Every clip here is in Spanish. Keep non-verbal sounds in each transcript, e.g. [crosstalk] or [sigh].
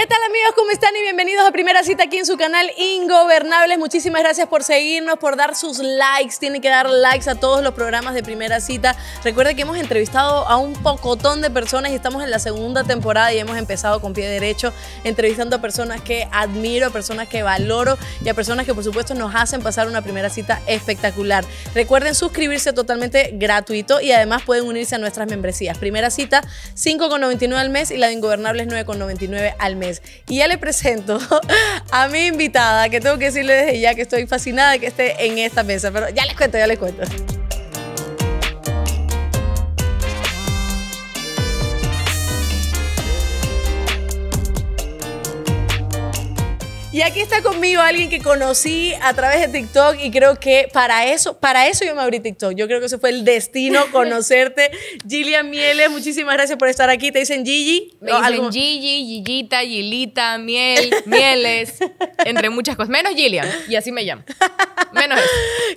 ¿Qué tal amigos? ¿Cómo están? Y bienvenidos a Primera Cita aquí en su canal Ingobernables. Muchísimas gracias por seguirnos, por dar sus likes. Tienen que dar likes a todos los programas de Primera Cita. Recuerden que hemos entrevistado a un pocotón de personas y estamos en la segunda temporada y hemos empezado con pie derecho entrevistando a personas que admiro, a personas que valoro y a personas que por supuesto nos hacen pasar una primera cita espectacular. Recuerden suscribirse totalmente gratuito y además pueden unirse a nuestras membresías. Primera Cita 5,99 al mes y la de Ingobernables 9,99 al mes. Y ya le presento [laughs] a mi invitada, que tengo que decirle desde ya que estoy fascinada de que esté en esta mesa, pero ya les cuento, ya les cuento. Y aquí está conmigo alguien que conocí a través de TikTok y creo que para eso, para eso yo me abrí TikTok. Yo creo que ese fue el destino, [laughs] conocerte. Gillian Mieles, muchísimas gracias por estar aquí. ¿Te dicen Gigi? Me dicen Gigi, Gigita, Gilita, Miel, Mieles, entre muchas cosas. Menos Gillian, y así me llamo. Menos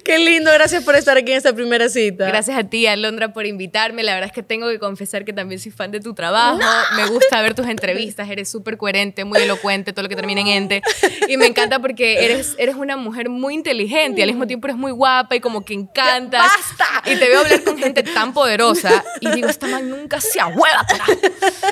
Qué lindo, gracias por estar aquí en esta primera cita. Gracias a ti, Alondra, por invitarme. La verdad es que tengo que confesar que también soy fan de tu trabajo. Me gusta ver tus entrevistas, eres súper coherente, muy elocuente, todo lo que termina en ente y me encanta porque eres, eres una mujer muy inteligente y al mismo mm. tiempo eres muy guapa y como que encantas. ¡Basta! Y te veo hablar con gente tan poderosa y digo, esta man nunca se ahueva.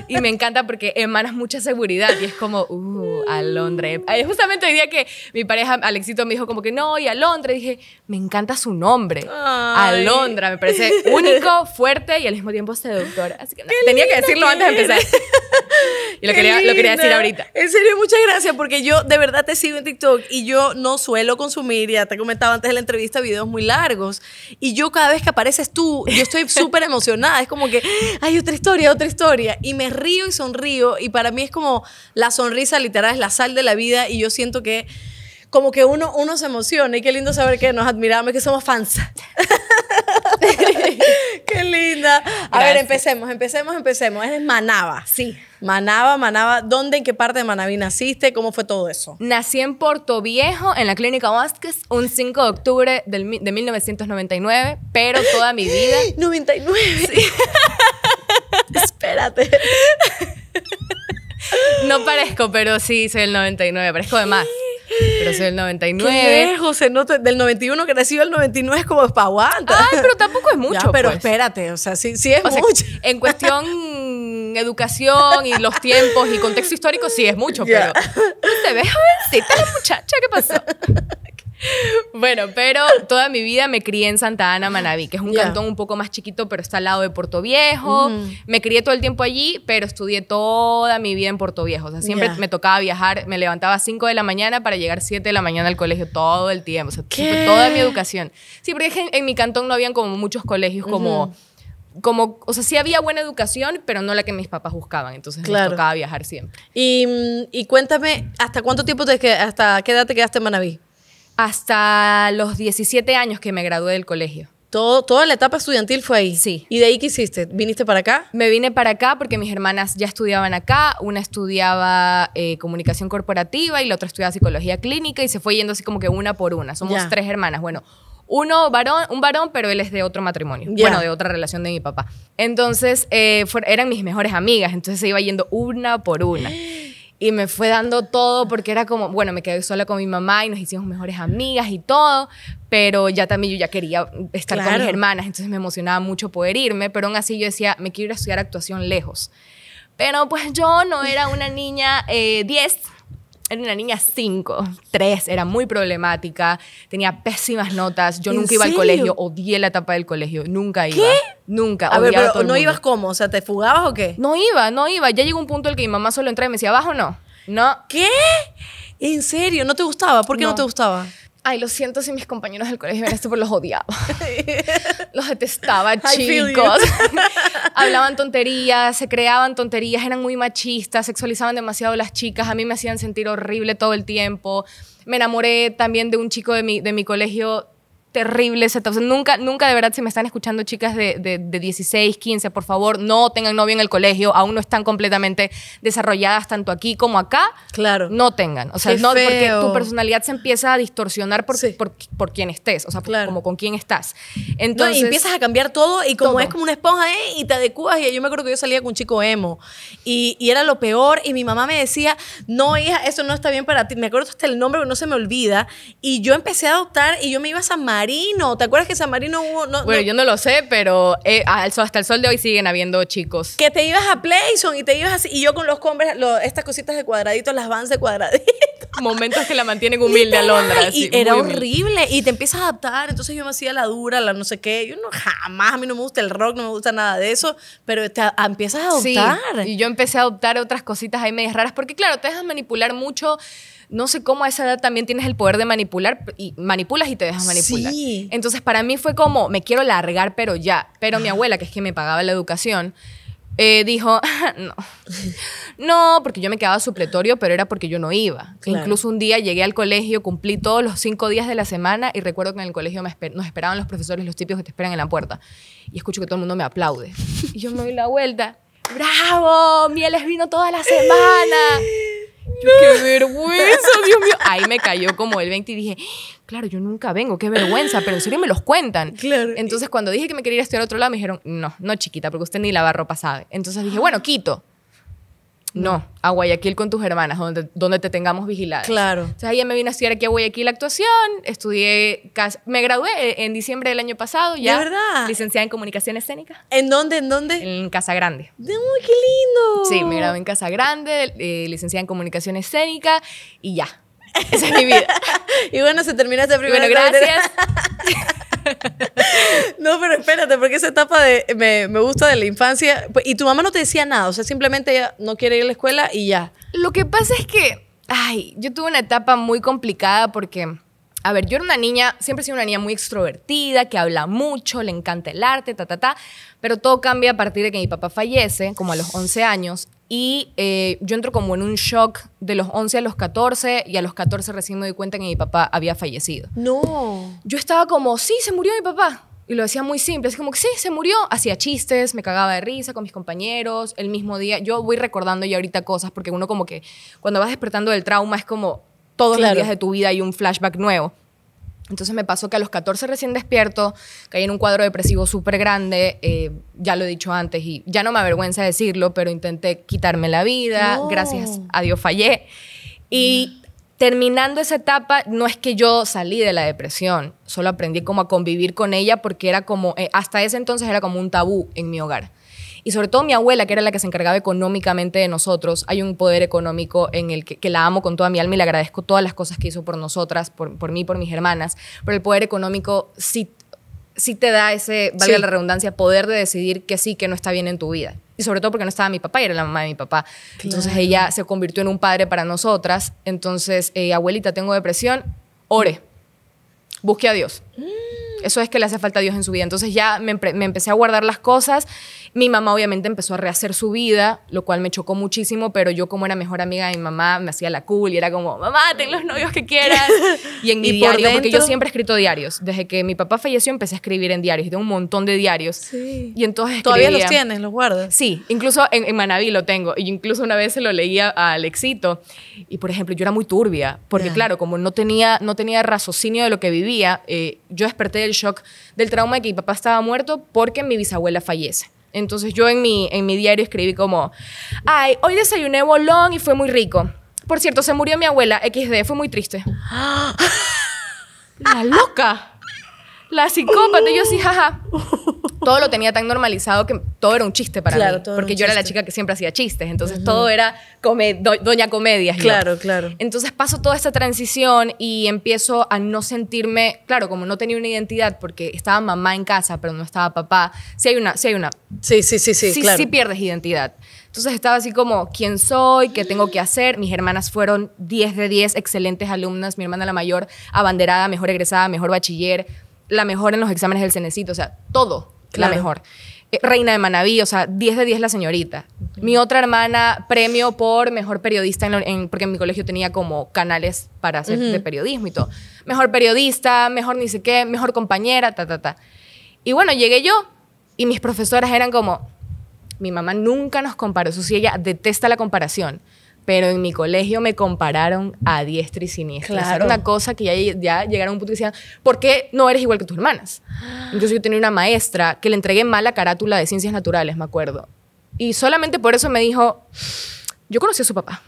Y me encanta porque emanas mucha seguridad y es como, uh, a Londres. Justamente hoy día que mi pareja Alexito me dijo como que no, y a Londres, dije, me encanta su nombre. Alondra, me parece [laughs] único, fuerte y al mismo tiempo seductor. Así tenía que decirlo antes de empezar. [laughs] y lo quería, decir ahorita. En serio, muchas gracias porque yo de verdad te sigo en TikTok y yo no suelo consumir, ya te comentaba antes de la entrevista, videos muy largos. Y yo cada vez que apareces tú, yo estoy [laughs] súper emocionada. Es como que hay otra historia, otra historia. Y me río y sonrío. Y para mí es como la sonrisa literal, es la sal de la vida. Y yo siento que como que uno, uno se emociona y qué lindo saber que nos admiramos y que somos fans. [laughs] qué linda. A ver, empecemos, empecemos, empecemos. Es Manaba. Sí. Manaba, Manaba. ¿Dónde, en qué parte de Manaví naciste? ¿Cómo fue todo eso? Nací en Puerto Viejo, en la Clínica Vázquez, un 5 de octubre de 1999, pero toda mi vida. ¡99! [gasps] Sí. [laughs] Espérate. No parezco, pero sí soy el 99, parezco de más. Pero soy el 99. ¿Qué José? No del 91 que nació el 99 es como aguantar Ay, pero tampoco es mucho. Ya, pero pues. espérate, o sea, sí, sí es mucho. en cuestión educación y los tiempos y contexto histórico, sí es mucho, Pero pero te ves jovencita la muchacha, ¿qué pasó? Bueno, pero toda mi vida me crié en Santa Ana, Manaví, que es un cantón un poco más chiquito, pero está al lado de Puerto Viejo. Me crié todo el tiempo allí, pero estudié toda mi vida en Puerto Viejo. O sea, siempre me tocaba viajar, me levantaba a 5 de la mañana para llegar 7 de la mañana al colegio todo el tiempo. O sea, toda mi educación. Sí, porque en, mi cantón no habían como muchos colegios como... como, o sea, sí había buena educación, pero no la que mis papás buscaban, entonces me tocaba viajar siempre. Mm, y, cuéntame, ¿hasta cuánto tiempo te hasta qué edad te quedaste en Manaví? hasta los 17 años que me gradué del colegio. Todo, toda la etapa estudiantil fue ahí. Sí. ¿Y de ahí qué hiciste? ¿Viniste para acá? Me vine para acá porque mis hermanas ya estudiaban acá. Una estudiaba eh, comunicación corporativa y la otra estudiaba psicología clínica y se fue yendo así como que una por una. Somos tres hermanas. Bueno, uno varón, un varón, pero él es de otro matrimonio. Bueno, de otra relación de mi papá. Entonces, eh, eran mis mejores amigas. Entonces se iba yendo una por una. [gasps] y me fue dando todo porque era como, bueno, me quedé sola con mi mamá y nos hicimos mejores amigas y todo, pero ya también yo ya quería estar con mis hermanas, entonces me emocionaba mucho poder irme, pero aún así yo decía, me quiero ir a estudiar actuación lejos. Pero pues yo no era una niña 10. Eh, era una niña 5, 3, era muy problemática, tenía pésimas notas, yo nunca iba al colegio, odié la etapa del colegio, nunca iba. ¿Qué? Nunca. A ver, ¿no ibas cómo? O sea, ¿te fugabas o qué? No iba, no iba. Ya llegó un punto en el que mi mamá solo entraba y me decía, ¿abajo no? No. ¿Qué? ¿En serio? ¿No te gustaba? ¿Por qué no te gustaba? Ay, lo siento si mis compañeros del colegio ven esto, pero los odiaba. [laughs] los detestaba, chicos. [laughs] Hablaban tonterías, se creaban tonterías, eran muy machistas, sexualizaban demasiado las chicas, a mí me hacían sentir horrible todo el tiempo. Me enamoré también de un chico de de mi colegio terrible nunca, nunca de verdad, si me están escuchando chicas de, de, 16, 15, por favor, no tengan novio en el colegio, aún no están completamente desarrolladas tanto aquí como acá. Claro. No tengan. O sea, no, porque tu personalidad se empieza a distorsionar por, por, por quien estés, o sea, como con quién estás. Entonces. No, y empiezas a cambiar todo y como es como una esponja, ¿eh? Y te adecuas. Y yo me acuerdo que yo salía con un chico emo y, era lo peor. Y mi mamá me decía, no, hija, eso no está bien para ti. Me acuerdo hasta el nombre, pero no se me olvida. Y yo empecé a adoptar y yo me iba a amar, Marino. ¿Te acuerdas que San Marino hubo.? bueno, yo no lo sé, pero eh, hasta el sol de hoy siguen habiendo chicos. Que te ibas a Playson y te ibas así. Y yo con los Converse, estas cositas de cuadraditos, las Vans de cuadraditos. [laughs] Momentos que la mantienen humilde a Londres. Y era horrible. Y te empiezas a adaptar. Entonces yo me hacía la dura, la no sé qué. Yo no, jamás, a mí no me gusta el rock, no me gusta nada de eso. Pero te empiezas a adoptar. y yo empecé a adoptar otras cositas ahí medias raras. Porque, claro, te dejas manipular mucho no sé cómo a esa edad también tienes el poder de manipular y manipulas y te dejas manipular. Sí. Entonces, para mí fue como, me quiero largar, pero ya. Pero mi abuela, que es que me pagaba la educación, eh, dijo, [laughs] no, [laughs] no, porque yo me quedaba supletorio, pero era porque yo no iba. E incluso un día llegué al colegio, cumplí todos los cinco días de la semana y recuerdo que en el colegio nos esperaban los profesores, los tipos que te esperan en la puerta. Y escucho que todo el mundo me aplaude. Y yo me doy la vuelta, ¡bravo! Mieles vino toda la [laughs] semana. ¡Qué vergüenza, Dios mío! Ahí me cayó como el 20 y dije, claro, yo nunca vengo, qué vergüenza, pero en serio me los cuentan. Claro. Entonces, cuando dije que me quería ir a estudiar a otro lado, me dijeron, no, no chiquita, porque usted ni lavar ropa sabe. Entonces dije, bueno, quito. No, a Guayaquil con tus hermanas, donde, donde te tengamos vigilada. Claro. Entonces ella me vino a estudiar aquí a Guayaquil actuación, estudié, me gradué eh, en diciembre del año pasado, ya. ¿De verdad? Licenciada en comunicación escénica. ¿En dónde? ¿En dónde? En Casa Grande. qué lindo! Sí, me gradué en Casa Grande, eh, licenciada en comunicación escénica y ya. Esa es mi vida. [laughs] y bueno, se termina este primer. Bueno, gracias. [laughs] [laughs] no, pero espérate, porque esa etapa de, me, me, gusta de la infancia. Pues, y tu mamá no te decía nada, o sea, simplemente ella no quiere ir a la escuela y ya. Lo que pasa es que, ay, yo tuve una etapa muy complicada porque... A ver, yo era una niña, siempre he sido una niña muy extrovertida, que habla mucho, le encanta el arte, ta, ta, ta, pero todo cambia a partir de que mi papá fallece, como a los 11 años, y eh, yo entro como en un shock de los 11 a los 14 y a los 14 recién me doy cuenta que mi papá había fallecido. No. Yo estaba como, sí, se murió mi papá. Y lo decía muy simple, es como que sí, se murió, hacía chistes, me cagaba de risa con mis compañeros, el mismo día, yo voy recordando ya ahorita cosas, porque uno como que cuando vas despertando del trauma es como todos los días de tu vida hay un flashback nuevo. Entonces me pasó que a los 14 recién despierto, caí en un cuadro depresivo súper grande, eh, ya lo he dicho antes y ya no me avergüenza decirlo, pero intenté quitarme la vida, gracias a Dios fallé. Y terminando esa etapa, no es que yo salí de la depresión, solo aprendí como a convivir con ella porque era como, eh, hasta ese entonces era como un tabú en mi hogar. Y sobre todo mi abuela, que era la que se encargaba económicamente de nosotros, hay un poder económico en el que, la amo con toda mi alma y le agradezco todas las cosas que hizo por nosotras, por, por mí, por mis hermanas, pero el poder económico sí, sí te da ese, vale la redundancia, poder de decidir que sí, que no está bien en tu vida. Y sobre todo porque no estaba mi papá y era la mamá de mi papá. Entonces ella se convirtió en un padre para nosotras. Entonces, eh, abuelita, tengo depresión, ore, busque a Dios. Mm. Eso es que le hace falta a Dios en su vida. Entonces ya me, me, empecé a guardar las cosas mi mamá obviamente empezó a rehacer su vida, lo cual me chocó muchísimo, pero yo como era mejor amiga de mi mamá, me hacía la cool y era como, mamá, ten los novios que quieras. [laughs] Y en mi diario, porque yo siempre he escrito diarios. Desde que mi papá falleció empecé a escribir en diarios, de tengo un montón de diarios. Sí. Y entonces Todavía los tienes, los guardas. Sí, incluso en, Manaví lo tengo. Y incluso una vez se lo leía a Alexito. Y por ejemplo, yo era muy turbia, porque claro, como no tenía, no tenía raciocinio de lo que vivía, eh, yo desperté del shock del trauma de que mi papá estaba muerto porque mi bisabuela fallece. Entonces yo en mi, en mi diario escribí como, ay, hoy desayuné bolón y fue muy rico. Por cierto, se murió mi abuela XD, fue muy triste. [gasps] La loca la psicópata. Y yo así, jaja. Todo lo tenía tan normalizado que todo era un chiste para mí. porque yo era la chica que siempre hacía chistes. Entonces todo era come, doña comedia. Claro, claro. Entonces paso toda esta transición y empiezo a no sentirme, claro, como no tenía una identidad porque estaba mamá en casa, pero no estaba papá. Sí hay una, sí hay una. Sí, sí, sí, sí. Sí, claro. sí pierdes identidad. Entonces estaba así como, ¿quién soy? ¿Qué tengo que hacer? Mis hermanas fueron 10 de 10 excelentes alumnas. Mi hermana la mayor, abanderada, mejor egresada, mejor bachiller la mejor en los exámenes del Cenecito, o sea, todo la mejor. Eh, reina de Manaví, o sea, 10 de 10 la señorita. Mi otra hermana, premio por mejor periodista, en, porque en mi colegio tenía como canales para hacer de periodismo y todo. Mejor periodista, mejor ni sé qué, mejor compañera, ta, ta, ta. Y bueno, llegué yo y mis profesoras eran como, mi mamá nunca nos comparó, eso sí, ella detesta la comparación pero en mi colegio me compararon a diestra y siniestra. una cosa que ya, llegaron a un punto que decían, ¿por qué no eres igual que tus hermanas? Entonces yo tenía una maestra que le entregué mala carátula de ciencias naturales, me acuerdo. Y solamente por eso me dijo, yo conocí a su papá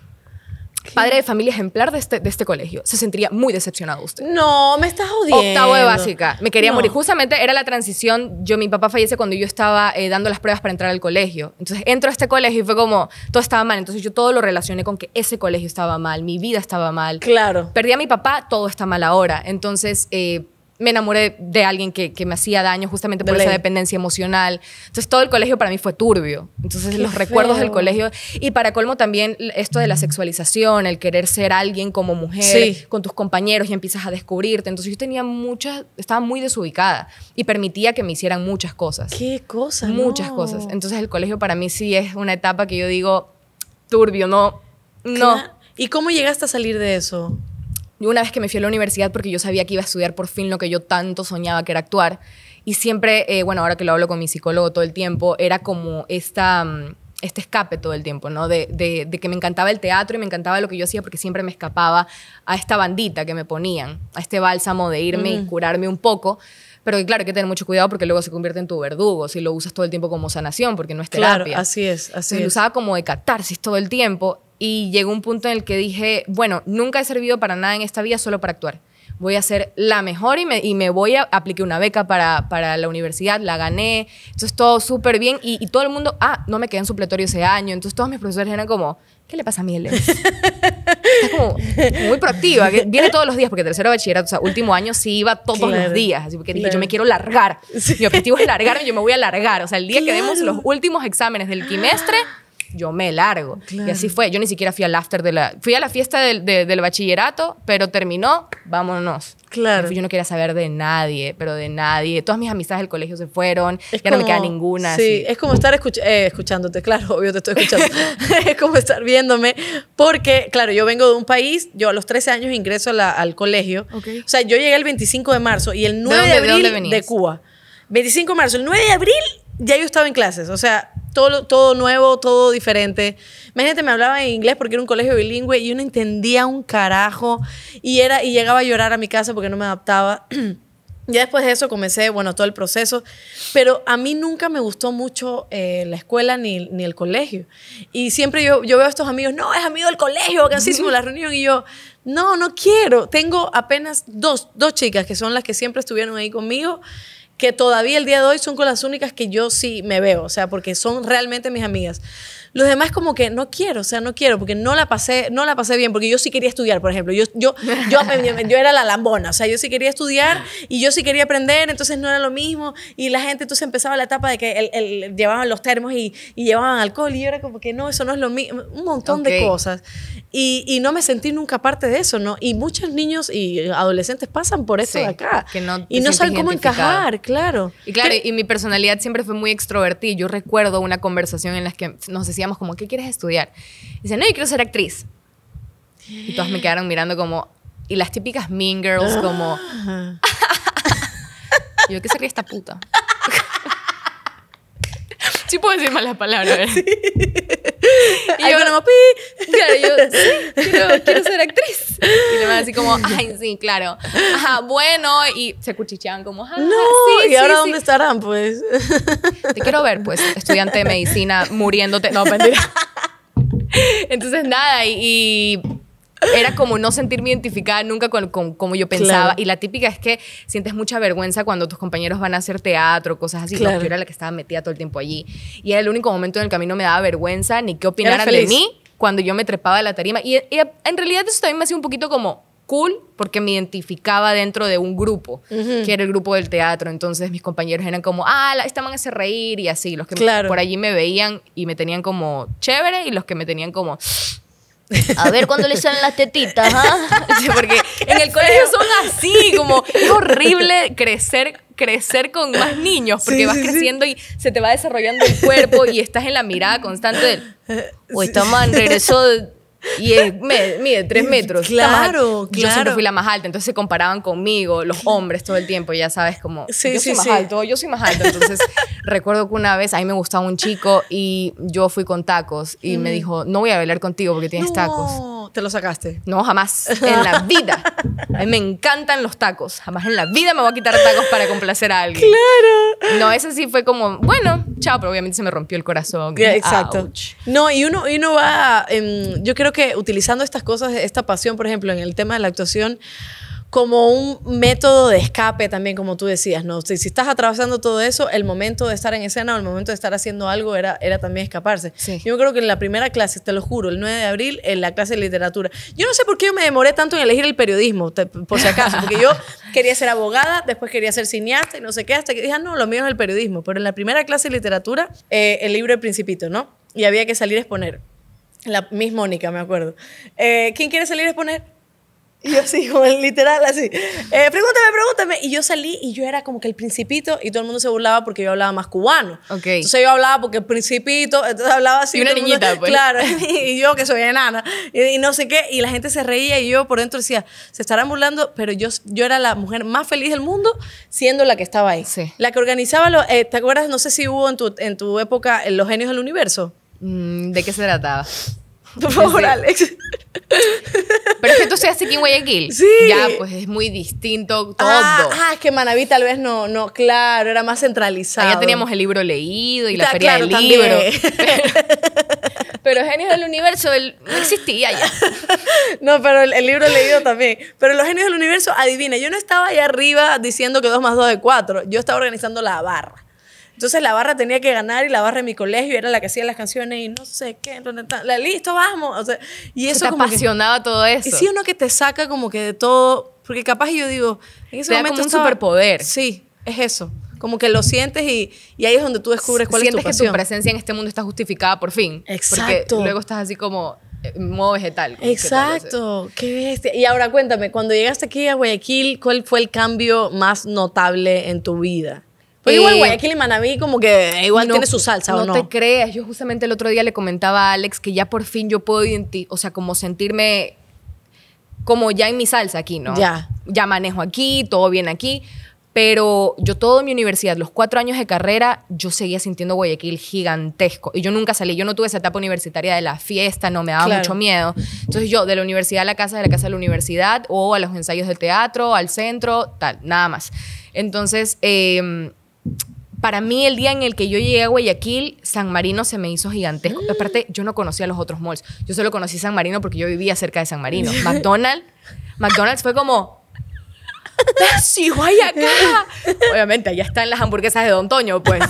padre de familia ejemplar este, de este, colegio. Se sentiría muy decepcionado usted. No, me estás jodiendo. Octavo de básica. Me quería morir. Justamente era la transición. Yo, mi papá fallece cuando yo estaba eh, dando las pruebas para entrar al colegio. Entonces entro a este colegio y fue como, todo estaba mal. Entonces yo todo lo relacioné con que ese colegio estaba mal, mi vida estaba mal. Claro. Perdí a mi papá, todo está mal ahora. Entonces, eh, me enamoré de alguien que, me hacía daño justamente por esa dependencia emocional. Entonces todo el colegio para mí fue turbio. Entonces los recuerdos del colegio y para colmo también esto de la sexualización, el querer ser alguien como mujer con tus compañeros y empiezas a descubrirte. Entonces yo tenía muchas, estaba muy desubicada y permitía que me hicieran muchas cosas. ¿Qué cosas? Muchas cosas. Entonces el colegio para mí sí es una etapa que yo digo turbio, no, no. ¿Y cómo llegaste a salir de eso? Yo una vez que me fui a la universidad porque yo sabía que iba a estudiar por fin lo que yo tanto soñaba que era actuar. Y siempre, eh, bueno, ahora que lo hablo con mi psicólogo todo el tiempo, era como esta, mm, este escape todo el tiempo, ¿no? De, que me encantaba el teatro y me encantaba lo que yo hacía porque siempre me escapaba a esta bandita que me ponían, a este bálsamo de irme y mm. curarme un poco. Pero claro, hay que tener mucho cuidado porque luego se convierte en tu verdugo si lo usas todo el tiempo como sanación, porque no es terapia. Claro, así es, así es. Lo usaba como de catarsis todo el tiempo y llegó un punto en el que dije, bueno, nunca he servido para nada en esta vida, solo para actuar. Voy a ser la mejor y me, y me voy a apliqué una beca para, para, la universidad, la gané, entonces todo súper bien y, todo el mundo, ah, no me quedé en supletorio ese año, entonces todos mis profesores eran como, ¿qué le pasa a Mieles? Está como muy proactiva, viene todos los días, porque tercero de bachillerato, o sea, último año sí iba todos los días, así que dije, yo me quiero largar, mi objetivo es largarme, yo me voy a largar, o sea, el día que demos los últimos exámenes del trimestre yo me largo. Y así fue. Yo ni siquiera fui al after de la... Fui a la fiesta del, bachillerato, pero terminó, vámonos. Claro. yo no quería saber de nadie, pero de nadie. Todas mis amistades del colegio se fueron, ya no me queda ninguna. Sí, es como estar eh, escuchándote, claro, obvio te estoy escuchando. [laughs] [laughs] es como estar viéndome, porque, claro, yo vengo de un país, yo a los 13 años ingreso al colegio. O sea, yo llegué el 25 de marzo y el 9 de, abril de Cuba. 25 de marzo, el 9 de abril ya yo estaba en clases, o sea, todo, todo nuevo, todo diferente. Imagínate, me hablaba en inglés porque era un colegio bilingüe y yo no entendía un carajo y, era, y llegaba a llorar a mi casa porque no me adaptaba. [clears throat] Ya después de eso comencé, bueno, todo el proceso, pero a mí nunca me gustó mucho eh, la escuela ni, ni, el colegio. Y siempre yo, yo, veo a estos amigos, no, es amigo del colegio, que así hicimos la reunión, y yo, no, no quiero. Tengo apenas dos, dos chicas que son las que siempre estuvieron ahí conmigo, que todavía el día de hoy son con las únicas que yo sí me veo, o sea, porque son realmente mis amigas. Los demás como que no quiero, o sea, no quiero, porque no la pasé, no la pasé bien, porque yo sí quería estudiar, por ejemplo. Yo, [laughs] yo, yo, era la lambona, o sea, yo sí quería estudiar y yo sí quería aprender, entonces no era lo mismo. Y la gente entonces empezaba la etapa de que el, llevaban los termos y, llevaban alcohol y yo era como que no, eso no es lo mismo, un montón de cosas. Y, no me sentí nunca parte de eso, ¿no? Y muchos niños y adolescentes pasan por eso de acá. y no saben cómo encajar, claro. Y claro, y mi personalidad siempre fue muy extrovertida. Yo recuerdo una conversación en la que, no sé si decíamos como, ¿qué quieres estudiar? Y dice, no, yo quiero ser actriz. Y todas me quedaron mirando como, y las típicas mean girls como, [gasps] [laughs] yo que sería esta puta. Sí puedo decir malas palabras. ¿eh? [laughs] Y yo como, pi. Claro, [laughs] yo, sí, quiero, quiero, ser actriz. Y le van así como, [laughs] ay, sí, claro. Ajá, bueno. Y se cuchichean como, ajá, ah, no, sí, ¿y ahora dónde estarán, pues? Te quiero ver, pues, estudiante de medicina, muriéndote. No, mentira. Entonces, nada, y era como no sentirme identificada nunca con, como yo pensaba. Y la típica es que sientes mucha vergüenza cuando tus compañeros van a hacer teatro, cosas así. yo era la que estaba metida todo el tiempo allí. Y era el único momento en el que me daba vergüenza ni qué opinar de mí cuando yo me trepaba de la tarima. Y, en realidad eso también me hacía un poquito como cool porque me identificaba dentro de un grupo, que era el grupo del teatro. Entonces mis compañeros eran como, ah, estaban a hacer reír y así. Los que por allí me veían y me tenían como chévere y los que me tenían como, a ver cuándo le salen las tetitas, ¿ah? [laughs] Porque en el colegio son así, como es horrible crecer crecer con más niños, porque vas creciendo y se te va desarrollando el cuerpo y estás en la mirada constante del, o esta man regresó y mide tres [laughs] metros. Claro, claro. Yo siempre fui la más alta, entonces se comparaban conmigo, los [laughs] hombres todo el tiempo, ya sabes, como sí, yo sí, soy más alto, yo soy más alto. Entonces [laughs] recuerdo que una vez a mí me gustaba un chico y yo fui con tacos y me dijo, no voy a bailar contigo porque tienes tacos. ¿Te lo sacaste? No, jamás. En la vida. A mí me encantan los tacos. Jamás en la vida me voy a quitar tacos para complacer a alguien. Claro. No, eso sí fue como, bueno, chao, pero obviamente se me rompió el corazón. exacto. No, y uno, y uno va, em, yo creo que utilizando estas cosas, esta pasión, por ejemplo, en el tema de la actuación, como un método de escape también, como tú decías, ¿no? Si, si, estás atravesando todo eso, el momento de estar en escena o el momento de estar haciendo algo era, era también escaparse. Yo creo que en la primera clase, te lo juro, el 9 de abril, en la clase de literatura. Yo no sé por qué yo me demoré tanto en elegir el periodismo, por si acaso, porque yo [laughs] quería ser abogada, después quería ser cineasta y no sé qué, hasta que dije, ah, no, lo mío es el periodismo. Pero en la primera clase de literatura, eh, el libro El Principito, ¿no? Y había que salir a exponer. La misma Mónica, me acuerdo. Eh, ¿Quién quiere salir a exponer? Y [laughs] yo así, literal, así. Eh, pregúntame, pregúntame. Y yo salí y yo era como que el principito y todo el mundo se burlaba porque yo hablaba más cubano. Entonces yo hablaba porque el principito, entonces hablaba así. Y una niñita, pues. Claro, [laughs] [laughs] y yo que soy enana. Y, no sé qué. Y la gente se reía y yo por dentro decía, se estarán burlando, pero yo, yo era la mujer más feliz del mundo siendo la que estaba ahí. Sí. La que organizaba, los, eh, ¿te acuerdas? No sé si hubo en tu, en tu época en los genios del universo. Mm, ¿De qué se trataba? [laughs] Por favor, Alex. Pero es que tú seas aquí en Guayaquil. Sí. Ya, pues es muy distinto ah, todo. Ah, es que Manaví tal vez no, no, claro, era más centralizado. Ya teníamos el libro leído y, la feria del libro. Pero, [laughs] pero Genios del Universo no existía ya. [laughs] No, pero el, libro leído también. Pero los Genios del Universo, adivina, yo no estaba allá arriba diciendo que 2 más 2 es 4. Yo estaba organizando la barra. Entonces la barra tenía que ganar y la barra de mi colegio era la que hacía las canciones y no sé qué, la, listo, vamos. y eso... te apasionaba todo eso. Y sí, uno que te saca como que de todo, porque capaz yo digo, en ese momento... Da un superpoder. Sí, es eso. Como que lo sientes y, ahí es donde tú descubres cuál es tu pasión. Sientes que tu presencia en este mundo está justificada por fin. Exacto. Porque luego estás así como eh, en modo vegetal. Exacto, qué bestia. Y ahora cuéntame, cuando llegaste aquí a Guayaquil, ¿cuál fue el cambio más notable en tu vida? Pero igual Guayaquil eh, y Manabí como que igual tiene su salsa, ¿o no? No te creas, yo justamente el otro día le comentaba a Alex que ya por fin yo puedo, o sea, como sentirme como ya en mi salsa aquí, ¿no? Ya. Ya manejo aquí, todo bien aquí, pero yo todo mi universidad, los cuatro años de carrera, yo seguía sintiendo Guayaquil gigantesco. Y yo nunca salí, yo no tuve esa etapa universitaria de la fiesta, no me daba mucho miedo. Entonces yo de la universidad a la casa, de la casa a la universidad, o a los ensayos de teatro, al centro, tal, nada más. Entonces, eh, para mí el día en el que yo llegué a Guayaquil, San Marino se me hizo gigantesco. Ah. Aparte, yo no conocía los otros malls. Yo solo conocí San Marino porque yo vivía cerca de San Marino. [laughs] McDonald's, McDonald's fue como... ¡Sí, Guayaquil! [laughs] Obviamente, allá están las hamburguesas de Don Toño, pues.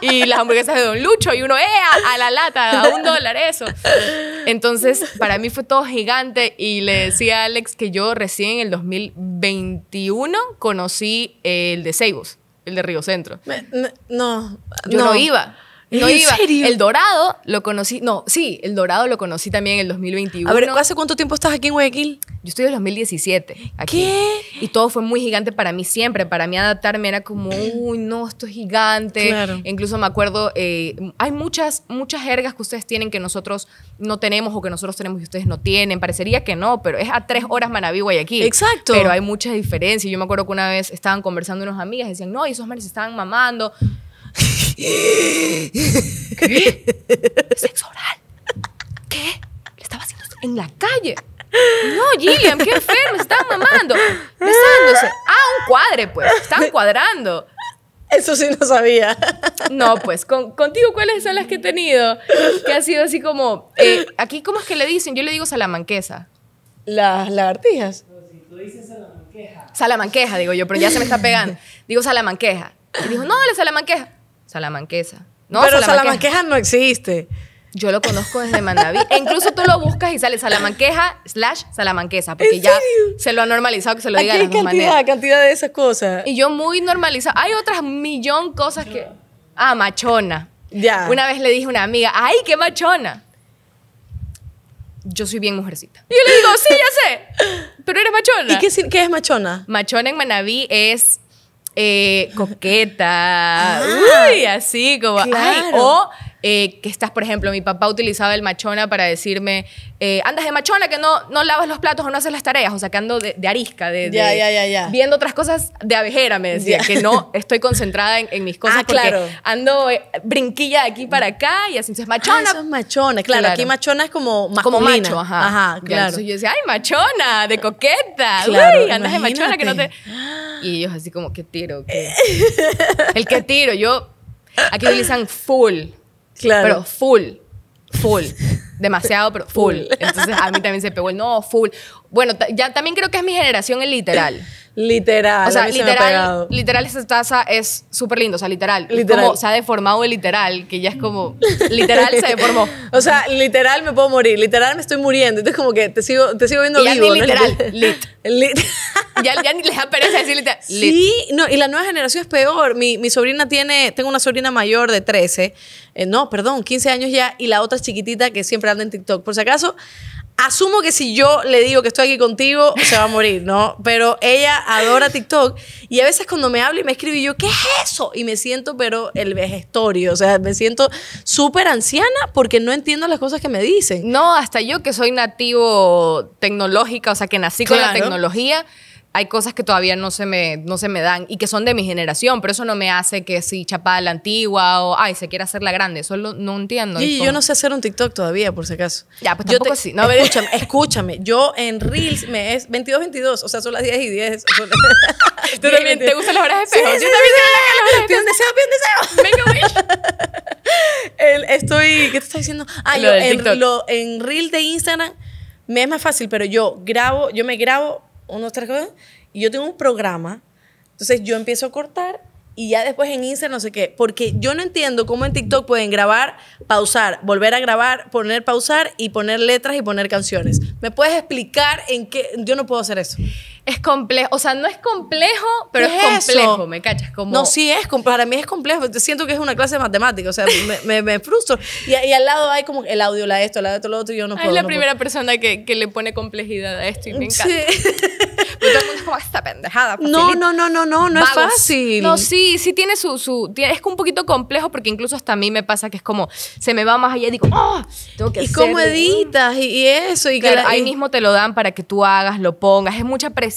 Y las hamburguesas de Don Lucho. Y uno, ¡eh! A la lata, a un dólar, eso. Entonces, para mí fue todo gigante. Y le decía a Alex que yo recién en el 2021 conocí el de Seibos el de Río Centro. no, yo no, no, iba. ¿En Serio? El Dorado lo conocí, no, sí, el Dorado lo conocí también en el 2021. A ver, ¿hace cuánto tiempo estás aquí en Guayaquil? Yo estoy en el 2017. Aquí. ¿Qué? Y todo fue muy gigante para mí siempre. Para mí adaptarme era como, uy, no, esto es gigante. Incluso me acuerdo, eh, hay muchas, muchas jergas que ustedes tienen que nosotros no tenemos o que nosotros tenemos y ustedes no tienen. Parecería que no, pero es a tres horas Manaví, Guayaquil. Exacto. Pero hay muchas diferencias. Yo me acuerdo que una vez estaban conversando unas amigas y decían, no, y esos manes estaban mamando ¿Qué? ¿Sexo oral? ¿Qué? Le estaba haciendo en la calle. No, Gillian, qué enfermo, estaban mamando, besándose. Ah, un cuadre, pues, Están cuadrando. Eso sí no sabía. No, pues, contigo, ¿cuáles son las que he tenido? Que ha sido así como, eh, aquí, ¿cómo es que le dicen? Yo le digo salamanquesa. Las lagartijas. No, si tú dices salamanqueja. Salamanqueja, digo yo, pero ya se me está pegando. Digo salamanqueja. Y dijo, no, la salamanqueja. Salamanquesa. No, Pero Salamanqueja no existe. Yo lo conozco desde Manaví. E incluso tú lo buscas y sale Salamanqueja slash Salamanquesa, porque ya se lo ha normalizado que se lo diga de la cantidad, cantidad de esas cosas. Y yo muy normalizado. Hay otras millón cosas que... Ah, machona. Ya. Una vez le dije a una amiga, ¡ay, qué machona! Yo soy bien mujercita. Y yo le digo, sí, ya sé, pero eres machona. ¿Y qué, qué es machona? Machona en Manaví es eh, coqueta, ah, uy, así como, o eh, que estás, por ejemplo, mi papá utilizaba el machona para decirme, eh, andas de machona que no, no lavas los platos o no haces las tareas, o sacando de, de arisca, de, viendo otras cosas de abejera, me decía, que no estoy concentrada en, mis ah, cosas porque claro. ando eh, brinquilla de aquí para acá y así, entonces ah, machona. es machona, claro, aquí machona es como masculina. Como macho, ajá. ajá claro. Entonces yo decía, ay, machona, de coqueta, andas de machona que no te... Y ellos así como, que tiro? [laughs] El que tiro, yo... Aquí utilizan full. Claro. Pero full. Full. [laughs] Demasiado, pero full. Entonces a mí también se pegó el no, full. Bueno, ya también creo que es mi generación el literal. [laughs] Literal. O sea, literal, literal, esa taza es súper linda. O sea, literal. literal. Como se ha deformado el literal, que ya es como. Literal se deformó. [laughs] O sea, literal me puedo morir. Literal me estoy muriendo. Entonces, como que te sigo, te sigo viendo y vivo. literal. [laughs] ya, ni les aparece decir literal. Sí, no, y la nueva generación es peor. Mi, sobrina tiene. Tengo una sobrina mayor de 13. Eh, no, perdón, 15 años ya. Y la otra es chiquitita que siempre anda en TikTok. Por si acaso Asumo que si yo le digo que estoy aquí contigo, se va a morir, ¿no? Pero ella adora TikTok y a veces cuando me habla y me escribe, yo, ¿qué es eso? Y me siento, pero el vejestorio, o sea, me siento súper anciana porque no entiendo las cosas que me dicen. No, hasta yo que soy nativo tecnológica, o sea, que nací con la tecnología hay cosas que todavía no se, me, no se me dan y que son de mi generación, pero eso no me hace que si chapada la antigua o, ay, se quiera hacer la grande, eso no entiendo. Y yo no sé hacer un TikTok todavía, por si acaso. Ya, pues tampoco te, sí. No, [laughs] escúchame, escúchame, yo en Reels me es 22-22, o sea, son las 10 y 10. [laughs] te gustan las horas de espejo? yo también [laughs] estoy, ¿qué te está diciendo? Ah, en, en Reel de Instagram me es más fácil, pero yo grabo, yo me grabo unos tres cosas, y yo tengo un programa, entonces yo empiezo a cortar y ya después en Instagram no sé qué, porque yo no entiendo cómo en TikTok pueden grabar, pausar, volver a grabar, poner pausar y poner letras y poner canciones. ¿Me puedes explicar en qué? Yo no puedo hacer eso. Es complejo, o sea, no es complejo, pero es, complejo, ¿me cachas? Como... No, sí es, para mí es complejo, siento que es una clase de matemática, o sea, me, frustro. Y, al lado hay como el audio, la esto, la de todo lo otro, y yo no puedo. Es la primera persona que, le pone complejidad a esto y me encanta. Sí. [laughs] pero todo es como esta pendejada. [laughs] No, no, no, no, no, no es fácil. No, sí, sí tiene su, su, es un poquito complejo porque incluso hasta a mí me pasa que es como, se me va más allá y digo, ¡oh! Tengo que ¿Y como editas? Y, eso. Y que ahí mismo te lo dan para que tú hagas, lo pongas, es mucha presión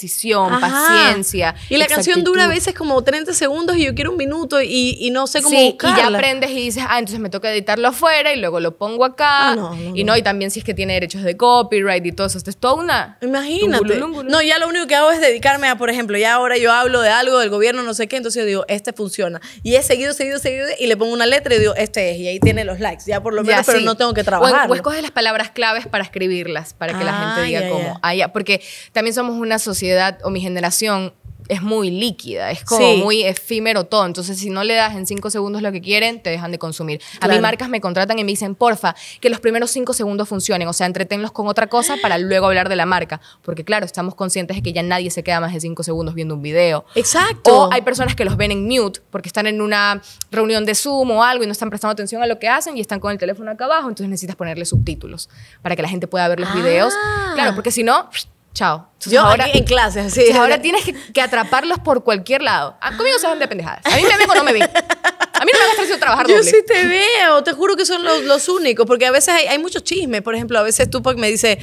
paciencia. Y la canción dura a veces como 30 segundos y yo quiero un minuto y, no sé cómo sí, Y ya aprendes y dices, ah, entonces me toca editarlo afuera y luego lo pongo acá. Ah, no, y no, y también si es que tiene derechos de copyright y todo eso. Esto es toda una... Imagínate. No, ya lo único que hago es dedicarme a, por ejemplo, ya ahora yo hablo de algo del gobierno, no sé qué, entonces yo digo, este funciona. Y he seguido, seguido, seguido y le pongo una letra y digo, este es. Y ahí tiene los likes, ya por lo menos, pero no tengo que trabajar. pues escoges las palabras claves para escribirlas, para que la gente diga ah, como cómo. Ah, porque también somos una sociedad edad o mi generación es muy líquida, es como muy efímero todo. Entonces, si no le das en cinco segundos lo que quieren, te dejan de consumir. A mí marcas me contratan y me dicen, porfa, que los primeros cinco segundos funcionen, o sea, entretenlos con otra cosa para luego hablar de la marca. Porque claro, estamos conscientes de que ya nadie se queda más de cinco segundos viendo un video. Exacto. O hay personas que los ven en mute porque están en una reunión de Zoom o algo y no están prestando atención a lo que hacen y están con el teléfono acá abajo, entonces necesitas ponerle subtítulos para que la gente pueda ver los videos. Ah. Claro, porque si no Chao. Yo ahora en clase. ahora tienes que, atraparlos por cualquier lado. A, ah, conmigo se van de pendejadas. A mí me ven o no me ven. A mí no me ha parecido trabajar doble. Yo sí te veo, te juro que son los, únicos, porque a veces hay, muchos chismes. Por ejemplo, a veces tú me dice,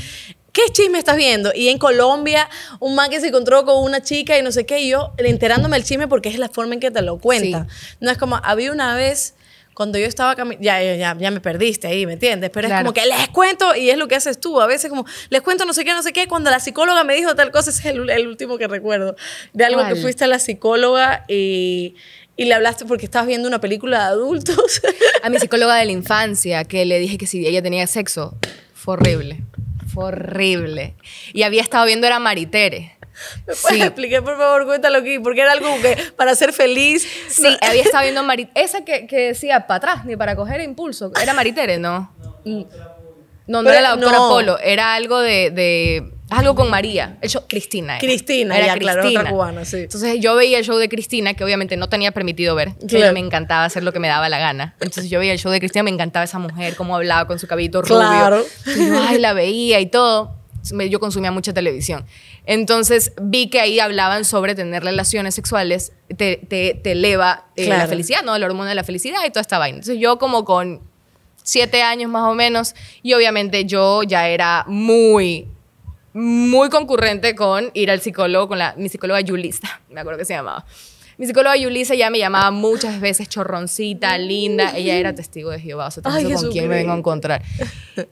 ¿qué chisme estás viendo? Y en Colombia, un man que se encontró con una chica y no sé qué, y yo enterándome el chisme porque es la forma en que te lo cuentas. No es como, había una vez cuando yo estaba ya, ya, ya me perdiste ahí, ¿me entiendes? Pero es como que les cuento y es lo que haces tú. A veces como, les cuento no sé qué, no sé qué. Cuando la psicóloga me dijo tal cosa, [laughs] es el, el último que recuerdo. De algo que fuiste a la psicóloga y y le hablaste porque estabas viendo una película de adultos. [laughs] A mi psicóloga de la infancia, que le dije que si ella tenía sexo, fue horrible. Fue horrible. Y había estado viendo era Maritere. ¿Me puedes por favor? Cuéntalo aquí, porque era algo que para ser feliz. Sí, había estado viendo [laughs] Marit Esa que, que decía para atrás, ni para coger impulso. Era Maritere, ¿no? No, no, era la doctora Polo. Era algo de, de algo con María. El show, Cristina. Cristina, era cubana, sí. Entonces yo veía el show de Cristina, que obviamente no tenía permitido ver. Claro. me encantaba hacer lo que me daba la gana. Entonces yo veía el show de Cristina, me encantaba esa mujer, cómo hablaba con su cabellito rubio. Claro. ay, la veía y todo yo consumía mucha televisión. Entonces vi que ahí hablaban sobre tener relaciones sexuales, te, te, te eleva eh, la felicidad, ¿no? La hormona de la felicidad y toda esta vaina. Entonces yo como con siete años más o menos y obviamente yo ya era muy muy concurrente con ir al psicólogo con la mi psicóloga Yulista, [laughs] me acuerdo que se llamaba mi psicóloga Yulisa ya me llamaba muchas veces chorroncita, linda. Ella era testigo de Jehová, o sea, con quién me vengo a encontrar.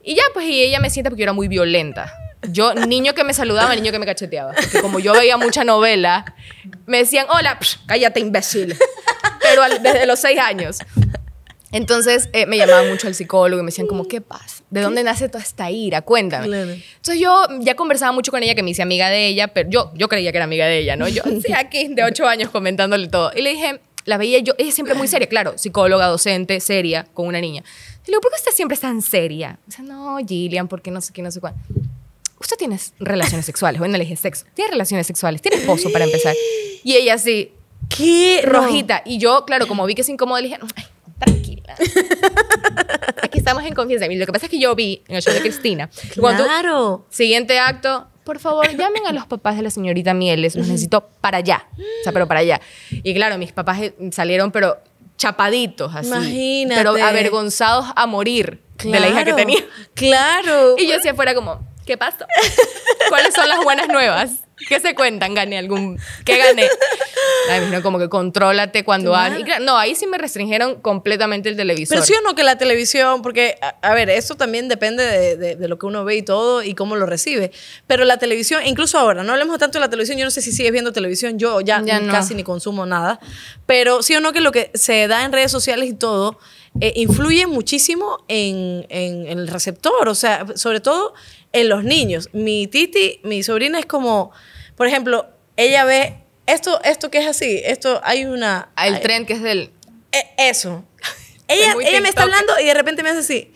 Y ya, pues, y ella me sienta porque yo era muy violenta. Yo, niño que me saludaba, niño que me cacheteaba. Porque como yo veía mucha novela, me decían, hola, cállate, imbécil. Pero desde los seis años. Entonces eh, me llamaba mucho al psicólogo y me decían como, ¿qué pasa? ¿De dónde nace toda esta ira? Cuéntame. Entonces yo ya conversaba mucho con ella, que me hice amiga de ella, pero yo, yo creía que era amiga de ella, ¿no? Yo sí, aquí de ocho años comentándole todo. Y le dije, la veía yo, ella siempre muy seria, claro, psicóloga, docente, seria, con una niña. le digo, ¿por qué usted siempre es tan seria? Dice, no, Gillian, porque no sé qué, no sé cuál usted tiene relaciones sexuales. Bueno, le dije sexo. Tiene relaciones sexuales, tiene esposo para empezar. Y ella así, ¿qué? Rojita. Y yo, claro, como vi que se incómodo, le dije, Ay, tranquila. [laughs] Aquí estamos en confianza. lo que pasa es que yo vi en el show de Cristina. Claro. siguiente acto, por favor, llamen a los papás de la señorita Mieles, los necesito para allá. O sea, pero para allá. Y claro, mis papás eh, salieron, pero chapaditos, así. Imagínate. Pero avergonzados a morir de la hija que tenía. Claro. [laughs] Y yo hacía afuera como, ¿Qué pasó? ¿Cuáles son las buenas nuevas? ¿Qué se cuentan? ¿Gané algún...? ¿Qué gané? Ay, no, como que contrólate cuando hagas. No, ahí sí me restringieron completamente el televisor. Pero sí o no que la televisión, porque, a, ver, esto también depende de, lo que uno ve y todo y cómo lo recibe. Pero la televisión, incluso ahora, no hablemos tanto de la televisión, yo no sé si sigues viendo televisión, yo ya, casi ni consumo nada. Pero sí o no que lo que se da en redes sociales y todo eh, influye muchísimo en, el receptor, o sea, sobre todo en los niños. Mi titi, mi sobrina es como, por ejemplo, ella ve esto, esto que es así, esto hay una... Ah, el tren que es del... E, eso. [laughs] Ella, me está hablando y de repente me hace así.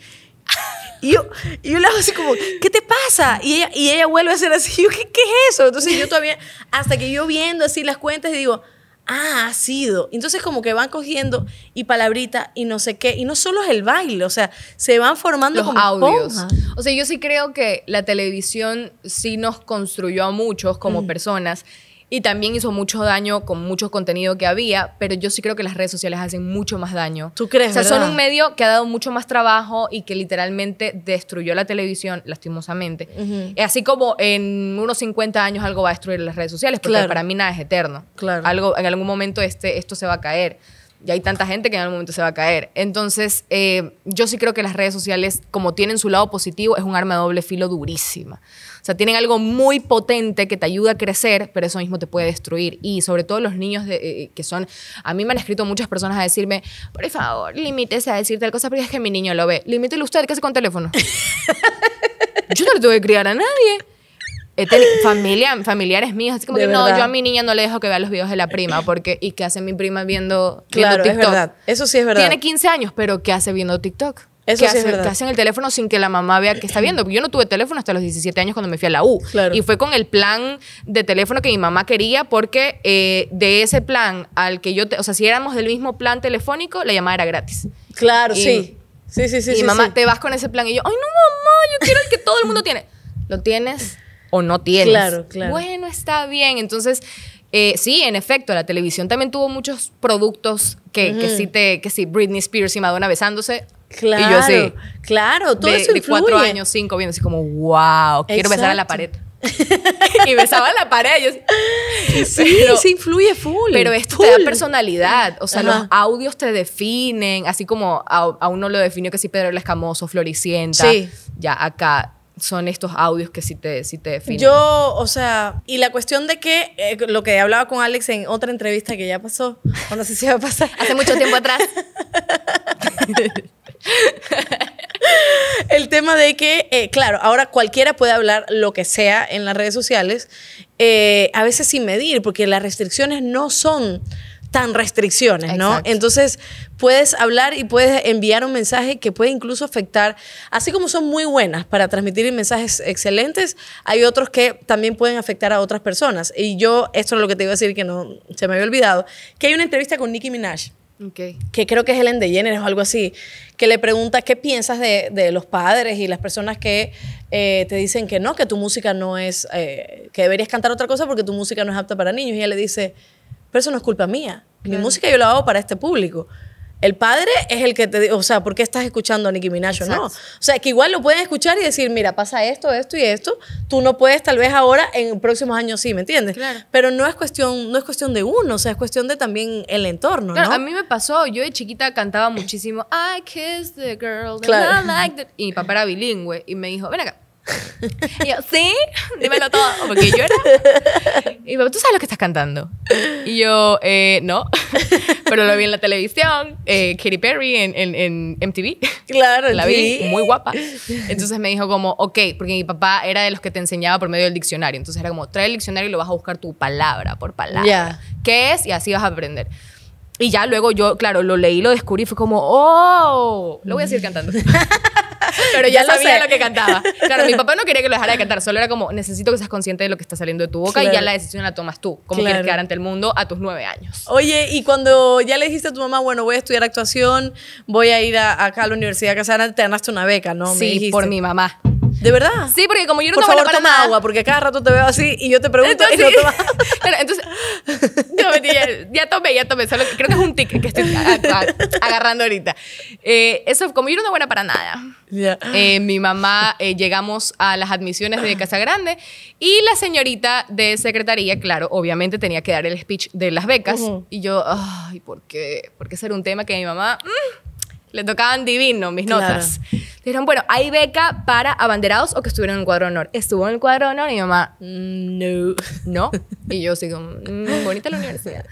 Y yo, y yo le hago así como, ¿qué te pasa? Y ella, vuelve a hacer así, [laughs] yo, ¿qué, ¿qué, es eso? Entonces yo todavía, hasta que yo viendo así las cuentas, digo, ah, ha sido. Entonces como que van cogiendo y palabrita y no sé qué. Y no solo es el baile, o sea, se van formando Los audios. O sea, yo sí creo que la televisión sí nos construyó a muchos como mm. personas y también hizo mucho daño con mucho contenido que había, pero yo sí creo que las redes sociales hacen mucho más daño. ¿Tú crees? O sea, son un medio que ha dado mucho más trabajo y que literalmente destruyó la televisión, lastimosamente. Así como en unos 50 años algo va a destruir las redes sociales, porque para mí nada es eterno. Claro. Algo, en algún momento este, esto se va a caer. Y hay tanta gente que en algún momento se va a caer. Entonces, eh, yo sí creo que las redes sociales, como tienen su lado positivo, es un arma de doble filo durísima. O sea, tienen algo muy potente que te ayuda a crecer, pero eso mismo te puede destruir. Y sobre todo los niños eh, que son, a mí me han escrito muchas personas a decirme, por favor, limítese a decir tal cosa porque es que mi niño lo ve. Limítelo usted, ¿qué hace con teléfono? [laughs] yo no le tuve que criar a nadie. familia, familiares míos, así como que no, yo a mi niña no le dejo que vea los videos de la prima, porque ¿y qué hace mi prima viendo, claro, TikTok? Es verdad. Eso sí es verdad. Tiene 15 años, pero ¿qué hace viendo TikTok? que, sí el teléfono sin que la mamá vea que está viendo. Yo no tuve teléfono hasta los 17 años cuando me fui a la U. Y fue con el plan de teléfono que mi mamá quería porque eh, de ese plan al que yo, te, o sea, si éramos del mismo plan telefónico, la llamada era gratis. Claro, sí. Sí, sí, sí. Y mamá, te vas con ese plan y yo, ay, no, mamá, yo quiero el que todo el mundo tiene. Lo tienes o no tienes. Claro, claro. Bueno, está bien. Entonces, eh, sí, en efecto, la televisión también tuvo muchos productos que, que sí que sí, Britney Spears y Madonna besándose, Claro, claro, todo eso cuatro años, cinco, viendo así como, wow, quiero besar a la [laughs] pared. y besaba la pared. sí, influye full. Pero esto te da personalidad. O sea, los audios te definen, así como a, uno lo definió que sí, Pedro el Escamoso, Floricienta. Sí. Ya acá son estos audios que sí te, sí te definen. Yo, o sea, y la cuestión de que eh, lo que hablaba con Alex en otra entrevista que ya pasó, cuando se va a pasar. Hace mucho tiempo atrás. [laughs] [laughs] el tema de que, eh, claro, ahora cualquiera puede hablar lo que sea en las redes sociales, eh, a veces sin medir, porque las restricciones no son tan restricciones, ¿no? Entonces, puedes hablar y puedes enviar un mensaje que puede incluso afectar, así como son muy buenas para transmitir mensajes excelentes, hay otros que también pueden afectar a otras personas. Y yo, esto es lo que te iba a decir, que no se me había olvidado, que hay una entrevista con Nicki Minaj que creo que es de Jenner o algo así, que le pregunta qué piensas de, los padres y las personas que eh, te dicen que no, que tu música no es, eh, que deberías cantar otra cosa porque tu música no es apta para niños. Y ella le dice, pero eso no es culpa mía. Mi música yo la hago para este público. El padre es el que te o sea, ¿por qué estás escuchando a Nicki Minaj o no? O sea, que igual lo pueden escuchar y decir, mira, pasa esto, esto y esto. Tú no puedes, tal vez ahora, en próximos años sí, ¿me entiendes? Claro. Pero no es cuestión, no es cuestión de uno, o sea, es cuestión de también el entorno, ¿no? A mí me pasó, yo de chiquita cantaba muchísimo, I kiss the girl I like that. Y mi papá era bilingüe y me dijo, ven acá [laughs] Y yo, ¿sí? Dímelo todo. Porque yo era. Y yo, ¿tú sabes lo que estás cantando? Y yo, eh, no. [laughs] Pero lo vi en la televisión, eh, Katy Perry en, MTV. Claro, La vi, muy guapa. Entonces me dijo, como, ok, porque mi papá era de los que te enseñaba por medio del diccionario. Entonces era como, trae el diccionario y lo vas a buscar tu palabra por palabra. ¿Qué es? Y así vas a aprender. Y ya luego yo, claro, lo leí, lo descubrí, fue como, oh, lo voy a seguir cantando. [laughs] Pero [laughs] ya, sabía lo, que cantaba. Claro, mi papá no quería que lo dejara de cantar, solo era como, necesito que seas consciente de lo que está saliendo de tu boca y ya la decisión la tomas tú, como claro. quieres quedar ante el mundo a tus nueve años. Oye, y cuando ya le dijiste a tu mamá, bueno, voy a estudiar actuación, voy a ir acá a la Universidad casarán, te ganaste una beca, ¿no? Sí, por mi mamá. ¿De verdad? Sí, porque como yo no Por tomo favor, toma nada. agua, porque cada rato te veo así y yo te pregunto y [laughs] no tomas. entonces, ya, tomé, ya tomé. creo que es un tic que estoy agarrando ahorita. Eh, eso, como yo no una buena para nada. Eh, mi mamá, eh, llegamos a las admisiones de Casa Grande y la señorita de secretaría, claro, obviamente tenía que dar el speech de las becas. Y yo, ay, ¿por qué? ¿Por ser un tema que mi mamá... Mm, le tocaban divino mis notas. Dijeron, bueno, hay beca para abanderados o que estuvieron en el cuadro honor. Estuvo en el cuadro honor y mi mamá, mm, no, no. Y yo sigo, mm, bonita la universidad.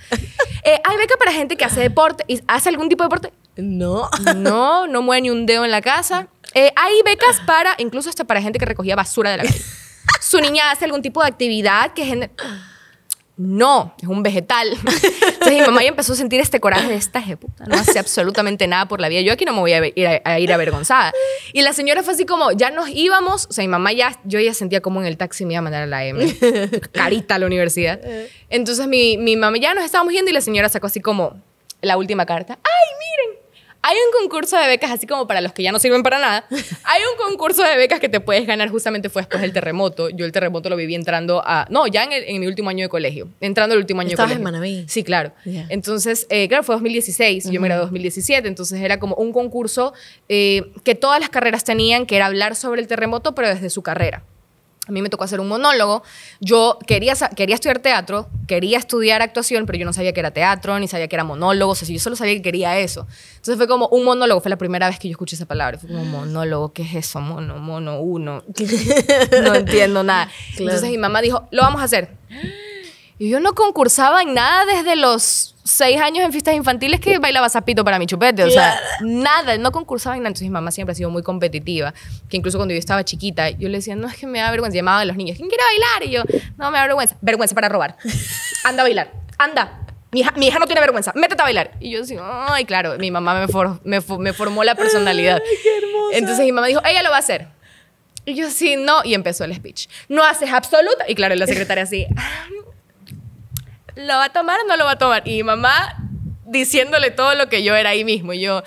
Eh, hay beca para gente que hace deporte y hace algún tipo de deporte. No. No, no mueve ni un dedo en la casa. Eh, hay becas para, incluso hasta para gente que recogía basura de la calle. Su niña hace algún tipo de actividad que... genera...? no, es un vegetal. [laughs] Entonces mi mamá ya empezó a sentir este coraje de esta puta, no hace absolutamente nada por la vida. Yo aquí no me voy a ir, a, ir, avergonzada. Y la señora fue así como, ya nos íbamos, o sea, mi mamá ya, yo ya sentía como en el taxi me iba a mandar a la M, [laughs] carita a la universidad. Entonces mi, mi mamá ya nos estábamos yendo y la señora sacó así como la última carta. ¡Ay, miren! Hay un concurso de becas, así como para los que ya no sirven para nada. [laughs] Hay un concurso de becas que te puedes ganar justamente fue después del terremoto. Yo el terremoto lo viví entrando a... No, ya en, en mi último año de colegio. Entrando el último año de colegio. en Manaví. Sí, claro. Entonces, eh, claro, fue 2016. Yo me gradué 2017. Entonces era como un concurso eh, que todas las carreras tenían, que era hablar sobre el terremoto, pero desde su carrera a mí me tocó hacer un monólogo. Yo quería, quería estudiar teatro, quería estudiar actuación, pero yo no sabía que era teatro, ni sabía que era monólogo. O sea, yo solo sabía que quería eso. Entonces fue como un monólogo. Fue la primera vez que yo escuché esa palabra. Fue como mm. monólogo, ¿qué es eso? Mono, mono, uno. [laughs] No entiendo nada. Entonces mi mamá dijo, lo vamos a hacer. Y yo no concursaba en nada desde los seis años en fiestas infantiles que bailaba zapito para mi chupete. O sea, nada, no concursaba en nada. Entonces mi mamá siempre ha sido muy competitiva. Que incluso cuando yo estaba chiquita, yo le decía, no, es que me da vergüenza. llamaba a los niños, ¿quién quiere bailar? Y yo, no, me da vergüenza. Vergüenza para robar. Anda a bailar. Anda. Mi hija, mi hija no tiene vergüenza. Métete a bailar. Y yo decía, ay, claro. Mi mamá me, me, formó la personalidad. Ay, qué hermosa. Entonces mi mamá dijo, ella lo va a hacer. Y yo sí, no, y empezó el speech. No haces absoluta. Y claro, la secretaria así, ¿lo va a tomar o no lo va a tomar? Y mi mamá diciéndole todo lo que yo era ahí mismo. Y yo,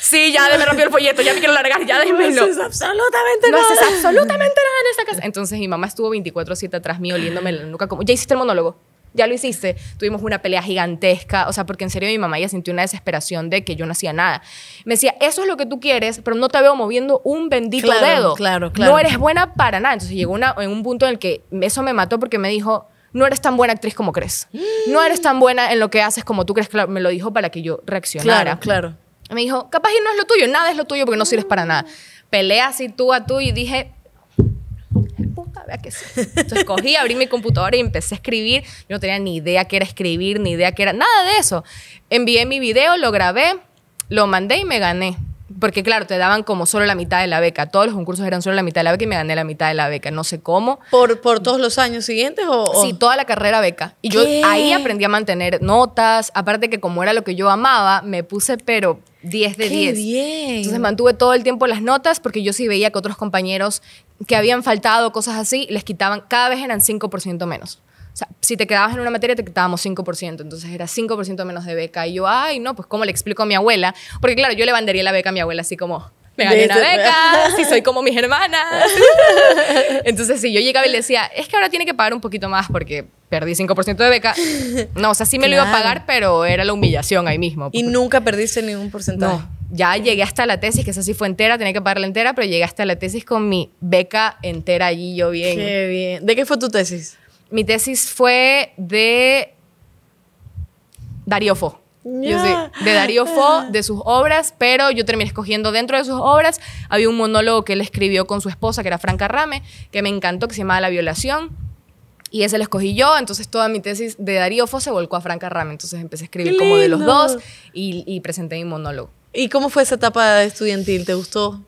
sí, ya me rompió el folleto, ya me quiero largar, ya démelo. No haces absolutamente nada. No haces absolutamente nada en esta casa. Entonces mi mamá estuvo 24-7 atrás mío oliéndome la nuca como, ya hiciste el monólogo. Ya lo hiciste. Tuvimos una pelea gigantesca. O sea, porque en serio mi mamá ya sintió una desesperación de que yo no hacía nada. Me decía, eso es lo que tú quieres, pero no te veo moviendo un bendito dedo. Claro, claro. No eres buena para nada. Entonces llegó una, en un punto en el que eso me mató porque me dijo, no eres tan buena actriz como crees. No eres tan buena en lo que haces como tú crees. me lo dijo para que yo reaccionara. Claro, claro. Me dijo, capaz y no es lo tuyo, nada es lo tuyo porque no sirves para nada. Pelea así tú a tú y dije, puta, vea qué sé." Entonces cogí, abrí mi computadora y empecé a escribir. Yo no tenía ni idea qué era escribir, ni idea qué era, nada de eso. Envié mi video, lo grabé, lo mandé y me gané porque claro, te daban como solo la mitad de la beca. Todos los concursos eran solo la mitad de la beca y me gané la mitad de la beca. No sé cómo. ¿Por, por todos los años siguientes o, Sí, toda la carrera beca. Y yo ahí aprendí a mantener notas. Aparte que como era lo que yo amaba, me puse pero 10 de Qué Bien. Entonces mantuve todo el tiempo las notas porque yo sí veía que otros compañeros que habían faltado, cosas así, les quitaban, cada vez eran 5% menos si te quedabas en una materia te quitábamos 5%, entonces era 5% menos de beca. Y yo, ay, no, pues ¿cómo le explico a mi abuela? Porque claro, yo le mandaría la beca a mi abuela así como, me gané una beca, [laughs] si soy como mis hermanas. [laughs] Entonces, si yo llegaba y le decía, es que ahora tiene que pagar un poquito más porque perdí 5% de beca. No, o sea, sí me lo iba a pagar, pero era la humillación ahí mismo. ¿Y nunca perdiste ningún porcentaje? No. Ya llegué hasta la tesis, que esa sí fue entera, tenía que pagarla entera, pero llegué hasta la tesis con mi beca entera allí, yo bien. Qué bien. ¿De qué fue tu tesis? mi tesis fue de Darío Fo. de Darío Fo, [laughs] de sus obras, pero yo terminé escogiendo dentro de sus obras. Había un monólogo que él escribió con su esposa, que era Franca Rame, que me encantó, que se llamaba La Violación. Y ese lo escogí yo, entonces toda mi tesis de Darío Fo se volcó a Franca Rame. Entonces empecé a escribir como de los dos y, presenté mi monólogo. ¿Y cómo fue esa etapa estudiantil? ¿Te gustó?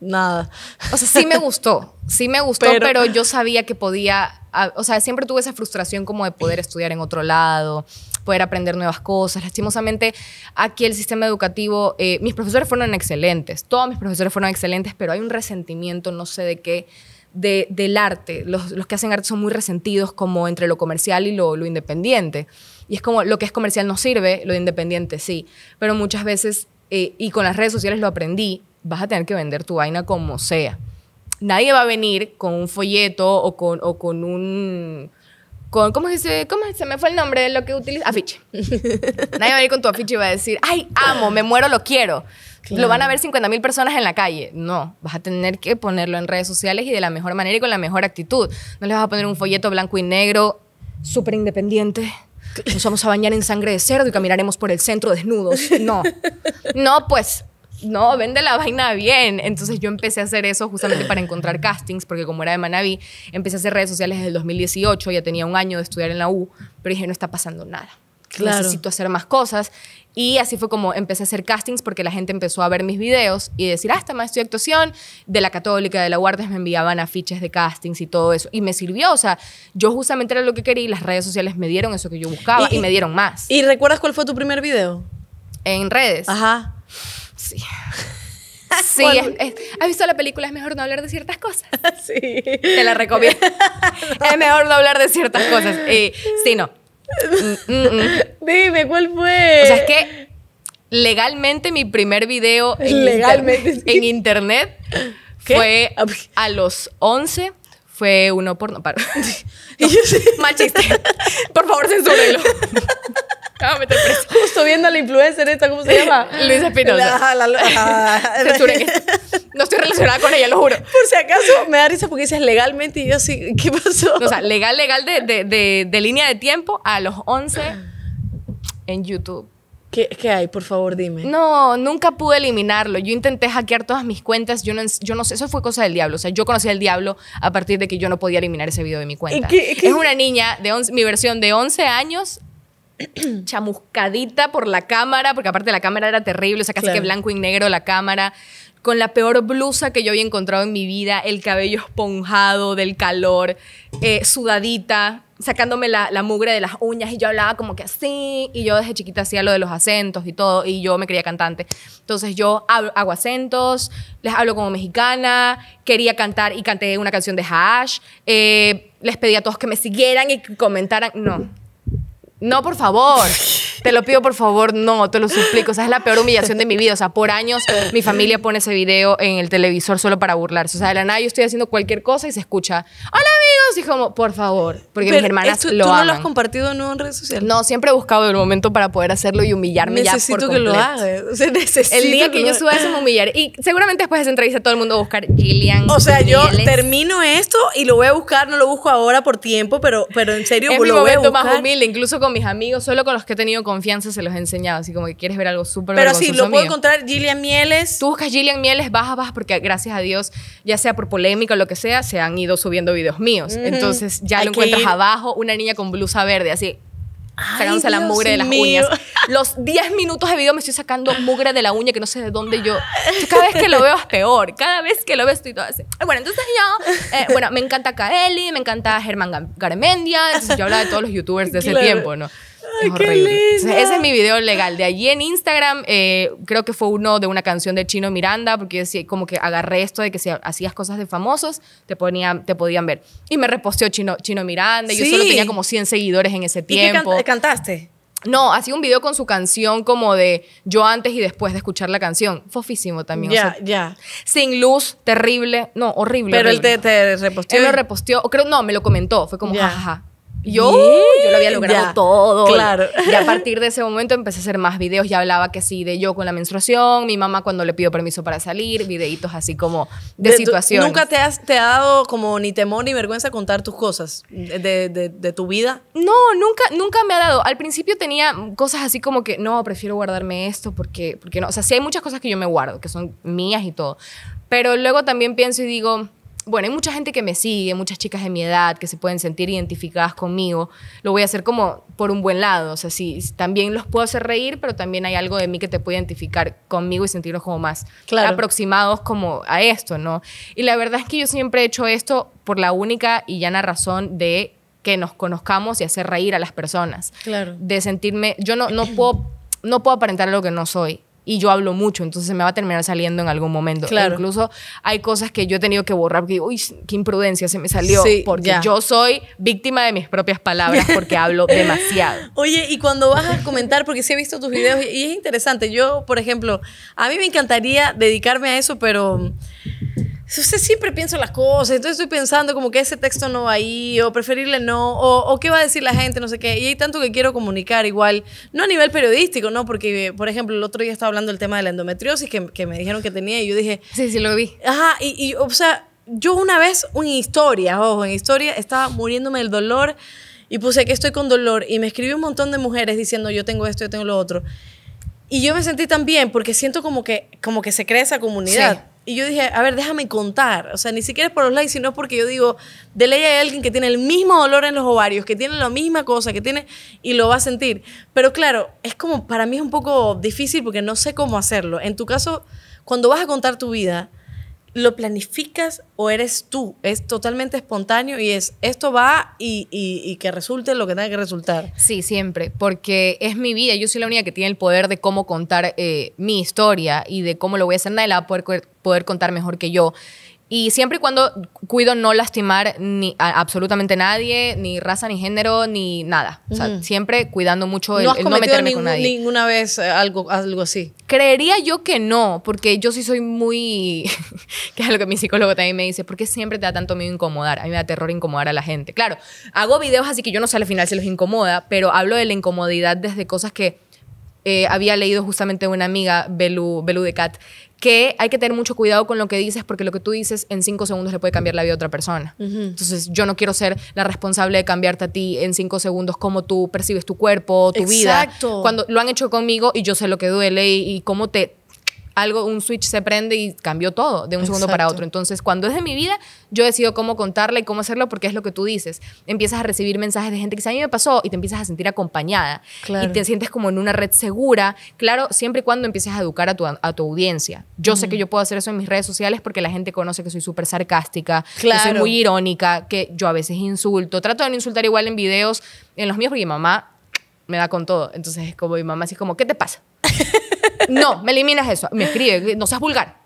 Nada. O sea, sí me [laughs] gustó, sí me gustó, pero yo sabía que podía o sea, siempre tuve esa frustración como de poder estudiar en otro lado, poder aprender nuevas cosas. Lastimosamente, aquí el sistema educativo, eh, mis profesores fueron excelentes, todos mis profesores fueron excelentes, pero hay un resentimiento, no sé de qué, del arte. Los, que hacen arte son muy resentidos como entre lo comercial y lo, independiente. Y es como lo que es comercial no sirve, lo independiente sí. Pero muchas veces, eh, y con las redes sociales lo aprendí, vas a tener que vender tu vaina como sea nadie va a venir con un folleto o con, o con un... Con, ¿cómo, se dice? ¿Cómo se me fue el nombre de lo que utiliza? Afiche. [laughs] nadie va a venir con tu afiche y va a decir, ay, amo, me muero, lo quiero. Lo van a ver 50.000 personas en la calle. No, vas a tener que ponerlo en redes sociales y de la mejor manera y con la mejor actitud. No les vas a poner un folleto blanco y negro súper independiente. Nos vamos a bañar en sangre de cerdo y caminaremos por el centro desnudos. No. [laughs] No, pues no, vende la vaina bien. Entonces yo empecé a hacer eso justamente para encontrar castings, porque como era de Manaví, empecé a hacer redes sociales desde el 2018, ya tenía un año de estudiar en la U, pero dije, no está pasando nada. Claro. Necesito hacer más cosas. Y así fue como empecé a hacer castings porque la gente empezó a ver mis videos y decir, ah, está maestra de actuación de la Católica, de la Guardia, me enviaban afiches de castings y todo eso. Y me sirvió, o sea, yo justamente era lo que quería y las redes sociales me dieron eso que yo buscaba y me dieron más. ¿Y recuerdas cuál fue tu primer video? En redes. Ajá. Sí. [laughs] Sí, ¿has visto la película? Es mejor no hablar de ciertas cosas. [laughs] Sí. Te la recomiendo. [laughs] Es mejor no hablar de ciertas cosas. sí, no. Mm, mm, mm. Dime, ¿cuál fue? O sea, es que legalmente mi primer video en, legalmente, internet, en internet fue a los 11. Fue uno por no no, Machiste. Por favor, censúrenlo. Ah, Justo viendo a la influencer esta, ¿cómo se llama? Luisa Espinosa. [laughs] no estoy relacionada con ella, lo juro. Por si acaso me da risa porque dices legalmente y yo sí, ¿qué pasó? o sea, legal, legal de, de, de, línea de tiempo a los 11 en YouTube. ¿Qué, ¿Qué, hay? Por favor, dime. No, nunca pude eliminarlo. Yo intenté hackear todas mis cuentas. Yo no, yo no sé, eso fue cosa del diablo. O sea, yo conocí al diablo a partir de que yo no podía eliminar ese video de mi cuenta. Es una niña de 11, mi versión de 11 años [clears throat] chamuscadita por la cámara, porque aparte la cámara era terrible, o sea, casi que blanco y negro la cámara, con la peor blusa que yo había encontrado en mi vida, el cabello esponjado del calor, eh, sudadita, sacándome la, la, mugre de las uñas y yo hablaba como que así, y yo desde chiquita hacía lo de los acentos y todo, y yo me quería cantante. Entonces yo hablo, hago acentos, les hablo como mexicana, quería cantar y canté una canción de Hash, eh, les pedí a todos que me siguieran y que comentaran, no no, por favor. Te lo pido, por favor, no, te lo suplico. O sea, es la peor humillación de mi vida. O sea, por años mi familia pone ese video en el televisor solo para burlarse. O sea, de la nada yo estoy haciendo cualquier cosa y se escucha, ¡Hola! y como, por favor, porque mis hermanas lo ¿tú no lo has compartido en redes sociales? No, siempre he buscado el momento para poder hacerlo y humillarme ya por completo. Que lo hagas. necesito El día que, yo suba eso me Y seguramente después de esa entrevista todo el mundo va a buscar Gillian. O sea, yo termino esto y lo voy a buscar, no lo busco ahora por tiempo, pero, pero en serio es lo momento voy más humilde, incluso con mis amigos, solo con los que he tenido confianza se los he enseñado, así como que quieres ver algo súper Pero sí, lo puedo encontrar Gillian Mieles. Tú buscas Gillian Mieles, baja, baja, porque gracias a Dios, ya sea por polémica o lo que sea, se han ido subiendo videos míos. Entonces ya lo encuentras abajo, una niña con blusa verde, así sacándose la mugre de las uñas. Los 10 minutos de video me estoy sacando mugre de la uña que no sé de dónde yo. cada vez que lo veo es peor. Cada vez que lo veo estoy todo así. Bueno, entonces yo. Eh, bueno, me encanta Kaeli, me encanta Germán Garmendia. Yo hablaba de todos los youtubers de ese tiempo, ¿no? Ay, Qué lindo. ese es mi video legal. De allí en Instagram, eh, creo que fue uno de una canción de Chino Miranda, porque yo como que agarré esto de que si hacías cosas de famosos, te, te podían ver. Y me reposteó Chino, Chino Miranda, yo solo tenía como 100 seguidores en ese tiempo. ¿Y qué cantaste? No, hacía un video con su canción como de yo antes y después de escuchar la canción. Fofísimo también. Ya, ya. Sin luz, terrible. No, horrible. Pero él te, reposteó. Él lo reposteó. no, me lo comentó. Fue como, jajaja. Yo, yo lo había logrado todo. Claro. Y a partir de ese momento empecé a hacer más videos. Ya hablaba que sí de yo con la menstruación, mi mamá cuando le pido permiso para salir, videitos así como de, situaciones. situación. ¿Nunca te, has, te ha dado como ni temor ni vergüenza contar tus cosas de, de, tu vida? No, nunca, nunca me ha dado. Al principio tenía cosas así como que, no, prefiero guardarme esto porque, porque no. O sea, sí hay muchas cosas que yo me guardo, que son mías y todo. Pero luego también pienso y digo, bueno, hay mucha gente que me sigue, muchas chicas de mi edad que se pueden sentir identificadas conmigo. Lo voy a hacer como por un buen lado. O sea, sí, también los puedo hacer reír, pero también hay algo de mí que te puede identificar conmigo y sentirlos como más aproximados como a esto, ¿no? Y la verdad es que yo siempre he hecho esto por la única y llana razón de que nos conozcamos y hacer reír a las personas. Claro. De sentirme, yo no, no puedo no puedo aparentar lo que no soy y yo hablo mucho, entonces se me va a terminar saliendo en algún momento. E claro. incluso hay cosas que yo he tenido que borrar porque uy, qué imprudencia se me salió, sí, porque yo soy víctima de mis propias palabras porque hablo [laughs] demasiado. Oye, y cuando vas a comentar, porque sí he visto tus videos y es interesante, yo, por ejemplo, a mí me encantaría dedicarme a eso, pero usted siempre piensa las cosas, entonces estoy pensando como que ese texto no va ahí, o preferirle no, o, qué va a decir la gente, no sé qué. Y hay tanto que quiero comunicar igual, no a nivel periodístico, ¿no? Porque, por ejemplo, el otro día estaba hablando del tema de la endometriosis que, me dijeron que tenía y yo dije... Sí, sí, lo vi. Ajá, y, y o sea, yo una vez, en historia, ojo, en historia, estaba muriéndome del dolor y puse que estoy con dolor y me escribió un montón de mujeres diciendo yo tengo esto, yo tengo lo otro. Y yo me sentí tan bien porque siento como que, como que se crea esa comunidad. Sí. Y yo dije, a ver, déjame contar. O sea, ni siquiera es por los likes, sino porque yo digo, de ley hay alguien que tiene el mismo dolor en los ovarios, que tiene la misma cosa, que tiene y lo va a sentir. Pero claro, es como, para mí es un poco difícil porque no sé cómo hacerlo. En tu caso, cuando vas a contar tu vida, ¿Lo planificas o eres tú? Es totalmente espontáneo y es esto va y, y, que resulte lo que tenga que resultar. Sí, siempre, porque es mi vida. Yo soy la única que tiene el poder de cómo contar eh, mi historia y de cómo lo voy a hacer. Nadie la va a poder, poder contar mejor que yo. Y siempre y cuando cuido no lastimar ni absolutamente nadie, ni raza, ni género, ni nada. O sea, siempre cuidando mucho el no, meterme con nadie. ninguna vez eh, algo, algo así? Creería yo que no, porque yo sí soy muy... [laughs] que es lo que mi psicólogo también me dice. ¿Por qué siempre te da tanto miedo incomodar? A mí me da terror incomodar a la gente. Claro, hago videos así que yo no sé al final si los incomoda, pero hablo de la incomodidad desde cosas que... Eh, había leído justamente una amiga, Belu, Belu de Cat, que hay que tener mucho cuidado con lo que dices porque lo que tú dices en cinco segundos le puede cambiar la vida a otra persona. Entonces yo no quiero ser la responsable de cambiarte a ti en cinco segundos cómo tú percibes tu cuerpo, tu Exacto. vida. Cuando lo han hecho conmigo y yo sé lo que duele y cómo te algo, un switch se prende y cambió todo de un segundo para otro. Entonces, cuando es de mi vida, yo decido cómo contarla y cómo hacerlo porque es lo que tú dices. Empiezas a recibir mensajes de gente que dice, a mí me pasó y te empiezas a sentir acompañada y te sientes como en una red segura. Claro, siempre y cuando empieces a educar a tu, audiencia. Yo sé que yo puedo hacer eso en mis redes sociales porque la gente conoce que soy súper sarcástica, que soy muy irónica, que yo a veces insulto. Trato de no insultar igual en videos, en los míos, porque mi mamá me da con todo. Entonces, es como mi mamá así como, ¿qué te pasa? [laughs] No, me eliminas eso. Me escribe, no seas vulgar.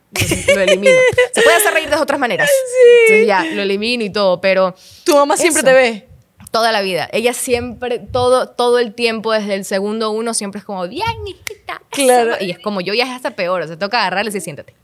lo elimino. Se puede hacer reír de otras maneras. [laughs] Sí. ya, lo elimino y todo, pero. Tu mamá siempre te ve. Toda la vida. Ella siempre, todo, todo el tiempo, desde el segundo uno, siempre es como, bien, hijita. Claro. Y es como yo ya es hasta peor. O sea, toca agarrarle y siéntate.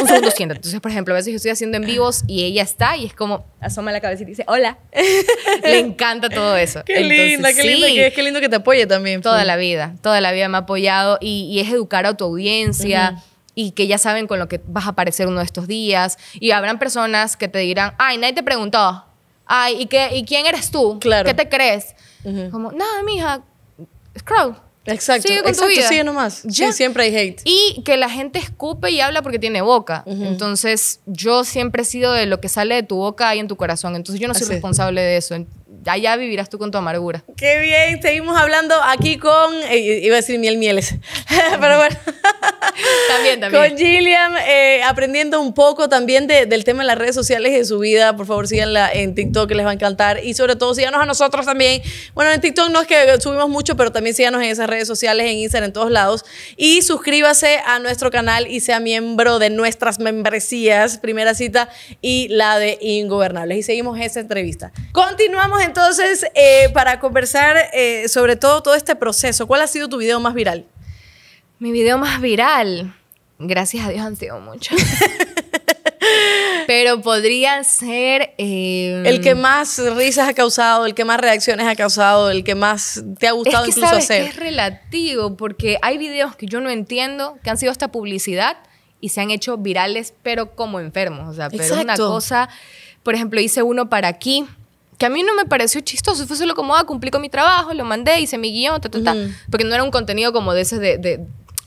Un segundo, siéntate. Entonces, por ejemplo, a veces yo estoy haciendo en vivos y ella está y es como, asoma la cabeza y dice, hola. [laughs] Le encanta todo eso. Qué linda, qué sí, que es, qué lindo que te apoye también. Toda la vida, toda la vida me ha apoyado y, es educar a tu audiencia. y que ya saben con lo que vas a aparecer uno de estos días. Y habrán personas que te dirán, ay, nadie te preguntó ay, ¿y, qué, ¿y quién eres tú? Claro. ¿Qué te crees? Como, nada, mija, scroll. Exacto, sigue con exacto, vida. sigue nomás. siempre hay hate. Y que la gente escupe y habla porque tiene boca. Entonces, yo siempre he sido de lo que sale de tu boca y en tu corazón. Entonces, yo no soy responsable de eso allá vivirás tú con tu amargura. Qué bien, seguimos hablando aquí con, eh, iba a decir miel mieles, [laughs] pero bueno. también, también. Con Gillian, eh, aprendiendo un poco también del tema de las redes sociales y de su vida. Por favor, síganla en TikTok, que les va a encantar. Y sobre todo, síganos a nosotros también. Bueno, en TikTok no es que subimos mucho, pero también síganos en esas redes sociales, en Instagram, en todos lados. Y suscríbase a nuestro canal y sea miembro de nuestras membresías, primera cita y la de Ingobernables. Y seguimos esa entrevista. Continuamos entonces entonces eh, para conversar eh, sobre todo todo este proceso. ¿Cuál ha sido tu video más viral? Mi video más viral, gracias a Dios han sido muchos. [laughs] Pero podría ser... Em, el que más risas ha causado, el que más reacciones ha causado, el que más te ha gustado incluso hacer. es relativo, porque hay videos que yo no entiendo, que han sido hasta publicidad y se han hecho virales, pero como enfermos. O sea, pero Exacto. una cosa... Por ejemplo, hice uno para aquí, que a mí no me pareció chistoso, fue solo como, ah, cumplí con mi trabajo, lo mandé, hice mi guión, ta, ta, Porque no era un contenido como de ese de,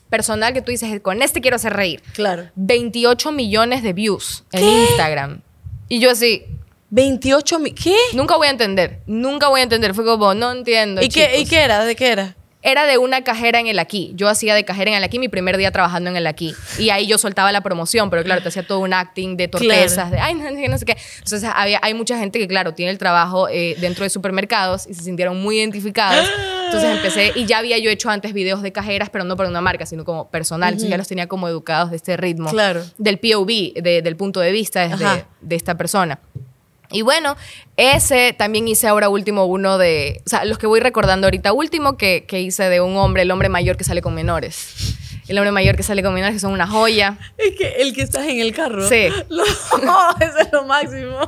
personal que tú dices, con este quiero hacer reír. Claro. 28 millones de views en Instagram. Y yo así... 28 millones. ¿Qué? Nunca voy a entender. Nunca voy a entender. Fue como, no entiendo. ¿Y, ¿Y qué era? ¿De qué era? era de una cajera en el aquí. Yo hacía de cajera en el aquí mi primer día trabajando en el aquí. Y ahí yo soltaba la promoción, pero claro, te hacía todo un acting de torpezas, de ay, no, sé qué. Entonces había, hay mucha gente que, claro, tiene el trabajo eh, dentro de supermercados y se sintieron muy identificados. Entonces empecé, y ya había yo hecho antes videos de cajeras, pero no para una marca, sino como personal. Entonces ya los tenía como educados de este ritmo. Claro. Del POV, del punto de vista de esta persona. Y bueno, ese también hice ahora último uno de, o sea, los que voy recordando ahorita último que, que hice de un hombre, el hombre mayor que sale con menores el hombre mayor que sale con es que son una joya. [laughs] Es que el que estás en el carro. Sí. [laughs] [laughs] ese es lo máximo.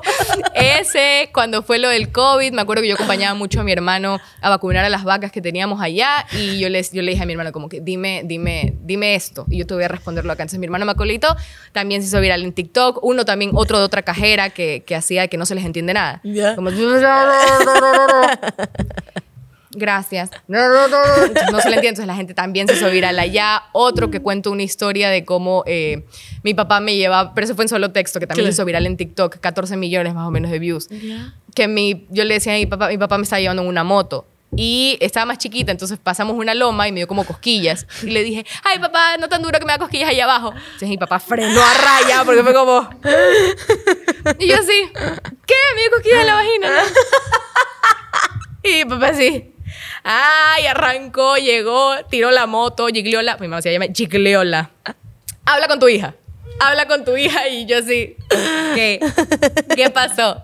Ese, cuando fue lo del COVID, me acuerdo que yo acompañaba mucho a mi hermano a vacunar a las vacas que teníamos allá y yo, les, yo le dije a mi hermano como que dime, dime, dime esto y yo te voy a responderlo acá. Entonces mi hermano Macolito también se hizo viral en TikTok, uno también, otro de otra cajera que, hacía que no se les entiende nada gracias. No, se le entiende. Entonces la gente también se hizo viral allá. Otro que cuento una historia de cómo eh, mi papá me lleva, pero eso fue en solo texto, que también se hizo viral en TikTok, 14 millones más o menos de views. Que mi, yo le decía a mi papá, mi papá me estaba llevando en una moto y estaba más chiquita, entonces pasamos una loma y me dio como cosquillas. Y le dije, ay papá, no tan duro que me da cosquillas Allá abajo. Entonces mi papá frenó a raya porque fue como... Y yo así, ¿qué? Me dio cosquillas en la vagina. Y mi papá así, Ay, arrancó, llegó, tiró la moto, Gigliola. Mi mamá se llama Gigliola. Habla con tu hija. Habla con tu hija y yo sí. ¿qué? ¿Qué pasó?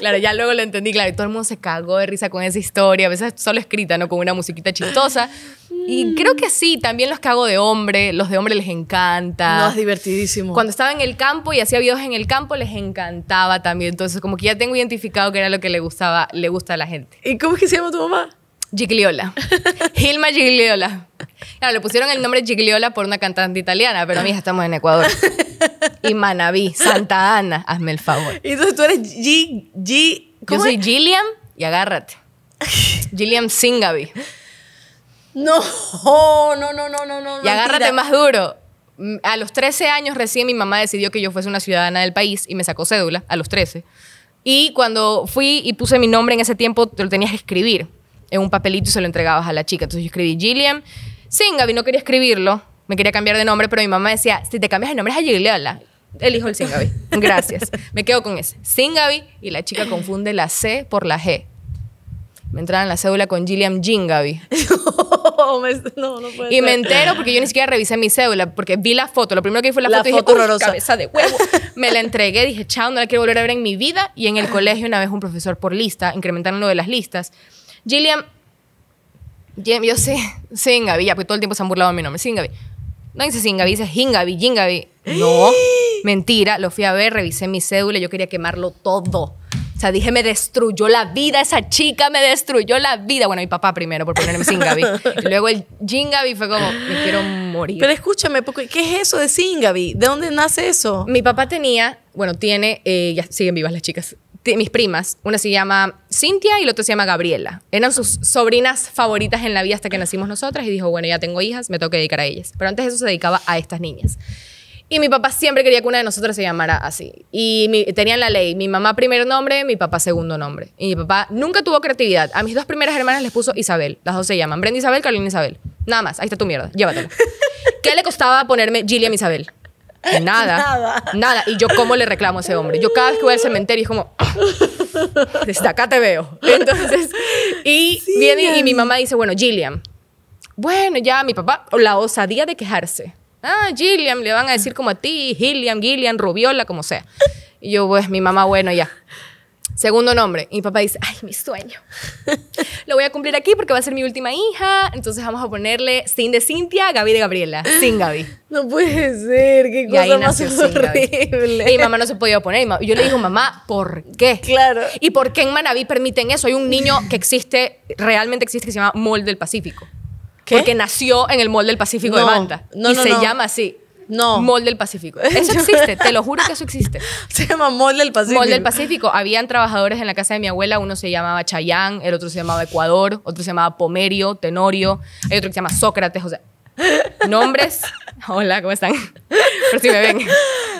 Claro, ya luego lo entendí, claro, y todo el mundo se cagó de risa con esa historia, a veces solo escrita, ¿no? Con una musiquita chistosa. Y mm. creo que sí, también los cago de hombre, los de hombre les encanta. No, es divertidísimo. Cuando estaba en el campo y hacía videos en el campo, les encantaba también. Entonces, como que ya tengo identificado que era lo que le gustaba, le gusta a la gente. ¿Y cómo es que se llama tu mamá? Gigliola. Gilma [laughs] Gigliola. Claro, le pusieron el nombre Gigliola por una cantante italiana, pero mija, estamos en Ecuador. [laughs] Y Manaví Santa Ana, hazme el favor. Y entonces tú eres G. Yo soy Gilliam y agárrate. [laughs] Gilliam Singavi. No, no, no, no, no, no. Y agárrate más duro. Mm, a los 13 años recién mi mamá decidió que yo fuese una ciudadana del país y me sacó cédula a los 13. Y cuando fui y puse mi nombre en ese tiempo, te lo tenías que escribir en un papelito y se lo entregabas a la chica. Entonces yo escribí Gillian. Sin no quería escribirlo, me quería cambiar de nombre, pero mi mamá decía, si te cambias de nombre es a Gillian. Elijo el Sin Gracias. [laughs] me quedo con ese. Sin y la chica confunde la C por la G. Me entraba en la cédula con Gillian Gingaby. [laughs] y me entero porque yo ni siquiera revisé mi cédula, porque vi la foto. Lo primero que vi fue la, foto, y dije, cabeza de huevo. [laughs] me la entregué, dije, chao, no la quiero volver a ver en mi vida. Y en el colegio una vez un profesor por lista, incrementaron lo de las listas. Gillian. yo sé, Singavi ya, porque todo el tiempo se han burlado de mi nombre. Singavi, No dice Singavi, dice Jingavi, Jingavi? No, [gasps] mentira. Lo fui a ver, revisé mi cédula, yo quería quemarlo todo. O sea, dije, me destruyó la vida, esa chica me destruyó la vida. Bueno, mi papá primero por ponerme Singavi, [laughs] luego el Jingavi fue como, me quiero morir. Pero escúchame, ¿qué es eso de Singavi? ¿De dónde nace eso? Mi papá tenía, bueno, tiene, eh, ya siguen vivas las chicas, mis primas, una se llama Cintia y la otra se llama Gabriela. Eran sus sobrinas favoritas en la vida hasta que nacimos nosotras y dijo, bueno, ya tengo hijas, me tengo que dedicar a ellas. Pero antes eso se dedicaba a estas niñas. Y mi papá siempre quería que una de nosotras se llamara así. Y tenían la ley, mi mamá primer nombre, mi papá segundo nombre. Y mi papá nunca tuvo creatividad. A mis dos primeras hermanas les puso Isabel. Las dos se llaman, Brenda Isabel, Carolina Isabel. Nada más, ahí está tu mierda, llévatelo. [laughs] ¿Qué le costaba ponerme Gillian Isabel? Nada, nada. Nada. Y yo cómo le reclamo a ese hombre. Yo cada vez que voy al cementerio es como, hasta ah, acá te veo. Entonces, y viene y mi mamá dice, bueno, Gillian, bueno, ya mi papá, la osadía de quejarse. Ah, Gillian, le van a decir como a ti, Gillian, Gillian, Rubiola, como sea. Y yo, pues, mi mamá, bueno, ya. Segundo nombre. Y mi papá dice, ay, mi sueño. [laughs] Lo voy a cumplir aquí porque va a ser mi última hija. Entonces vamos a ponerle Sin de Cintia, Gaby de Gabriela. Sin Gaby. No puede ser, qué cosa más horrible. Y mi mamá no se podía poner. Yo le dije, mamá, ¿por qué? Claro. ¿Y por qué en Manaví permiten eso? Hay un niño que existe, realmente existe, que se llama Mol del Pacífico. ¿Qué? Porque nació en el Mol del Pacífico de Manta. No, y se llama así. No. Mall del Pacífico. [laughs] Eso existe, te lo juro que eso existe. [laughs] Se llama Mall del Pacífico. Mall del Pacífico. Habían trabajadores en la casa de mi abuela, uno se llamaba Chayán, el otro se llamaba Ecuador, otro se llamaba Pomerio, Tenorio, hay otro que se llama Sócrates, o sea, nombres. [laughs] Hola, ¿cómo están? Por si me ven.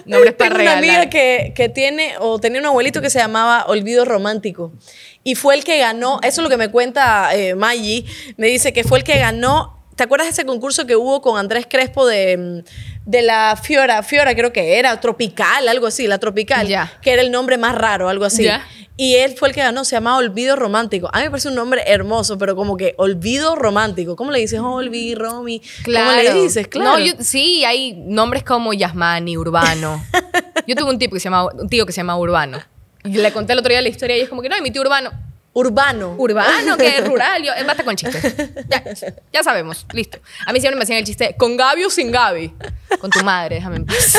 Nombres para una amiga que, tiene, o tenía un abuelito que se llamaba Olvido Romántico. Y fue el que ganó, eso es lo que me cuenta eh, Maggie, me dice que fue el que ganó ¿Te acuerdas de ese concurso que hubo con Andrés Crespo de, mm, de la Fiora? Fiora creo que era, Tropical, algo así, la Tropical, que era el nombre más raro, algo así. Y él fue el que ganó, se llama Olvido Romántico. A mí me parece un nombre hermoso, pero como que Olvido Romántico. ¿Cómo le dices mm. Olvi, Romi. Claro. ¿Cómo le dices? Claro. No, sí, hay nombres como Yasmani, Urbano. [laughs] yo tuve un, tipo que se llamaba, un tío que se llama Urbano. Y le conté el otro día la historia y es como que, no, mi tío Urbano Urbano. Urbano, que es [laughs] rural. Yo, con chistes. Ya, ya sabemos. Listo. A mí siempre me hacían el chiste, ¿con Gaby o sin Gaby? Con tu madre, déjame en paz.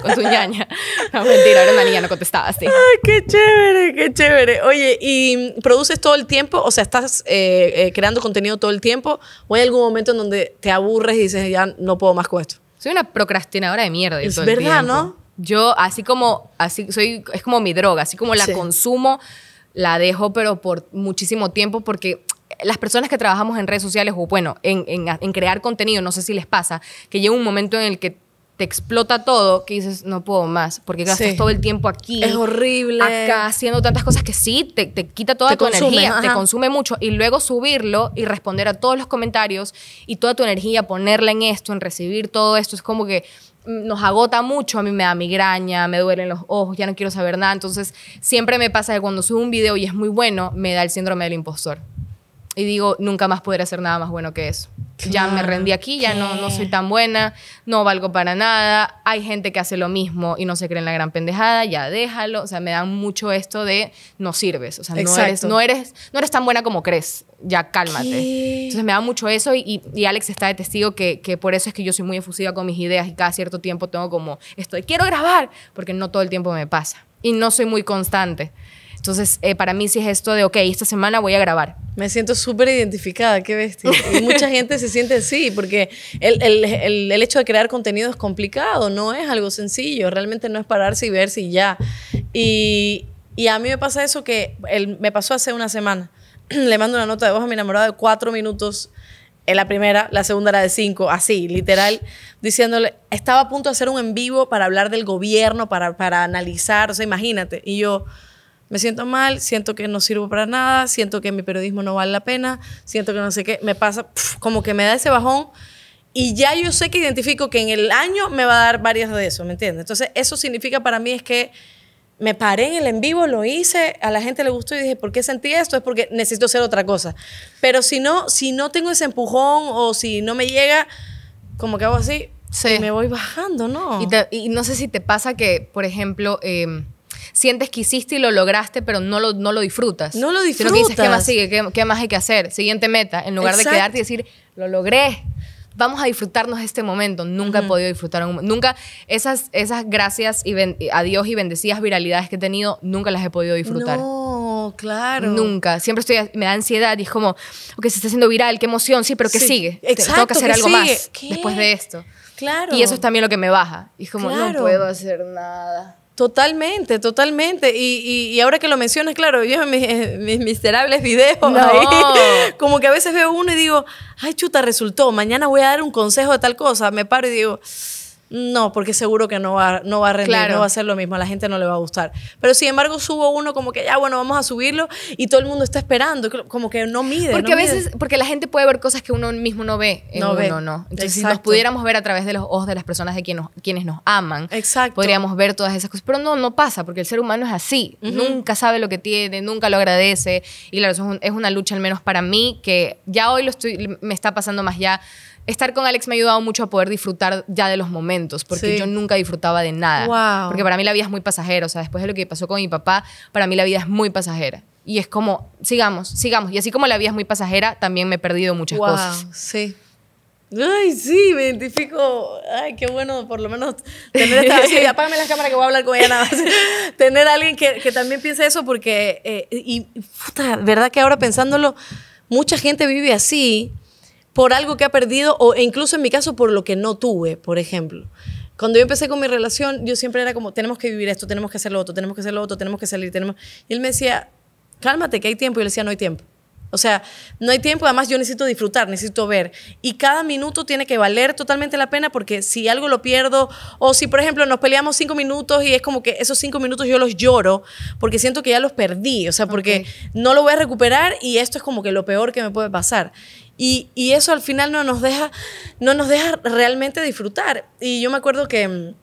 Con tu ñaña. No, mentira, ahora una niña no contestaba así. Ay, qué chévere, qué chévere. Oye, ¿y produces todo el tiempo? O sea, ¿estás eh, eh, creando contenido todo el tiempo? ¿O hay algún momento en donde te aburres y dices, ya no puedo más con esto? Soy una procrastinadora de mierda. es verdad, ¿no? Yo, así como, así, soy, es como mi droga, así como la consumo la dejo, pero por muchísimo tiempo, porque las personas que trabajamos en redes sociales o, bueno, en, crear contenido, no sé si les pasa, que llega un momento en el que te explota todo que dices, no puedo más, porque gastas todo el tiempo aquí. Es horrible. Acá, haciendo tantas cosas que sí, te, quita toda tu energía, te consume mucho. Y luego subirlo y responder a todos los comentarios y toda tu energía, ponerla en esto, en recibir todo esto, es como que nos agota mucho, a mí me da migraña, me duelen los ojos, ya no quiero saber nada. Entonces, siempre me pasa que cuando subo un video y es muy bueno, me da el síndrome del impostor. Y digo, nunca más podré hacer nada más bueno que eso. ya me rendí aquí, ya no, no soy tan buena, no valgo para nada. Hay gente que hace lo mismo y no se cree en la gran pendejada, ya déjalo. O sea, me dan mucho esto de no sirves, o sea, no eres, no eres tan buena como crees ya cálmate. Entonces me da mucho eso y, y Alex está de testigo que, por eso es que yo soy muy efusiva con mis ideas y cada cierto tiempo tengo como, estoy, quiero grabar, porque no todo el tiempo me pasa y no soy muy constante. Entonces, eh, para mí sí es esto de, ok, esta semana voy a grabar. Me siento súper identificada, qué bestia. mucha [laughs] gente se siente así, porque el, hecho de crear contenido es complicado, no es algo sencillo, realmente no es pararse y ver si ya. Y, y a mí me pasa eso que me pasó hace una semana [clears throat] le mando una nota de voz a mi enamorada de cuatro minutos en la primera, la segunda era de cinco, así, literal, diciéndole, estaba a punto de hacer un en vivo para hablar del gobierno, para, para analizar, o sea, imagínate. Y yo, me siento mal, siento que no sirvo para nada, siento que mi periodismo no vale la pena, siento que no sé qué, me pasa, como que me da ese bajón. Y ya yo sé que identifico que en el año me va a dar varias de eso, ¿me entiendes? Entonces, eso significa para mí es que me paré en el en vivo, lo hice, a la gente le gustó y dije, ¿por qué sentí esto? Es porque necesito hacer otra cosa. Pero si no, si no tengo ese empujón o si no me llega, como que hago así, me voy bajando, ¿no? Y, no sé si te pasa que, por ejemplo, em, sientes que hiciste y lo lograste, pero no lo, no lo disfrutas. No lo disfrutas. que dices, ¿qué más sigue? ¿Qué, qué más hay que hacer? Siguiente meta. En lugar de quedarte y decir, lo logré vamos a disfrutarnos este momento. Nunca he podido disfrutar un, nunca esas esas gracias y a Dios y bendecidas viralidades que he tenido nunca las he podido disfrutar. No, claro. Nunca. Siempre estoy me da ansiedad y es como, ok, se está haciendo viral, qué emoción, sí, pero qué sigue. Exacto, Tengo que hacer algo más después de esto. Claro. Y eso es también lo que me baja. Y es como no puedo hacer nada. Totalmente, totalmente. Y, y, ahora que lo mencionas, claro, yo mis, mis miserables videos ahí, [laughs] como que a veces veo uno y digo, ay chuta, resultó, mañana voy a dar un consejo de tal cosa. Me paro y digo, no, porque seguro que no va, no va a rendir, no va a ser lo mismo, a la gente no le va a gustar. Pero sin embargo, subo uno como que ya, ah, bueno, vamos a subirlo y todo el mundo está esperando, como que no mide. Porque a veces, porque la gente puede ver cosas que uno mismo no ve. En no uno, No. Entonces, si nos pudiéramos ver a través de los ojos de las personas de quienes nos aman, podríamos ver todas esas cosas. Pero no, no pasa, porque el ser humano es así. Nunca sabe lo que tiene, nunca lo agradece. Y verdad es, es una lucha, al menos para mí, que ya hoy lo estoy, me está pasando más ya estar con Alex me ha ayudado mucho a poder disfrutar ya de los momentos, porque yo nunca disfrutaba de nada. Porque para mí la vida es muy pasajera, o sea, después de lo que pasó con mi papá, para mí la vida es muy pasajera. Y es como, sigamos, sigamos. Y así como la vida es muy pasajera, también me he perdido muchas cosas. Sí. Ay, sí, me identifico. Ay, qué bueno, por lo menos tener esta. sí, [laughs] apágame la cámara que voy a hablar con ella nada más. [laughs] tener a alguien que, que, también piense eso, porque. Eh, y, puta, verdad que ahora pensándolo, mucha gente vive así por algo que ha perdido o e incluso en mi caso por lo que no tuve, por ejemplo. Cuando yo empecé con mi relación, yo siempre era como, tenemos que vivir esto, tenemos que hacer lo otro, tenemos que hacer lo otro, tenemos que salir, tenemos... Y él me decía, cálmate, que hay tiempo. Y yo le decía, no hay tiempo. O sea, no hay tiempo, además yo necesito disfrutar, necesito ver. Y cada minuto tiene que valer totalmente la pena porque si algo lo pierdo o si, por ejemplo, nos peleamos cinco minutos y es como que esos cinco minutos yo los lloro porque siento que ya los perdí, o sea, porque no lo voy a recuperar y esto es como que lo peor que me puede pasar. Y, eso al final no nos, deja, no nos deja realmente disfrutar. Y yo me acuerdo que mm,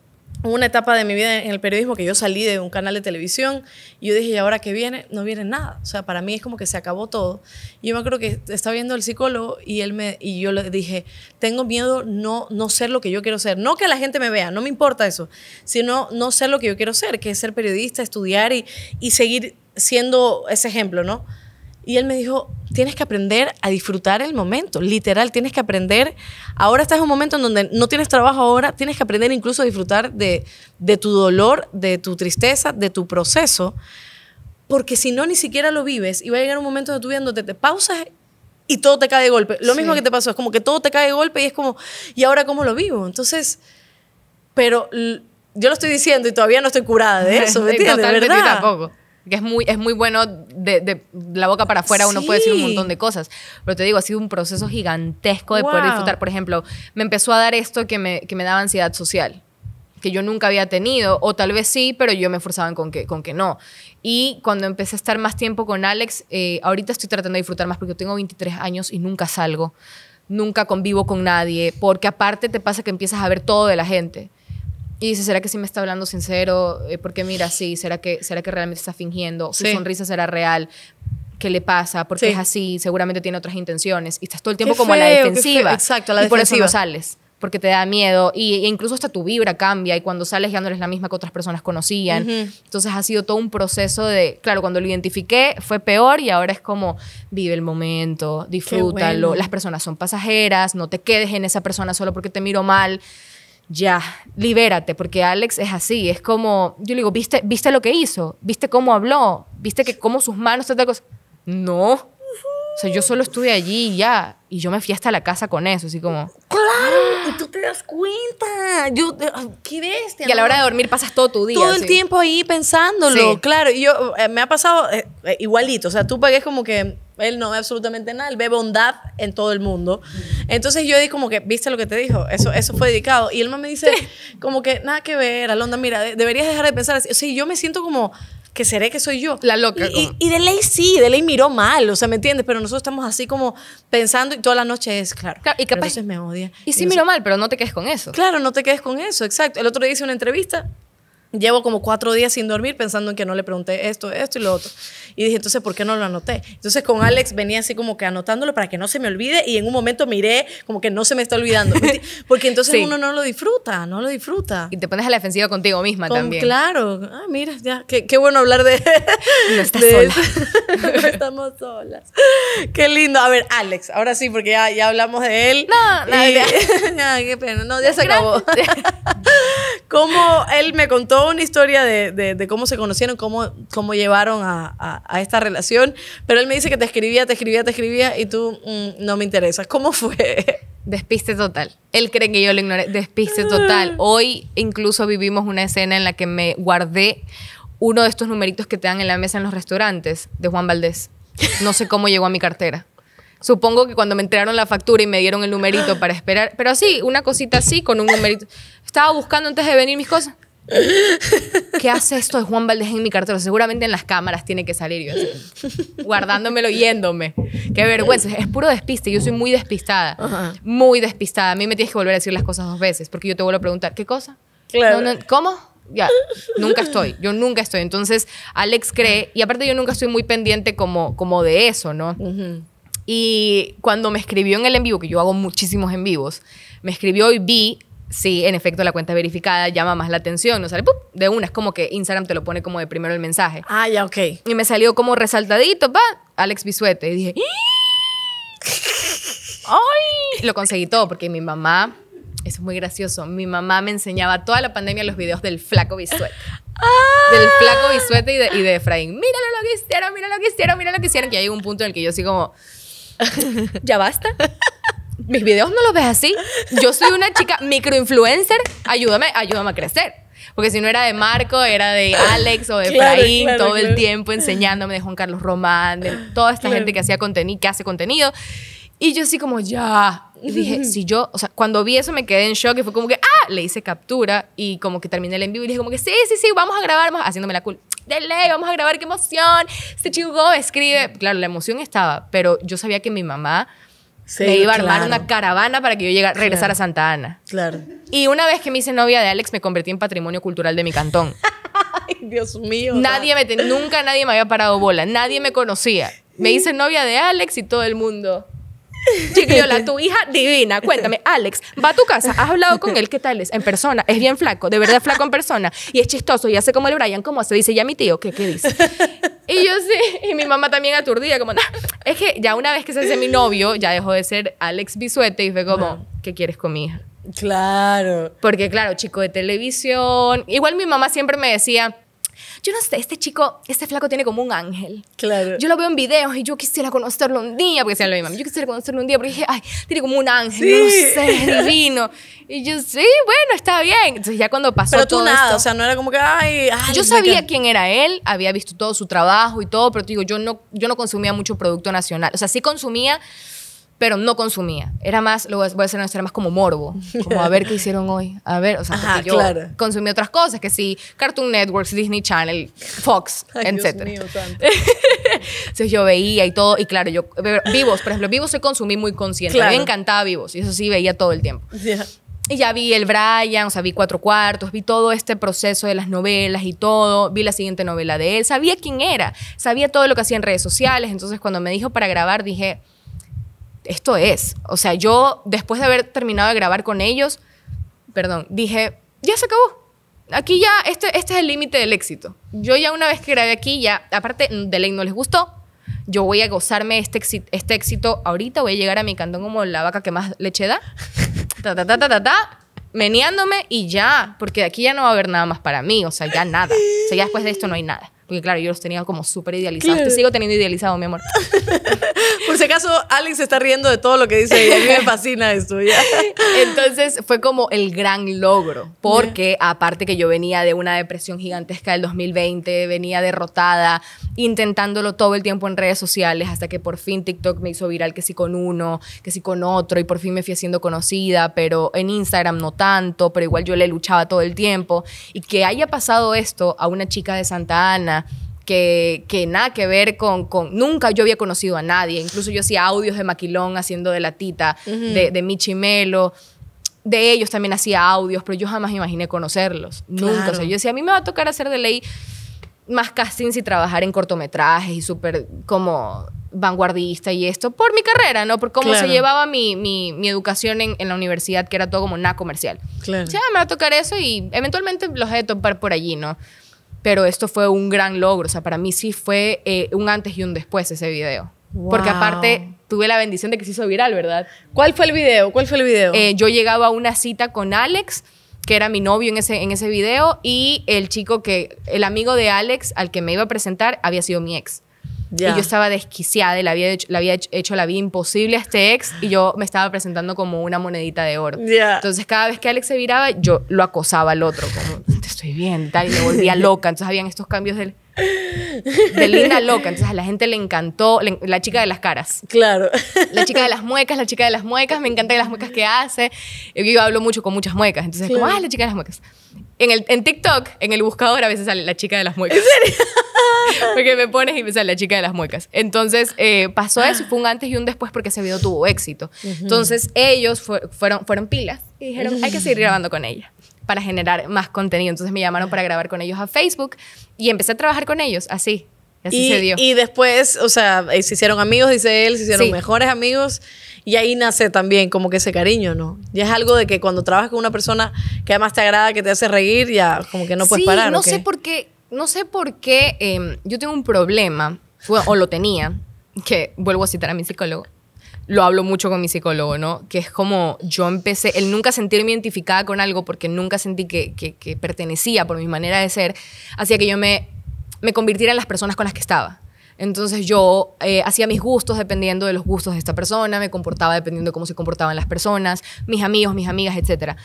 hubo una etapa de mi vida en el periodismo que yo salí de un canal de televisión y yo dije, ¿y ahora qué viene? No viene nada. O sea, para mí es como que se acabó todo. Y yo me acuerdo que estaba viendo el psicólogo y, él me, y yo le dije, tengo miedo no, no ser lo que yo quiero ser. No que la gente me vea, no me importa eso, sino no ser lo que yo quiero ser, que es ser periodista, estudiar y seguir siendo ese ejemplo, ¿no? Y él me dijo, tienes que aprender a disfrutar el momento, literal, tienes que aprender, ahora estás en un momento en donde no tienes trabajo ahora, tienes que aprender incluso a disfrutar de, de tu dolor, de tu tristeza, de tu proceso, porque si no, ni siquiera lo vives y va a llegar un momento de tu vida donde te pausas y todo te cae de golpe. Lo mismo que te pasó, es como que todo te cae de golpe y es como, ¿y ahora cómo lo vivo? Entonces, pero yo lo estoy diciendo y todavía no estoy curada de [laughs] eso, ¿me entiendes? Totalmente, ¿verdad? tampoco que es muy, es muy bueno de, la boca para afuera, uno puede decir un montón de cosas. Pero te digo, ha sido un proceso gigantesco de poder disfrutar. Por ejemplo, me empezó a dar esto que me, daba ansiedad social que yo nunca había tenido, o tal vez sí, pero yo me esforzaba con que, con que no. Y cuando empecé a estar más tiempo con Alex, eh, ahorita estoy tratando de disfrutar más porque tengo 23 años y nunca salgo, nunca convivo con nadie, porque aparte te pasa que empiezas a ver todo de la gente. Y dice, ¿será que sí me está hablando sincero? Eh, porque mira, sí, ¿será que, ¿será que realmente está fingiendo? ¿Su sonrisa será real? ¿Qué le pasa? Porque es así, seguramente tiene otras intenciones. Y estás todo el tiempo como a la defensiva. Exacto, a la y defensiva. por eso sales porque te da miedo y, e incluso hasta tu vibra cambia y cuando sales ya no eres la misma que otras personas conocían. Entonces ha sido todo un proceso de, claro, cuando lo identifiqué fue peor y ahora es como vive el momento, disfrútalo, las personas son pasajeras, no te quedes en esa persona solo porque te miro mal ya, libérate, porque Alex es así, es como, yo le digo, ¿viste, ¿viste lo que hizo? ¿Viste cómo habló? ¿Viste que cómo sus manos, te cosas. No. O sea, yo solo estuve allí y ya. Y yo me fui hasta la casa con eso, así como... ¡Claro! Y tú te das cuenta. Yo, ¿Qué ves? Y a la hora de dormir pasas todo tu día. Todo el tiempo ahí pensándolo, sí. claro. Y yo, eh, me ha pasado eh, eh, igualito. O sea, tú pagues como que él no ve absolutamente nada, él ve bondad en todo el mundo. Entonces yo di como que, ¿viste lo que te dijo? Eso, eso fue dedicado. Y él me dice, como que, nada que ver, Alonda, mira, deberías dejar de pensar así. O sea, yo me siento como que seré que soy yo. La loca. Y, y, de ley sí, de ley miró mal, o sea, ¿me entiendes? Pero nosotros estamos así como pensando y toda la noche es, claro. y capaz. Entonces me odia. Y, sí miró mal, pero no te quedes con eso. Claro, no te quedes con eso, exacto. El otro día hice una entrevista Llevo como cuatro días sin dormir pensando en que no le pregunté esto, esto y lo otro. Y dije, entonces, ¿por qué no lo anoté? Entonces, con Alex venía así como que anotándolo para que no se me olvide y en un momento miré como que no se me está olvidando. [laughs] Porque entonces uno no lo disfruta, no lo disfruta. Y te pones a la defensiva contigo misma también. Claro. Ah, mira, ya, qué, qué bueno hablar de... [laughs] No de sola. [laughs] no estamos solas. Qué lindo. A ver, Alex, ahora sí, porque ya, ya hablamos de él. No, no, No, ya se acabó. como él me contó una historia de, cómo se conocieron, cómo, cómo llevaron a, esta relación. Pero él me dice que te escribía, te escribía, te escribía y tú mm, no me interesas. [laughs] ¿Cómo fue? Despiste total. Él cree que yo lo ignoré. Despiste total. Ah. Hoy incluso vivimos una escena en la que me guardé uno de estos numeritos que te dan en la mesa en los restaurantes de Juan Valdés. No sé cómo llegó a mi cartera. Supongo que cuando me entregaron la factura y me dieron el numerito para esperar, pero así, una cosita así, con un numerito. Estaba buscando antes de venir mis cosas. ¿Qué hace esto de Juan Valdez en mi cartel? Seguramente en las cámaras tiene que salir yo [laughs] guardándomelo yéndome. Qué vergüenza. Es puro despiste. Yo soy muy despistada. Muy despistada. A mí me tienes que volver a decir las cosas dos veces porque yo te vuelvo a preguntar, ¿qué cosa? Claro. ¿Cómo? Ya, nunca estoy, yo nunca estoy. Entonces, Alex cree, y aparte yo nunca estoy muy pendiente como, como de eso, ¿no? Y cuando me escribió en el en vivo, que yo hago muchísimos en vivos, me escribió y vi sí, en efecto, la cuenta verificada llama más la atención. No sale de una. Es como que Instagram te lo pone como de primero el mensaje. Ah, ya, ok. Y me salió como resaltadito, pa, Alex Bisuete. Y dije, ¡ay! Lo conseguí todo porque mi mamá, eso es muy gracioso, mi mamá me enseñaba toda la pandemia los videos del flaco Bisuete. Ah. Del flaco Bisuete y de, Efraín. Míralo lo que hicieron, míralo lo que hicieron, míralo lo que hicieron. Que hay un punto en el que yo sí como... [laughs] ¿Ya basta? [laughs] mis videos no los ves así. Yo soy una chica microinfluencer, ayúdame, ayúdame a crecer. Porque si no era de Marco, era de Alex o de claro, todo el tiempo enseñándome de Juan Carlos Román, de toda esta gente que hacía contenido, que hace contenido. Y yo así como, ya. Y dije, [laughs] si yo, o sea, cuando vi eso me quedé en shock y fue como que, ah, le hice captura y como que terminé el en vivo y dije como que, sí, sí, sí, vamos a grabar, más haciéndome la cool. De ley, vamos a grabar, qué emoción. Se este chico escribe. Claro, la emoción estaba, pero yo sabía que mi mamá me iba a armar una caravana para que yo llegara, regresara a Santa Ana. Claro. Y una vez que me hice novia de Alex, me convertí en patrimonio cultural de mi cantón. [laughs] Ay, Dios mío. Nadie me nunca nadie me había parado bola. Nadie me conocía. Me hice novia de Alex y todo el mundo. Chiquiola, tu hija divina. Cuéntame, Alex, va a tu casa, has hablado con él, ¿qué tal es? En persona, es bien flaco, de verdad flaco en persona. Y es chistoso, y hace como el Brian, como se dice, ya mi tío, ¿qué, qué dice? Y yo sí, y mi mamá también aturdida, como, es que ya una vez que se hace mi novio, ya dejó de ser Alex Bisuete y fue como, ¿qué quieres con mi hija? Claro. Porque claro, chico de televisión. Igual mi mamá siempre me decía, yo no sé, este chico, este flaco tiene como un ángel. Claro. Yo lo veo en videos y yo quisiera conocerlo un día, porque sea lo mismo. Yo quisiera conocerlo un día, porque dije, ay, tiene como un ángel, no sé, divino. Y yo, sí, bueno, está bien. Entonces ya cuando pasó pero tú nada, o sea, no era como que, ay, ay Yo sabía quién era él, había visto todo su trabajo y todo, pero te digo, yo no, yo no consumía mucho producto nacional. O sea, sí consumía pero no consumía. Era más, lo voy a hacer, era más como morbo, como a ver qué hicieron hoy, a ver, o sea, porque yo consumí otras cosas, que sí, Cartoon Networks, Disney Channel, Fox, [laughs] etc. [laughs] Entonces yo veía y todo, y claro, yo, vivos, por ejemplo, vivos se consumí muy consciente, me encantaba vivos, y eso sí, veía todo el tiempo. Y ya vi el Brian, o sea, vi Cuatro Cuartos, vi todo este proceso de las novelas y todo, vi la siguiente novela de él, sabía quién era, sabía todo lo que hacía en redes sociales, entonces cuando me dijo para grabar dije, esto es. O sea, yo después de haber terminado de grabar con ellos, perdón, dije, ya se acabó. Aquí ya, este, este es el límite del éxito. Yo ya una vez que grabé aquí, ya, aparte mm, de ley no les gustó, yo voy a gozarme este, éxito, este éxito ahorita, voy a llegar a mi cantón como la vaca que más leche da, [laughs] ta, ta, ta, ta, ta, meneándome y ya, porque de aquí ya no va a haber nada más para mí, o sea, ya nada. O sea, ya después de esto no hay nada. Porque claro, yo los tenía como súper idealizados. Te sigo teniendo idealizado, mi amor. [laughs] Por si acaso, Alex se está riendo de todo lo que dice y a mí me fascina esto. ¿ya? [laughs] Entonces fue como el gran logro, porque aparte que yo venía de una depresión gigantesca del 2020, venía derrotada, intentándolo todo el tiempo en redes sociales, hasta que por fin TikTok me hizo viral que sí con uno, que sí con otro, y por fin me fui haciendo conocida, pero en Instagram no tanto, pero igual yo le luchaba todo el tiempo. Y que haya pasado esto a una chica de Santa Ana, que, que, nada que ver con, con, Nunca yo había conocido a nadie. Incluso yo hacía audios de Maquilón haciendo de la tita, de, de Michi De ellos también hacía audios, pero yo jamás imaginé conocerlos. Nunca. O sea, yo decía, a mí me va a tocar hacer de ley más castings y trabajar en cortometrajes y súper como vanguardista y esto por mi carrera, ¿no? Por cómo se llevaba mi, mi, educación en, la universidad, que era todo como nada comercial. Claro. O sea, ah, me va a tocar eso y eventualmente los he de topar por allí, ¿no? pero esto fue un gran logro. O sea, para mí sí fue eh, un antes y un después ese video. Porque aparte tuve la bendición de que se hizo viral, ¿verdad? ¿Cuál fue el video? ¿Cuál fue el video? Eh, yo llegaba a una cita con Alex, que era mi novio en ese, en ese video, y el chico que, el amigo de Alex al que me iba a presentar, había sido mi ex. Y yo estaba desquiciada y le había, hecho, había hecho la vida imposible a este ex y yo me estaba presentando como una monedita de oro. Entonces, cada vez que Alex se viraba, yo lo acosaba al otro, como, te estoy bien, tal, y me volvía loca. Entonces, habían estos cambios del de linda loca. Entonces a la gente le encantó la chica de las caras. Claro. La chica de las muecas, la chica de las muecas, me encanta las muecas que hace. Yo, hablo mucho con muchas muecas, entonces como, ah, la chica de las muecas. En, el, en TikTok, en el buscador, a veces sale la chica de las muecas. ¿En serio? [laughs] porque me pones y me sale la chica de las muecas. Entonces, eh, pasó eso, fue un antes y un después porque ese video tuvo éxito. Entonces, ellos fueron, fueron pilas y dijeron, hay que seguir grabando con ella para generar más contenido. Entonces, me llamaron para grabar con ellos a Facebook y empecé a trabajar con ellos así, y, y después, o sea, eh, se hicieron amigos, dice él, se hicieron mejores amigos y ahí nace también como que ese cariño, ¿no? Ya es algo de que cuando trabajas con una persona que además te agrada, que te hace reír, ya como que no puedes parar. No sé por qué, no sé por qué em, yo tengo un problema, o lo tenía, que vuelvo a citar a mi psicólogo, lo hablo mucho con mi psicólogo, ¿no? Que es como yo empecé, el nunca sentirme identificada con algo porque nunca sentí que, que, que pertenecía por mi manera de ser, hacía que yo me me convirtiera en las personas con las que estaba. Entonces yo eh, hacía mis gustos dependiendo de los gustos de esta persona, me comportaba dependiendo de cómo se comportaban las personas, mis amigos, mis amigas, etc.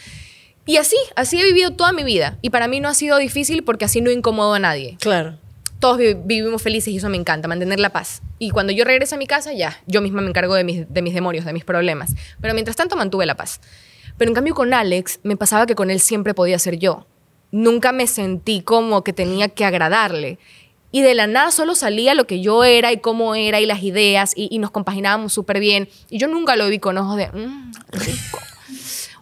Y así, así he vivido toda mi vida. Y para mí no ha sido difícil porque así no incomodo a nadie. Claro. Todos vivimos felices y eso me encanta, mantener la paz. Y cuando yo regreso a mi casa, ya, yo misma me encargo de mis, de mis demonios, de mis problemas. Pero mientras tanto mantuve la paz. Pero en cambio con Alex me pasaba que con él siempre podía ser yo nunca me sentí como que tenía que agradarle. Y de la nada solo salía lo que yo era y cómo era y las ideas y, nos compaginábamos súper bien. Y yo nunca lo vi con ojos de, mm, rico.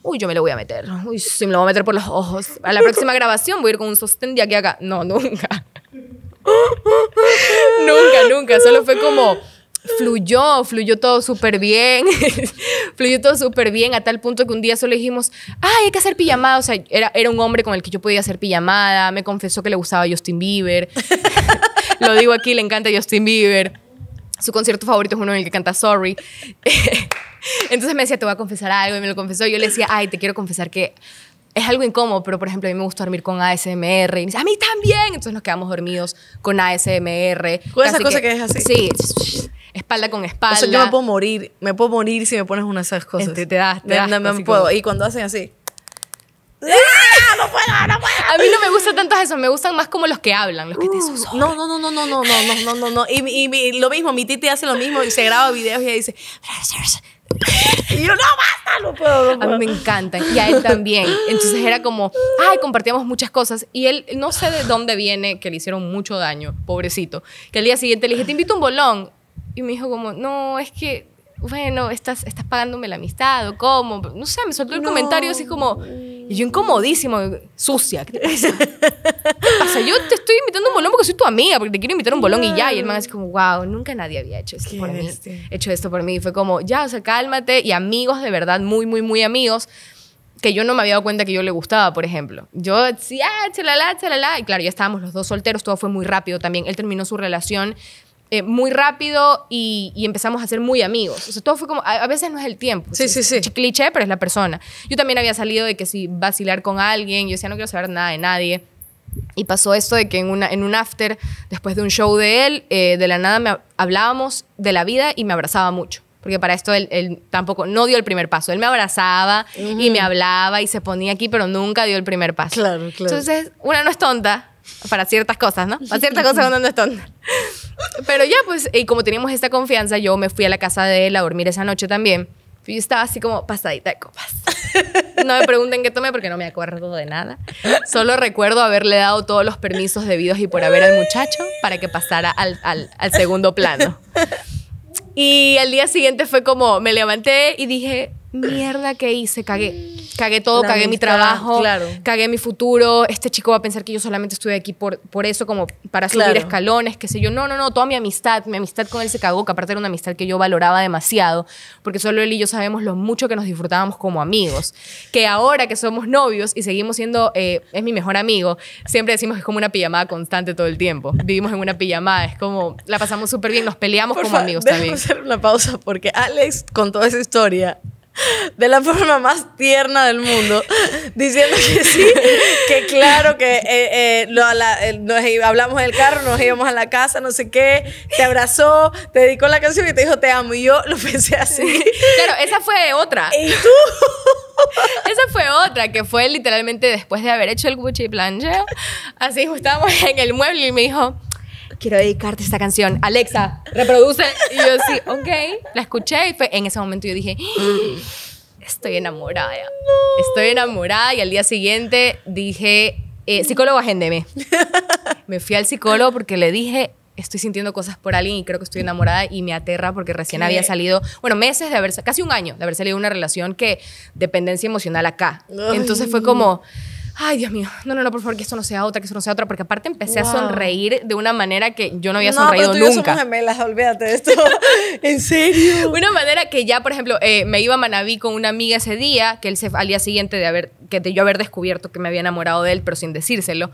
Uy, yo me lo voy a meter. Uy, sí, me lo voy a meter por los ojos. A la próxima grabación voy a ir con un sostén de aquí a acá. No, nunca. [laughs] nunca, nunca. Solo fue como fluyó, fluyó todo súper bien, [laughs] fluyó todo súper bien a tal punto que un día solo dijimos, ay, hay que hacer pijamada, o sea, era, un hombre con el que yo podía hacer pijamada, me confesó que le gustaba Justin Bieber, [laughs] lo digo aquí, le encanta Justin Bieber, su concierto favorito es uno en el que canta Sorry. [laughs] Entonces me decía, te voy a confesar algo, y me lo confesó, yo le decía, ay, te quiero confesar que es algo incómodo, pero por ejemplo, a mí me gusta dormir con ASMR. Y me dice, a mí también. Entonces nos quedamos dormidos con ASMR. es esa cosa que, que, es así. Sí espalda con espalda. O sea, yo me puedo morir, me puedo morir si me pones una de esas cosas. Este, te, das, te puedo. Y cuando hacen así. ¡No puedo, no puedo! A mí no me gustan tanto eso. me gustan más como los que hablan, los que te susurran. No, no, no, no, no, no, no, no, no, no. Y, lo mismo, mi titi hace lo mismo y se graba videos y dice. Y yo, no, basta, no puedo, A mí me encantan. Y a él también. Entonces era como, ay, compartíamos muchas cosas. Y él, no sé de dónde viene, que le hicieron mucho daño, pobrecito. Que al día siguiente le dije, te invito a un bolón. Y me dijo como, no, es que, bueno, estás, estás pagándome la amistad o cómo. No sé, me soltó el comentario así como... Y yo incomodísimo, sucia. ¿Qué te [laughs] pasa? Yo te estoy invitando a un bolón porque soy tu amiga, porque te quiero invitar a un bolón y ya. Y el man así como, wow, nunca nadie había hecho esto por mí. Hecho esto por mí. Y fue como, ya, o sea, cálmate. Y amigos de verdad, muy, muy, muy amigos, que yo no me había dado cuenta que yo le gustaba, por ejemplo. Yo, decía, ah, chalala, chalala. Y claro, ya estábamos los dos solteros, todo fue muy rápido también. Él terminó su relación eh, muy rápido y, empezamos a ser muy amigos. O todo fue como, a, veces no es el tiempo. Sí, sí, sí. Cliché, pero es la persona. Yo también había salido de que si vacilar con alguien, yo decía, no quiero saber nada de nadie. Y pasó esto de que en, una, en un after, después de un show de él, eh, de la nada me hablábamos de la vida y me abrazaba mucho. Porque para esto él, tampoco, no dio el primer paso. Él me abrazaba y me hablaba y se ponía aquí, pero nunca dio el primer paso. Claro, claro. Entonces, una no es tonta, para ciertas cosas, ¿no? Para ciertas cosas cuando no es Pero ya, pues, y como teníamos esta confianza, yo me fui a la casa de él a dormir esa noche también. Y estaba así como pasadita de copas. No me pregunten qué tomé porque no me acuerdo de nada. Solo recuerdo haberle dado todos los permisos debidos y por haber al muchacho para que pasara al, al, al segundo plano. Y al día siguiente fue como, me levanté y dije, mierda que hice, cagué. Cagué todo, cagué mi trabajo, cagué mi futuro. Este chico va a pensar que yo solamente estuve aquí por, por eso, como para subir escalones, qué sé yo. No, no, no, toda mi amistad, mi amistad con él se cagó, que aparte era una amistad que yo valoraba demasiado, porque solo él y yo sabemos lo mucho que nos disfrutábamos como amigos. Que ahora que somos novios y seguimos siendo, eh, es mi mejor amigo, siempre decimos que es como una pijamada constante todo el tiempo. Vivimos en una pijamada, es como, la pasamos súper bien, nos peleamos como amigos también. hacer una pausa porque Alex con toda esa historia de la forma más tierna del mundo, diciendo que sí, que claro, que eh, eh, lo, hablamos en el carro, nos íbamos a la casa, no sé qué, te abrazó, te dedicó la canción y te dijo te amo. Y yo lo pensé así. Claro, esa fue otra. ¿Y tú? [laughs] Esa fue otra, que fue literalmente después de haber hecho el Gucci plan Así, estábamos en el mueble y me dijo, quiero dedicarte esta canción. Alexa, reproduce. Y yo sí, [laughs] ok. La escuché y fue, en ese momento yo dije, ah, estoy enamorada. Estoy enamorada. Y al día siguiente dije, eh, psicólogo, agéndeme. Me fui al psicólogo porque le dije, estoy sintiendo cosas por alguien y creo que estoy enamorada y me aterra porque recién había salido, bueno, meses de haber, casi un año de haber salido una relación que dependencia emocional acá. Entonces fue como, Ay, Dios mío. No, no, no, por favor, que eso no sea otra, que eso no sea otra, porque aparte empecé a sonreír de una manera que yo no había no, sonreído pero tú nunca. Somos gemelas, olvídate de esto. [laughs] en serio. Una manera que ya, por ejemplo, eh, me iba a Manaví con una amiga ese día, que él se, al día siguiente de haber, que de yo haber descubierto que me había enamorado de él, pero sin decírselo.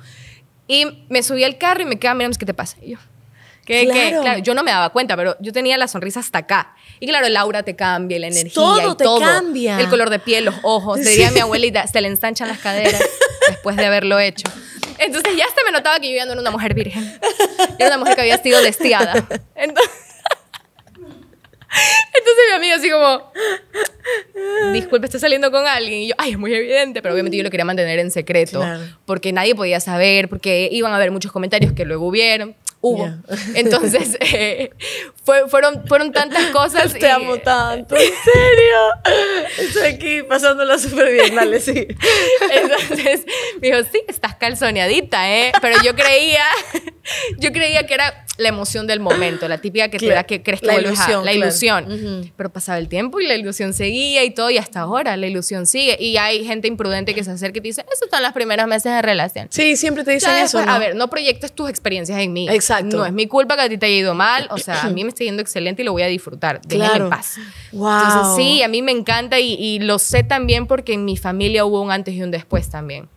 Y me subí al carro y me quedaba mira, ¿qué te pasa? Y yo, que, yo no me daba cuenta, pero yo tenía la sonrisa hasta acá. Y claro, el aura te cambia, la energía todo te Cambia. El color de piel, los ojos. [laughs] Te diría a mi abuelita, se le ensanchan las caderas. [laughs] después de haberlo hecho. Entonces ya hasta me notaba que yo ya no era una mujer virgen. Yo era una mujer que había sido destiada. Entonces, entonces mi amigo así como, disculpe, está saliendo con alguien. Y yo, ay, es muy evidente, pero obviamente yo lo quería mantener en secreto, porque nadie podía saber, porque iban a haber muchos comentarios que luego hubieron hubo. [laughs] Entonces, eh, fueron, fueron tantas cosas. [laughs] Te amo tanto, en serio. Estoy aquí pasándola súper bien, dale, sí. [laughs] Entonces, me dijo, sí, estás calzoneadita, ¿eh? Pero yo creía, yo creía que era la emoción del momento, la típica que era que crees que la ilusión, la ilusión. Pero pasaba el tiempo y la ilusión seguía y todo, y hasta ahora la ilusión sigue. Y hay gente imprudente que se acerca y te dice, eso están las primeras meses de relación. Sí, siempre te dicen eso. A ver, no proyectes tus experiencias en mí. No es mi culpa que a ti te haya ido mal, o sea, a [clears throat] mí me está yendo excelente y lo voy a disfrutar. Déjame paz. Wow. sí, a mí me encanta y, y lo sé también porque en mi familia hubo un antes y un después también.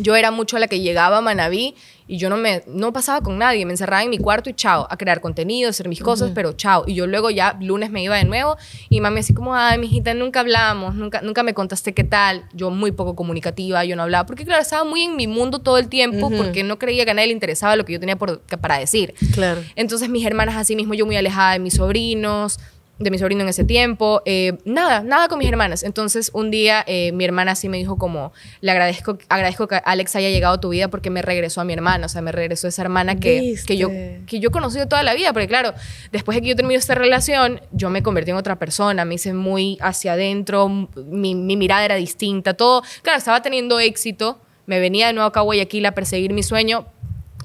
Yo era mucho la que llegaba a Manaví y yo no me no pasaba con nadie, me encerraba en mi cuarto y chao, a crear contenido, hacer mis cosas, pero chao. Y yo luego ya lunes me iba de nuevo y mami así como, "Ay, mijita, nunca hablamos, nunca nunca me contaste qué tal." Yo muy poco comunicativa, yo no hablaba, porque claro, estaba muy en mi mundo todo el tiempo porque no creía que a nadie le interesaba lo que yo tenía por, para decir. Claro. Entonces mis hermanas así mismo yo muy alejada de mis sobrinos de mi sobrino en ese tiempo, eh, nada, nada con mis hermanas. Entonces un día eh, mi hermana sí me dijo como, le agradezco, agradezco que Alex haya llegado a tu vida porque me regresó a mi hermana, o sea, me regresó a esa hermana que, que yo que yo conocido toda la vida, porque claro, después de que yo terminé esta relación, yo me convertí en otra persona, me hice muy hacia adentro, mi, mirada era distinta, todo, claro, estaba teniendo éxito, me venía de nuevo acá a Guayaquil a perseguir mi sueño,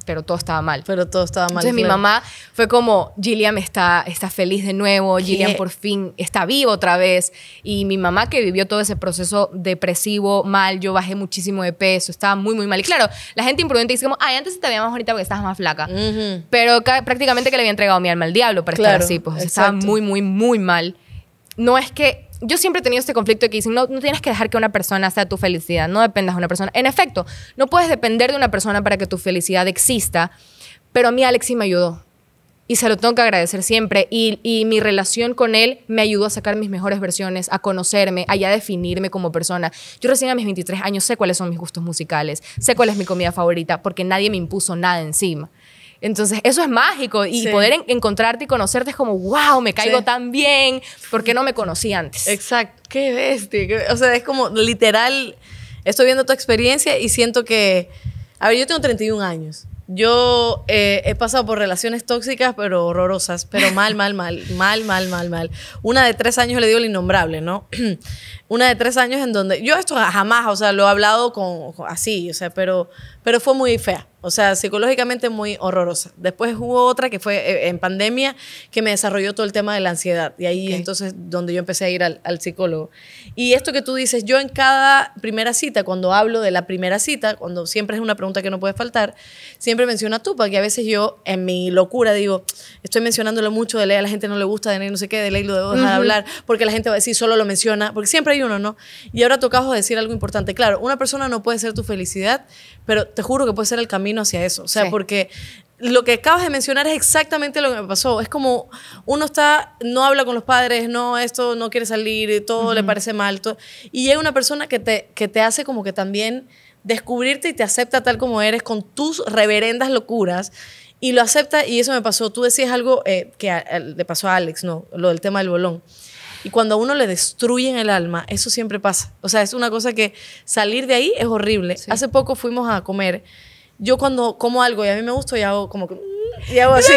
pero todo estaba mal. Pero todo estaba mal. Entonces mi mamá fue como, Gillian está, está feliz de nuevo, Gillian por fin está viva otra vez. Y mi mamá que vivió todo ese proceso depresivo, mal, yo bajé muchísimo de peso, estaba muy, muy mal. Y claro, la gente imprudente dice como, ay, antes te veía más bonita porque estabas más flaca. Pero prácticamente que le había entregado mi alma al diablo para estar así, pues estaba muy, muy, muy mal. No es que yo siempre he tenido este conflicto de que dicen, no, no tienes que dejar que una persona sea tu felicidad, no dependas de una persona. En efecto, no puedes depender de una persona para que tu felicidad exista, pero a mí Alexis me ayudó y se lo tengo que agradecer siempre. Y, y, mi relación con él me ayudó a sacar mis mejores versiones, a conocerme, a ya definirme como persona. Yo recién a mis 23 años sé cuáles son mis gustos musicales, sé cuál es mi comida favorita, porque nadie me impuso nada encima. Entonces, eso es mágico y poder encontrarte y conocerte es como, wow, me caigo tan bien, ¿por qué no me conocí antes? Exacto, qué bestia. O sea, es como literal, estoy viendo tu experiencia y siento que, a ver, yo tengo 31 años. Yo eh, he pasado por relaciones tóxicas, pero horrorosas, pero mal, mal, mal, mal, mal, mal, mal. Una de tres años le digo el innombrable, ¿no? [clears throat] una de tres años en donde yo esto jamás, o sea, lo he hablado con, así, o sea, pero, pero fue muy fea, o sea, psicológicamente muy horrorosa. Después hubo otra que fue eh, en pandemia que me desarrolló todo el tema de la ansiedad y ahí entonces donde yo empecé a ir al, psicólogo. Y esto que tú dices, yo en cada primera cita, cuando hablo de la primera cita, cuando siempre es una pregunta que no puede faltar, siempre menciono tú porque a veces yo en mi locura digo, estoy mencionándolo mucho, de ley a la gente no le gusta, de ley no sé qué, de ley lo debo dejar hablar porque la gente va a decir solo lo menciona, porque siempre hay y uno no. Y ahora tocamos decir algo importante. Claro, una persona no puede ser tu felicidad, pero te juro que puede ser el camino hacia eso. O sea, porque lo que acabas de mencionar es exactamente lo que me pasó. Es como uno está, no habla con los padres, no, esto no quiere salir, todo le parece mal. y hay una persona que te, que te hace como que también descubrirte y te acepta tal como eres, con tus reverendas locuras. Y lo acepta, y eso me pasó. Tú decías algo eh, que le pasó a Alex, ¿no? Lo del tema del bolón. Y cuando a uno le destruyen el alma, eso siempre pasa. O sea, es una cosa que salir de ahí es horrible. Hace poco fuimos a comer. Yo cuando como algo y a mí me gusta, ya hago como que... Mm, y hago así.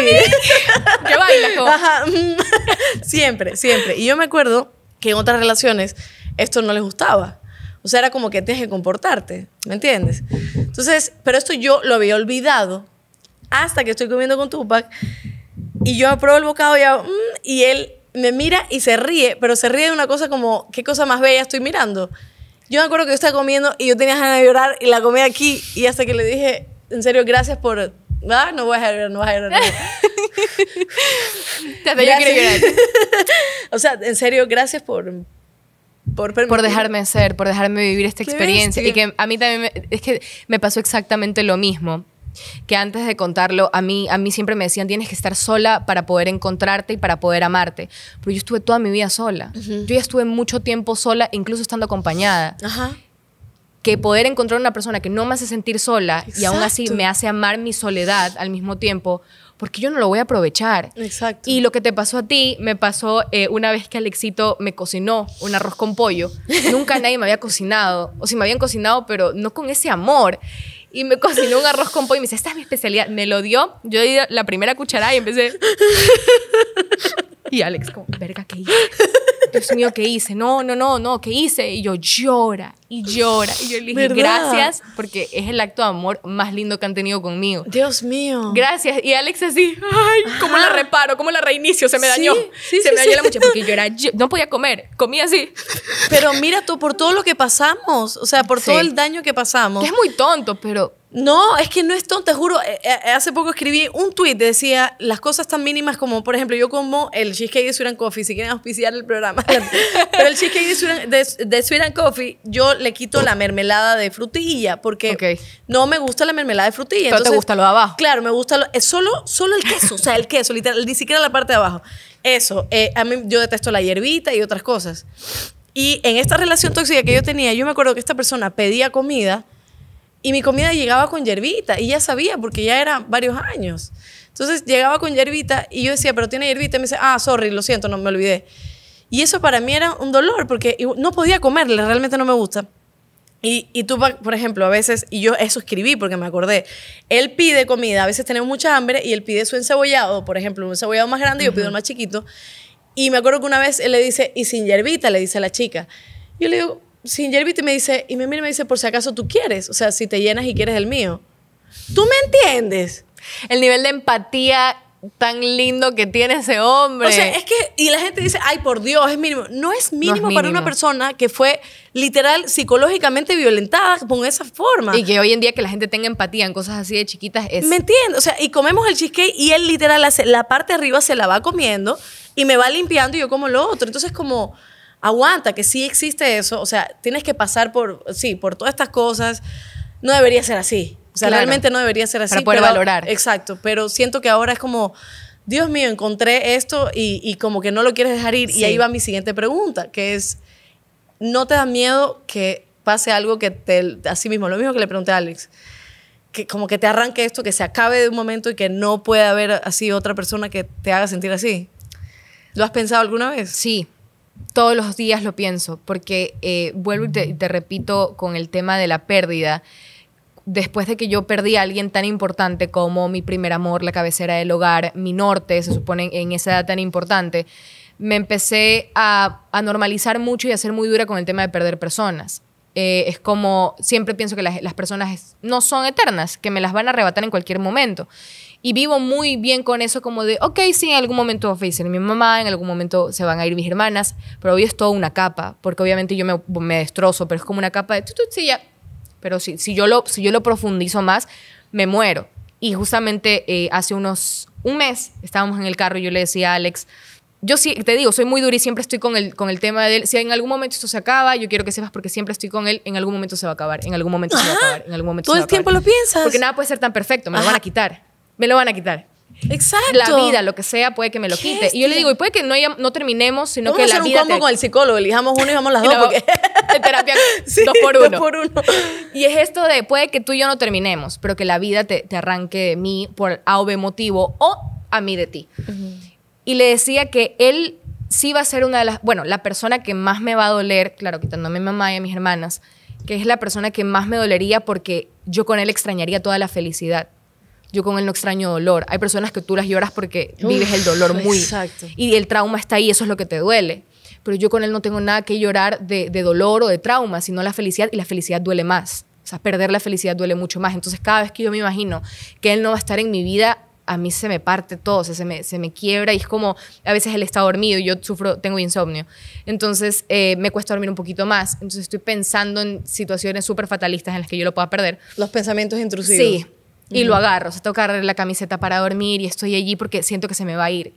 yo [laughs] baila mm. [laughs] siempre, siempre. Y yo me acuerdo que en otras relaciones esto no les gustaba. O sea, era como que tienes que comportarte, ¿me entiendes? Entonces, pero esto yo lo había olvidado hasta que estoy comiendo con Tupac y yo apruebo el bocado y, hago, mm, y él me mira y se ríe, pero se ríe de una cosa como, ¿qué cosa más bella estoy mirando? Yo me acuerdo que yo estaba comiendo y yo tenía ganas de llorar y la comí aquí y hasta que le dije, en serio, gracias por... Ah, no voy a llorar, no voy a llorar. Te llorar. [laughs] o sea, en serio, gracias por... Por, por, dejarme ser, por dejarme vivir esta experiencia. Y que a mí también es que me pasó exactamente lo mismo que antes de contarlo, a mí, a mí siempre me decían, tienes que estar sola para poder encontrarte y para poder amarte. Pero yo estuve toda mi vida sola. Yo ya estuve mucho tiempo sola, incluso estando acompañada. Que poder encontrar una persona que no me hace sentir sola y aún así me hace amar mi soledad al mismo tiempo, porque yo no lo voy a aprovechar. Exacto. Y lo que te pasó a ti, me pasó eh, una vez que Alexito me cocinó un arroz con pollo. [laughs] Nunca nadie me había cocinado, o si me habían cocinado, pero no con ese amor y me cocinó un arroz con pollo y me dice, esta es mi especialidad. Me lo dio, yo di la primera cucharada y empecé... Y Alex como, verga, ¿qué hice? Dios mío, ¿qué hice? No, no, no, no, ¿qué hice? Y yo, llora, y llora. Y yo le dije, gracias, porque es el acto de amor más lindo que han tenido conmigo. Dios mío. Gracias. Y Alex así, ay, ¿cómo la reparo? ¿Cómo la reinicio? Se me dañó. se me dañó la muchacha porque yo, era, no podía comer, comía así. Pero mira tú, por todo lo que pasamos, o sea, por todo el daño que pasamos. es muy tonto, pero... No, es que no es tonto, te juro. Eh, eh, hace poco escribí un tweet que decía las cosas tan mínimas como, por ejemplo, yo como el cheesecake de and Coffee, si quieren auspiciar el programa. [laughs] Pero el cheesecake de sweet Coffee, yo le quito la mermelada de frutilla porque no me gusta la mermelada de frutilla. Pero Entonces, te gusta lo de abajo. Claro, me gusta es solo, solo el queso, o sea, el queso, literal, ni siquiera la parte de abajo. Eso, eh, a mí yo detesto la hierbita y otras cosas. Y en esta relación tóxica que yo tenía, yo me acuerdo que esta persona pedía comida y mi comida llegaba con hierbita y ya sabía porque ya eran varios años. Entonces llegaba con hierbita y yo decía, pero tiene hierbita. Y me dice, ah, sorry, lo siento, no me olvidé. Y eso para mí era un dolor, porque no podía comerle, realmente no me gusta. Y, y, tú, por ejemplo, a veces, y yo eso escribí porque me acordé, él pide comida, a veces tenemos mucha hambre y él pide su encebollado, por ejemplo, un encebollado más grande y yo pido el más chiquito. Y me acuerdo que una vez él le dice, y sin yerbita, le dice a la chica. Yo le digo, sin yerbita, y me dice, y me mira y me dice, por si acaso tú quieres, o sea, si te llenas y quieres el mío. ¿Tú me entiendes? El nivel de empatía tan lindo que tiene ese hombre. O sea, es que, y la gente dice, ay, por Dios, es mínimo. No es mínimo, para una persona que fue literal psicológicamente violentada con esa forma. Y que hoy en día que la gente tenga empatía en cosas así de chiquitas es... ¿Me entiendo O sea, y comemos el cheesecake y él literal hace, la parte de arriba se la va comiendo y me va limpiando y yo como lo otro. Entonces como... Aguanta, que sí existe eso. O sea, tienes que pasar por, sí, por todas estas cosas. No debería ser así. O sea, realmente no debería ser así. Para poder valorar. Exacto, pero siento que ahora es como, Dios mío, encontré esto y, como que no lo quieres dejar ir. Y ahí va mi siguiente pregunta, que es, ¿no te da miedo que pase algo que te, así mismo, lo mismo que le pregunté a Alex, que como que te arranque esto, que se acabe de un momento y que no pueda haber así otra persona que te haga sentir así? ¿Lo has pensado alguna vez? Sí, todos los días lo pienso, porque eh, vuelvo y te, repito con el tema de la pérdida después de que yo perdí a alguien tan importante como mi primer amor, la cabecera del hogar, mi norte, se supone en esa edad tan importante, me empecé a, normalizar mucho y a ser muy dura con el tema de perder personas. Eh, es como, siempre pienso que las, personas no son eternas, que me las van a arrebatar en cualquier momento. Y vivo muy bien con eso, como de, ok, sí, en algún momento va a mi mamá, en algún momento se van a ir mis hermanas, pero hoy es toda una capa, porque obviamente yo me, me destrozo, pero es como una capa de, tú, tú, pero si, yo, lo, si yo lo profundizo más, me muero. Y justamente eh, hace unos, un mes estábamos en el carro y yo le decía a Alex, yo sí, te digo, soy muy dura y siempre estoy con el, con el tema de él. Si en algún momento esto se acaba, yo quiero que sepas porque siempre estoy con él, en algún momento se va a acabar, en algún momento se va a acabar, en algún momento se va a acabar. Todo el tiempo lo piensas. Porque nada puede ser tan perfecto, me lo van a quitar. Me lo van a quitar. Exacto. La vida, lo que sea, puede que me lo quite. Y yo le digo, y puede que no, no terminemos, sino que la hacer vida. un combo con el psicólogo, elijamos uno y vamos las [laughs] dos. [laughs] de terapia [laughs] dos por uno. Y es esto de, puede que tú y yo no terminemos, pero que la vida te, te arranque de mí por A o B motivo o a mí de ti. Y le decía que él sí va a ser una de las, bueno, la persona que más me va a doler, claro, quitando a mi mamá y a mis hermanas, que es la persona que más me dolería porque yo con él extrañaría toda la felicidad. Yo con él no extraño dolor. Hay personas que tú las lloras porque vives el dolor muy. Exacto. Y el trauma está ahí, eso es lo que te duele. Pero yo con él no tengo nada que llorar de, dolor o de trauma, sino la felicidad, y la felicidad duele más. O sea, perder la felicidad duele mucho más. Entonces, cada vez que yo me imagino que él no va a estar en mi vida, a mí se me parte todo, se me, se me quiebra y es como, a veces él está dormido y yo sufro, tengo insomnio. Entonces, eh, me cuesta dormir un poquito más. Entonces, estoy pensando en situaciones súper fatalistas en las que yo lo pueda perder. Los pensamientos intrusivos. Sí, y lo agarro, o sea, tengo que agarrar la camiseta para dormir y estoy allí porque siento que se me va a ir.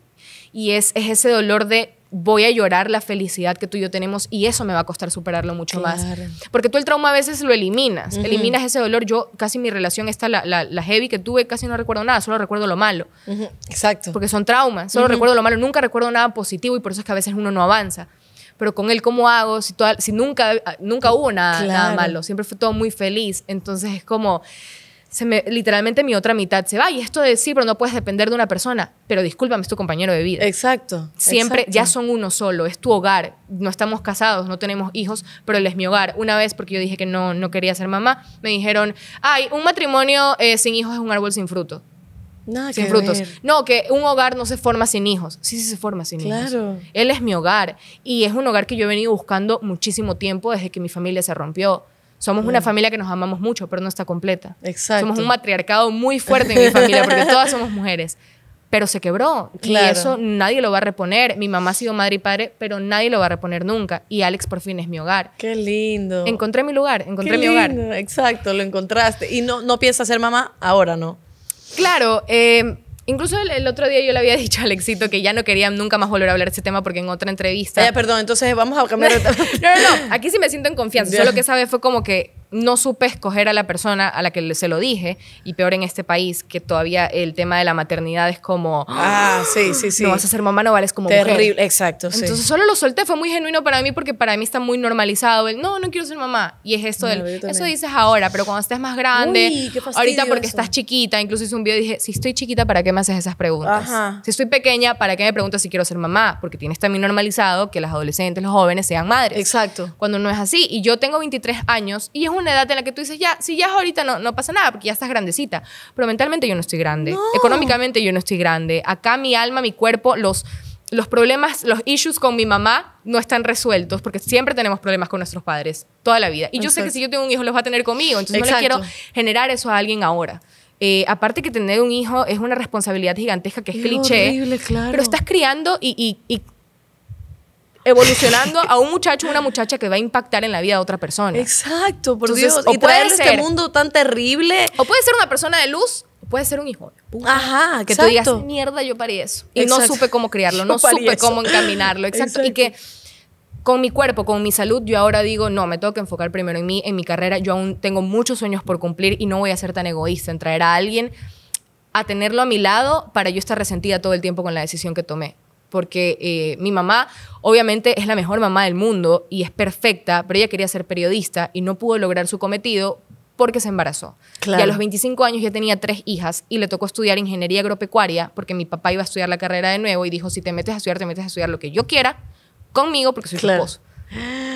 Y es, es ese dolor de voy a llorar la felicidad que tú y yo tenemos y eso me va a costar superarlo mucho más. Porque tú el trauma a veces lo eliminas, eliminas ese dolor. Yo casi mi relación está la, la, heavy que tuve, casi no recuerdo nada, solo recuerdo lo malo. Exacto. Porque son traumas, solo recuerdo lo malo, nunca recuerdo nada positivo y por eso es que a veces uno no avanza. Pero con él, ¿cómo hago? Si, toda, si nunca, nunca hubo nada, nada malo, siempre fue todo muy feliz. Entonces es como literalmente mi otra mitad se va. Y esto de decir, pero no puedes depender de una persona. Pero discúlpame, es tu compañero de vida. Exacto. Siempre, ya son uno solo, es tu hogar. No estamos casados, no tenemos hijos, pero él es mi hogar. Una vez, porque yo dije que no, no quería ser mamá, me dijeron, ay, un matrimonio eh, sin hijos es un árbol sin fruto. sin frutos. No, que un hogar no se forma sin hijos. Sí, sí se forma sin hijos. Claro. Él es mi hogar y es un hogar que yo he venido buscando muchísimo tiempo desde que mi familia se rompió somos una mm. familia que nos amamos mucho, pero no está completa. Exacto. Somos un matriarcado muy fuerte en mi familia, porque [laughs] todas somos mujeres. Pero se quebró. Claro. Y eso nadie lo va a reponer. Mi mamá ha sido madre y padre, pero nadie lo va a reponer nunca. Y Alex por fin es mi hogar. Qué lindo. Encontré mi lugar, encontré Qué mi hogar. Exacto, lo encontraste. Y no, no piensas ser mamá ahora, ¿no? Claro, eh, Incluso el, otro día yo le había [laughs] dicho a Alexito que ya no quería nunca más volver a hablar de ese tema porque en otra entrevista. ya, eh, perdón, entonces vamos a cambiar de tema. [laughs] no, no, no. Aquí sí me siento en confianza. Solo que esa fue como que no supe escoger a la persona a la que se lo dije, y peor en este país, que todavía el tema de la maternidad es como... Ah, sí, sí, ah, sí. No vas a ser mamá, no vales como Terrible, exacto, Entonces solo lo solté, fue muy genuino para mí porque para mí está muy normalizado el, no, no quiero ser mamá. Y es esto del, eso dices ahora, pero cuando estés más grande, ahorita porque estás chiquita, incluso hice un video y dije, si estoy chiquita, ¿para qué me haces esas preguntas? Si estoy pequeña, ¿para qué me preguntas si quiero ser mamá? Porque tienes también normalizado que las adolescentes, los jóvenes sean madres. Exacto. Cuando no es así. Y yo tengo 23 años y es una edad en la que tú dices, ya, si ya es ahorita no, no pasa nada, porque ya estás grandecita. Pero mentalmente yo no estoy grande. Económicamente yo no estoy grande. Acá mi alma, mi cuerpo, los, los problemas, los issues con mi mamá no están resueltos, porque siempre tenemos problemas con nuestros padres, toda la vida. Y yo sé que si yo tengo un hijo, los va a tener conmigo. Entonces no le quiero generar eso a alguien ahora. Eh, aparte que tener un hijo es una responsabilidad gigantesca que es, cliché, pero estás criando y evolucionando a un muchacho o una muchacha que va a impactar en la vida de otra persona. Exacto, por Dios. O y traer este mundo tan terrible. O puede ser una persona de luz, o puede ser un hijo Ajá, que tú digas, mierda, yo parí eso. Y no supe cómo criarlo, [laughs] no supe cómo encaminarlo. Exacto. exacto. Y que con mi cuerpo, con mi salud, yo ahora digo, no, me tengo que enfocar primero en mí, en mi carrera. Yo aún tengo muchos sueños por cumplir y no voy a ser tan egoísta en traer a alguien a tenerlo a mi lado para yo estar resentida todo el tiempo con la decisión que tomé porque eh, mi mamá obviamente es la mejor mamá del mundo y es perfecta, pero ella quería ser periodista y no pudo lograr su cometido porque se embarazó. Y a los 25 años ya tenía tres hijas y le tocó estudiar ingeniería agropecuaria porque mi papá iba a estudiar la carrera de nuevo y dijo, si te metes a estudiar, te metes a estudiar lo que yo quiera conmigo porque soy tu esposo.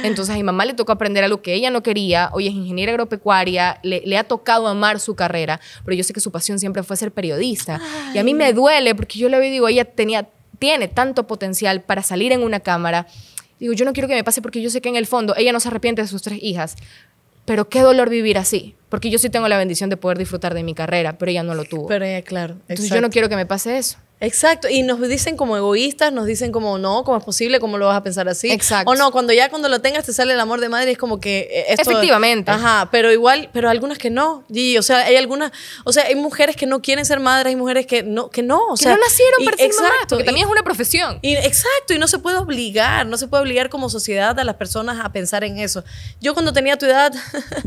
Entonces a mi mamá le tocó aprender algo que ella no quería, hoy es ingeniera agropecuaria, le, ha tocado amar su carrera, pero yo sé que su pasión siempre fue ser periodista. Y a mí me duele porque yo le digo, ella tenía tiene tanto potencial para salir en una cámara. Digo, yo no quiero que me pase porque yo sé que en el fondo ella no se arrepiente de sus tres hijas. Pero qué dolor vivir así, porque yo sí tengo la bendición de poder disfrutar de mi carrera, pero ella no lo tuvo. Pero ella, claro. Entonces yo no quiero que me pase eso. Exacto, y nos dicen como egoístas, nos dicen como no, ¿cómo es posible? ¿Cómo lo vas a pensar así? Exacto. O no, cuando ya cuando lo tengas te sale el amor de madre, es como que eh, Efectivamente. Ajá, pero igual, pero algunas que no. Y o sea, hay algunas, o sea, hay mujeres que no quieren ser madres, hay mujeres que no que no, o no nacieron para exacto, también es una profesión. exacto, y no se puede obligar, no se puede obligar como sociedad a las personas a pensar en eso. Yo cuando tenía tu edad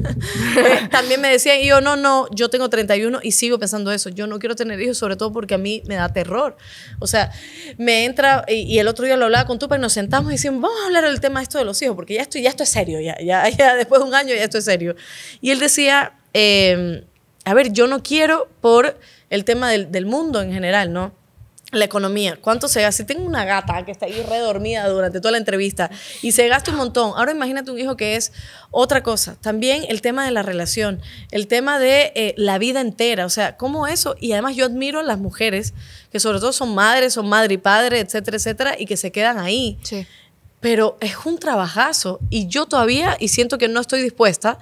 [laughs] eh, también me decían, yo no, no, yo tengo 31 y sigo pensando eso. Yo no quiero tener hijos, sobre todo porque a mí me da terror o sea, me entra, y, el otro día lo hablaba con pero nos sentamos y decimos, vamos a hablar del tema de esto de los hijos, porque ya esto, ya esto es serio, ya, [laughs] ya, después de un año ya esto es serio. Y él decía, eh, a ver, yo no quiero por el tema del mundo en general, ¿no? la economía, ¿cuánto se gasta? Si tengo una gata que está ahí redormida durante toda la entrevista y se gasta un montón, ahora imagínate un hijo que es otra cosa. También el tema de la relación, el tema de eh, la vida entera, o sea, cómo eso, y además yo admiro a las mujeres que sobre todo son madres, son madre y padre, etcétera, etcétera, y que se quedan ahí. Pero es un trabajazo y yo todavía, y siento que no estoy dispuesta,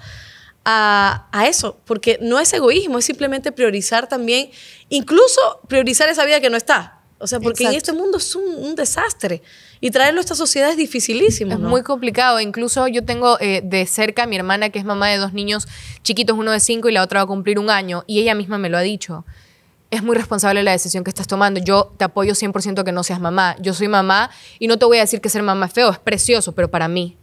a, a, eso, porque no es egoísmo, es simplemente priorizar también, incluso priorizar esa vida que no está, o sea, porque en este mundo es un, desastre. Y traerlo a esta sociedad es dificilísimo. Es muy complicado. Incluso yo tengo eh, de cerca a mi hermana, que es mamá de dos niños chiquitos, uno de cinco y la otra va a cumplir un año. Y ella misma me lo ha dicho. Es muy responsable la decisión que estás tomando. Yo te apoyo 100% que no seas mamá. Yo soy mamá y no te voy a decir que ser mamá es feo, es precioso, pero para mí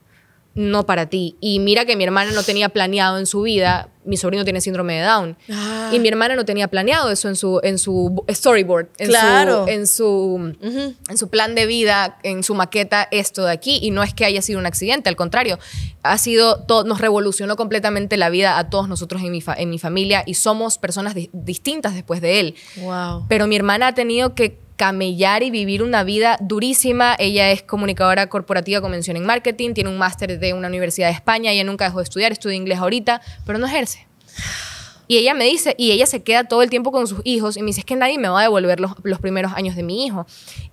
no para ti. Y mira que mi hermana no tenía planeado en su vida, mi sobrino tiene síndrome de Down, ah. y mi hermana no tenía planeado eso en su, en su storyboard, en su, en su, en su plan de vida, en su maqueta, esto de aquí. Y no es que haya sido un accidente, al contrario, ha sido, todo, nos revolucionó completamente la vida a todos nosotros en mi, en mi familia y somos personas distintas después de él. Wow. Pero mi hermana ha tenido que camellar y vivir una vida durísima. Ella es comunicadora corporativa con mención en marketing, tiene un máster de una universidad de España, ella nunca dejó de estudiar, estudia inglés ahorita, pero no ejerce. Y ella me dice, y ella se queda todo el tiempo con sus hijos y me dice, es que nadie me va a devolver los, primeros años de mi hijo.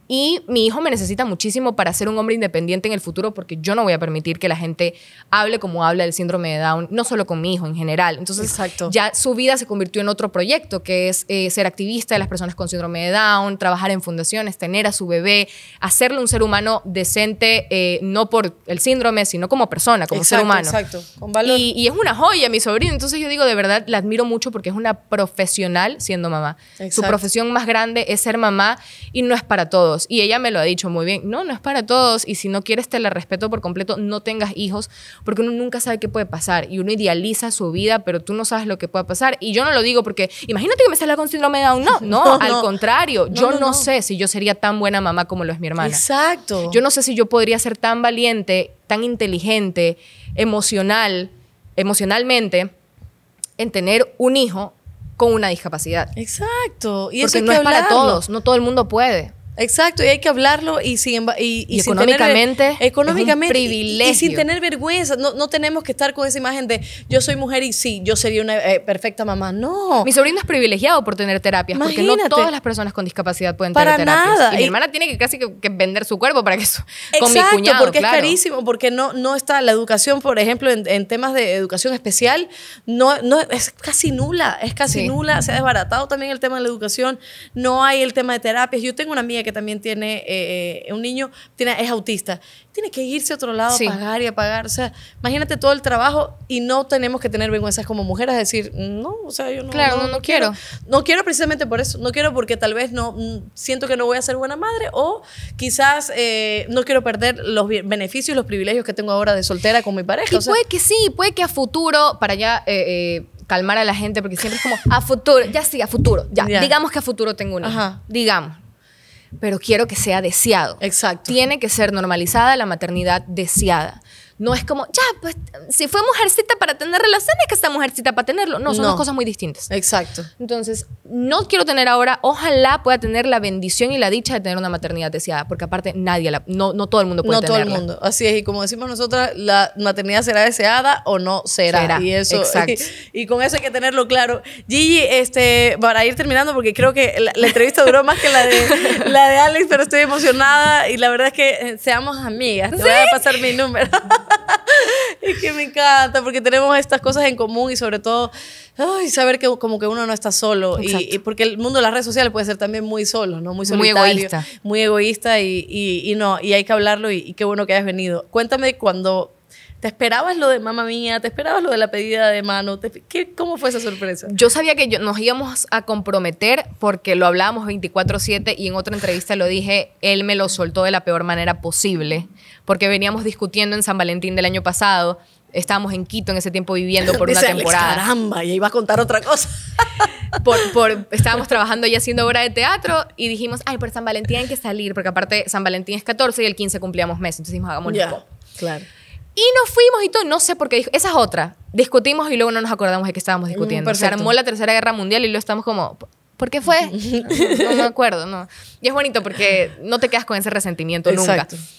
Y mi hijo me necesita muchísimo para ser un hombre independiente en el futuro porque yo no voy a permitir que la gente hable como habla del síndrome de Down, no solo con mi hijo en general. Entonces Exacto. ya su vida se convirtió en otro proyecto que es eh, ser activista de las personas con síndrome de Down, trabajar en fundaciones, tener a su bebé, hacerle un ser humano decente, eh, no por el síndrome, sino como persona, como ser humano. Exacto, con valor. Y, y es una joya, mi sobrino. Entonces yo digo, de verdad, la admiro mucho porque es una profesional siendo mamá. Su profesión más grande es ser mamá y no es para todos. Y ella me lo ha dicho muy bien, no, no es para todos y si no quieres te la respeto por completo, no tengas hijos porque uno nunca sabe qué puede pasar y uno idealiza su vida, pero tú no sabes lo que puede pasar. Y yo no lo digo porque imagínate que me salga con síndrome de Down. No, no, [laughs] al contrario, yo no, sé si yo sería tan buena mamá como lo es mi hermana. Exacto. Yo no sé si yo podría ser tan valiente, tan inteligente, emocional, emocionalmente en tener un hijo con una discapacidad. Exacto. Y Porque eso no es para todos, no todo el mundo puede. Exacto, y hay que hablarlo y sin, y, y, económicamente, privilegio. y sin tener vergüenza. No, no, tenemos que estar con esa imagen de yo soy mujer y sí, yo sería una eh, perfecta mamá. No. Mi sobrino es privilegiado por tener terapias, porque no todas las personas con discapacidad pueden tener terapias. Nada. Y, mi hermana tiene que casi que, vender su cuerpo para que eso con mi cuñado, porque es carísimo, porque no, no está la educación, por ejemplo, en, temas de educación especial, no, no es casi nula, es casi nula, se ha desbaratado también el tema de la educación, no hay el tema de terapias. Yo tengo una amiga que también tiene eh, eh, un niño, tiene, es autista. Tiene que irse a otro lado a pagar y a O sea, imagínate todo el trabajo y no tenemos que tener vergüenzas como mujeres, decir, no, o sea, yo no, quiero. No quiero precisamente por eso. No quiero porque tal vez no mm, siento que no voy a ser buena madre o quizás eh, no quiero perder los beneficios los privilegios que tengo ahora de soltera con mi pareja. Y puede que sí, puede que a futuro, para ya calmar a la gente, porque siempre es como, a futuro, ya sí, a futuro, ya. Digamos que a futuro tengo una Digamos pero quiero que sea deseado. Exacto. Tiene que ser normalizada la maternidad deseada. No es como, ya, pues si fue mujercita para tener relaciones, que esta mujercita para tenerlo. No, son dos cosas muy distintas. Exacto. Entonces, no quiero tener ahora, ojalá pueda tener la bendición y la dicha de tener una maternidad deseada, porque aparte nadie, la, no, no todo el mundo puede tenerla. No todo el mundo. Así es, y como decimos nosotras, la maternidad será deseada o no será. Y eso, Exacto. [laughs] Y, con eso hay que tenerlo claro. Gigi, este, para ir terminando, porque creo que la, entrevista duró más que la de, la de Alex, pero estoy emocionada y la verdad es que eh, seamos amigas. Te voy a pasar mi número. [laughs] es [laughs] que me encanta, porque tenemos estas cosas en común y sobre todo ay, saber que como que uno no está solo. Y, porque el mundo de las redes sociales puede ser también muy solo, ¿no? Muy egoísta. Muy egoísta y, y no, y hay que hablarlo y, qué bueno que hayas venido. Cuéntame cuando ¿Te esperabas lo de mamá mía? ¿Te esperabas lo de la pedida de mano? ¿Qué, ¿Cómo fue esa sorpresa? Yo sabía que nos íbamos a comprometer porque lo hablábamos 24-7 y en otra entrevista lo dije, él me lo soltó de la peor manera posible porque veníamos discutiendo en San Valentín del año pasado. Estábamos en Quito en ese tiempo viviendo por [laughs] una temporada. Caramba, y iba a contar otra cosa. [laughs] estábamos trabajando y haciendo obra de teatro y dijimos, ay, por San Valentín hay que salir, porque aparte San Valentín es 14 y el 15 cumplíamos mes, entonces dijimos, hagámoslo. Ya, claro. Y nos fuimos y todo, no sé por qué, esa es otra. Discutimos y luego no nos acordamos de que estábamos mm, discutiendo. Se armó la Tercera Guerra Mundial y luego estamos como, ¿por qué fue? [laughs] no, me acuerdo, no. Y es bonito porque no te quedas con ese resentimiento Exacto. nunca.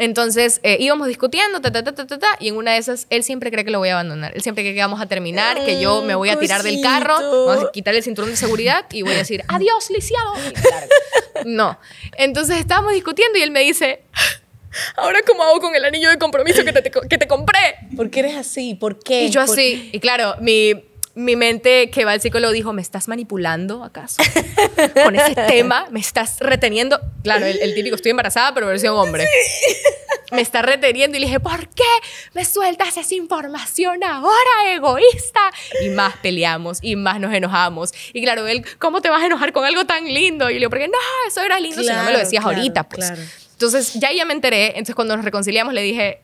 Entonces eh, íbamos discutiendo, ta, ta, ta, ta, ta, y en una de esas él siempre cree que lo voy a abandonar. Él siempre cree que vamos a terminar, que yo me voy a mm, tirar del carro, vamos a quitar el cinturón de seguridad y voy a decir adiós, lisiado. [laughs] No. Entonces estábamos discutiendo y él me dice, ¿ahora cómo hago con el anillo de compromiso que te, que te compré? ¿Por qué eres así? ¿Por qué? Y yo así, y claro, mi, mi mente que va al psicólogo dijo, ¿me estás manipulando acaso? Con ese [laughs] tema, ¿me estás reteniendo? Claro, el, típico, estoy embarazada, pero versión hombre. [laughs] Me está reteniendo y le dije, ¿por qué me sueltas esa información ahora, egoísta? Y más peleamos y más nos enojamos. Y claro, él, ¿cómo te vas a enojar con algo tan lindo? Y yo le digo, porque no, eso era lindo si no me lo decías ahorita, pues. Entonces, ya ya me enteré. Entonces, cuando nos reconciliamos, le dije,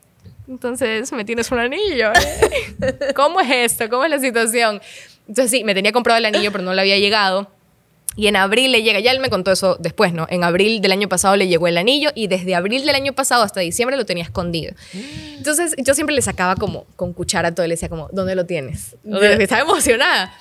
entonces me tienes un anillo. [laughs] ¿Cómo es esto? ¿Cómo es la situación? Entonces, sí, me tenía comprado el anillo, pero no le había llegado. Y en abril le llega, ya él me contó eso después, ¿no? En abril del año pasado le llegó el anillo y desde abril del año pasado hasta diciembre lo tenía escondido. Entonces yo siempre le sacaba como con cuchara todo, le decía como, ¿dónde lo tienes? Entonces, estaba emocionada.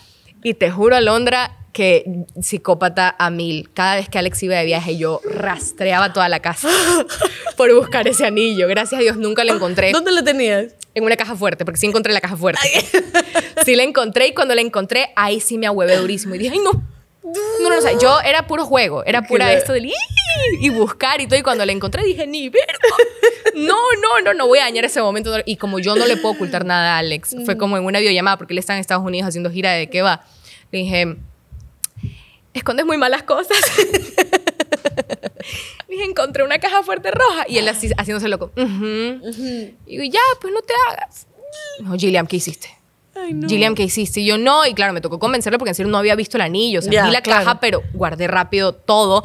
Y te juro, Londra que psicópata a mil. Cada vez que Alex iba de viaje, yo rastreaba toda la casa [laughs] por buscar ese anillo. Gracias a Dios nunca lo encontré. ¿Dónde lo tenías? En una caja fuerte, porque sí encontré la caja fuerte. sí la encontré y cuando la encontré, ahí sí me ahuevé durísimo. Y dije, ay, no, no, no, o yo era puro juego, era pura esto del y buscar y todo. Y cuando la encontré dije, ni ver. No, no, no, no voy a dañar ese momento. Y como yo no le puedo ocultar nada a Alex, fue mm. como en una videollamada porque él está en Estados Unidos haciendo gira de qué va. Le dije, escondes muy malas cosas. [laughs] dije, encontré una caja fuerte roja. Y él así, haciéndose loco. Y digo, ya, pues no te hagas. No, Gilliam, ¿qué hiciste? Ay, Gillian, ¿qué hiciste? yo no, y claro, me tocó convencerle porque en serio no había visto el anillo, o sea, vi la caja, pero guardé rápido todo.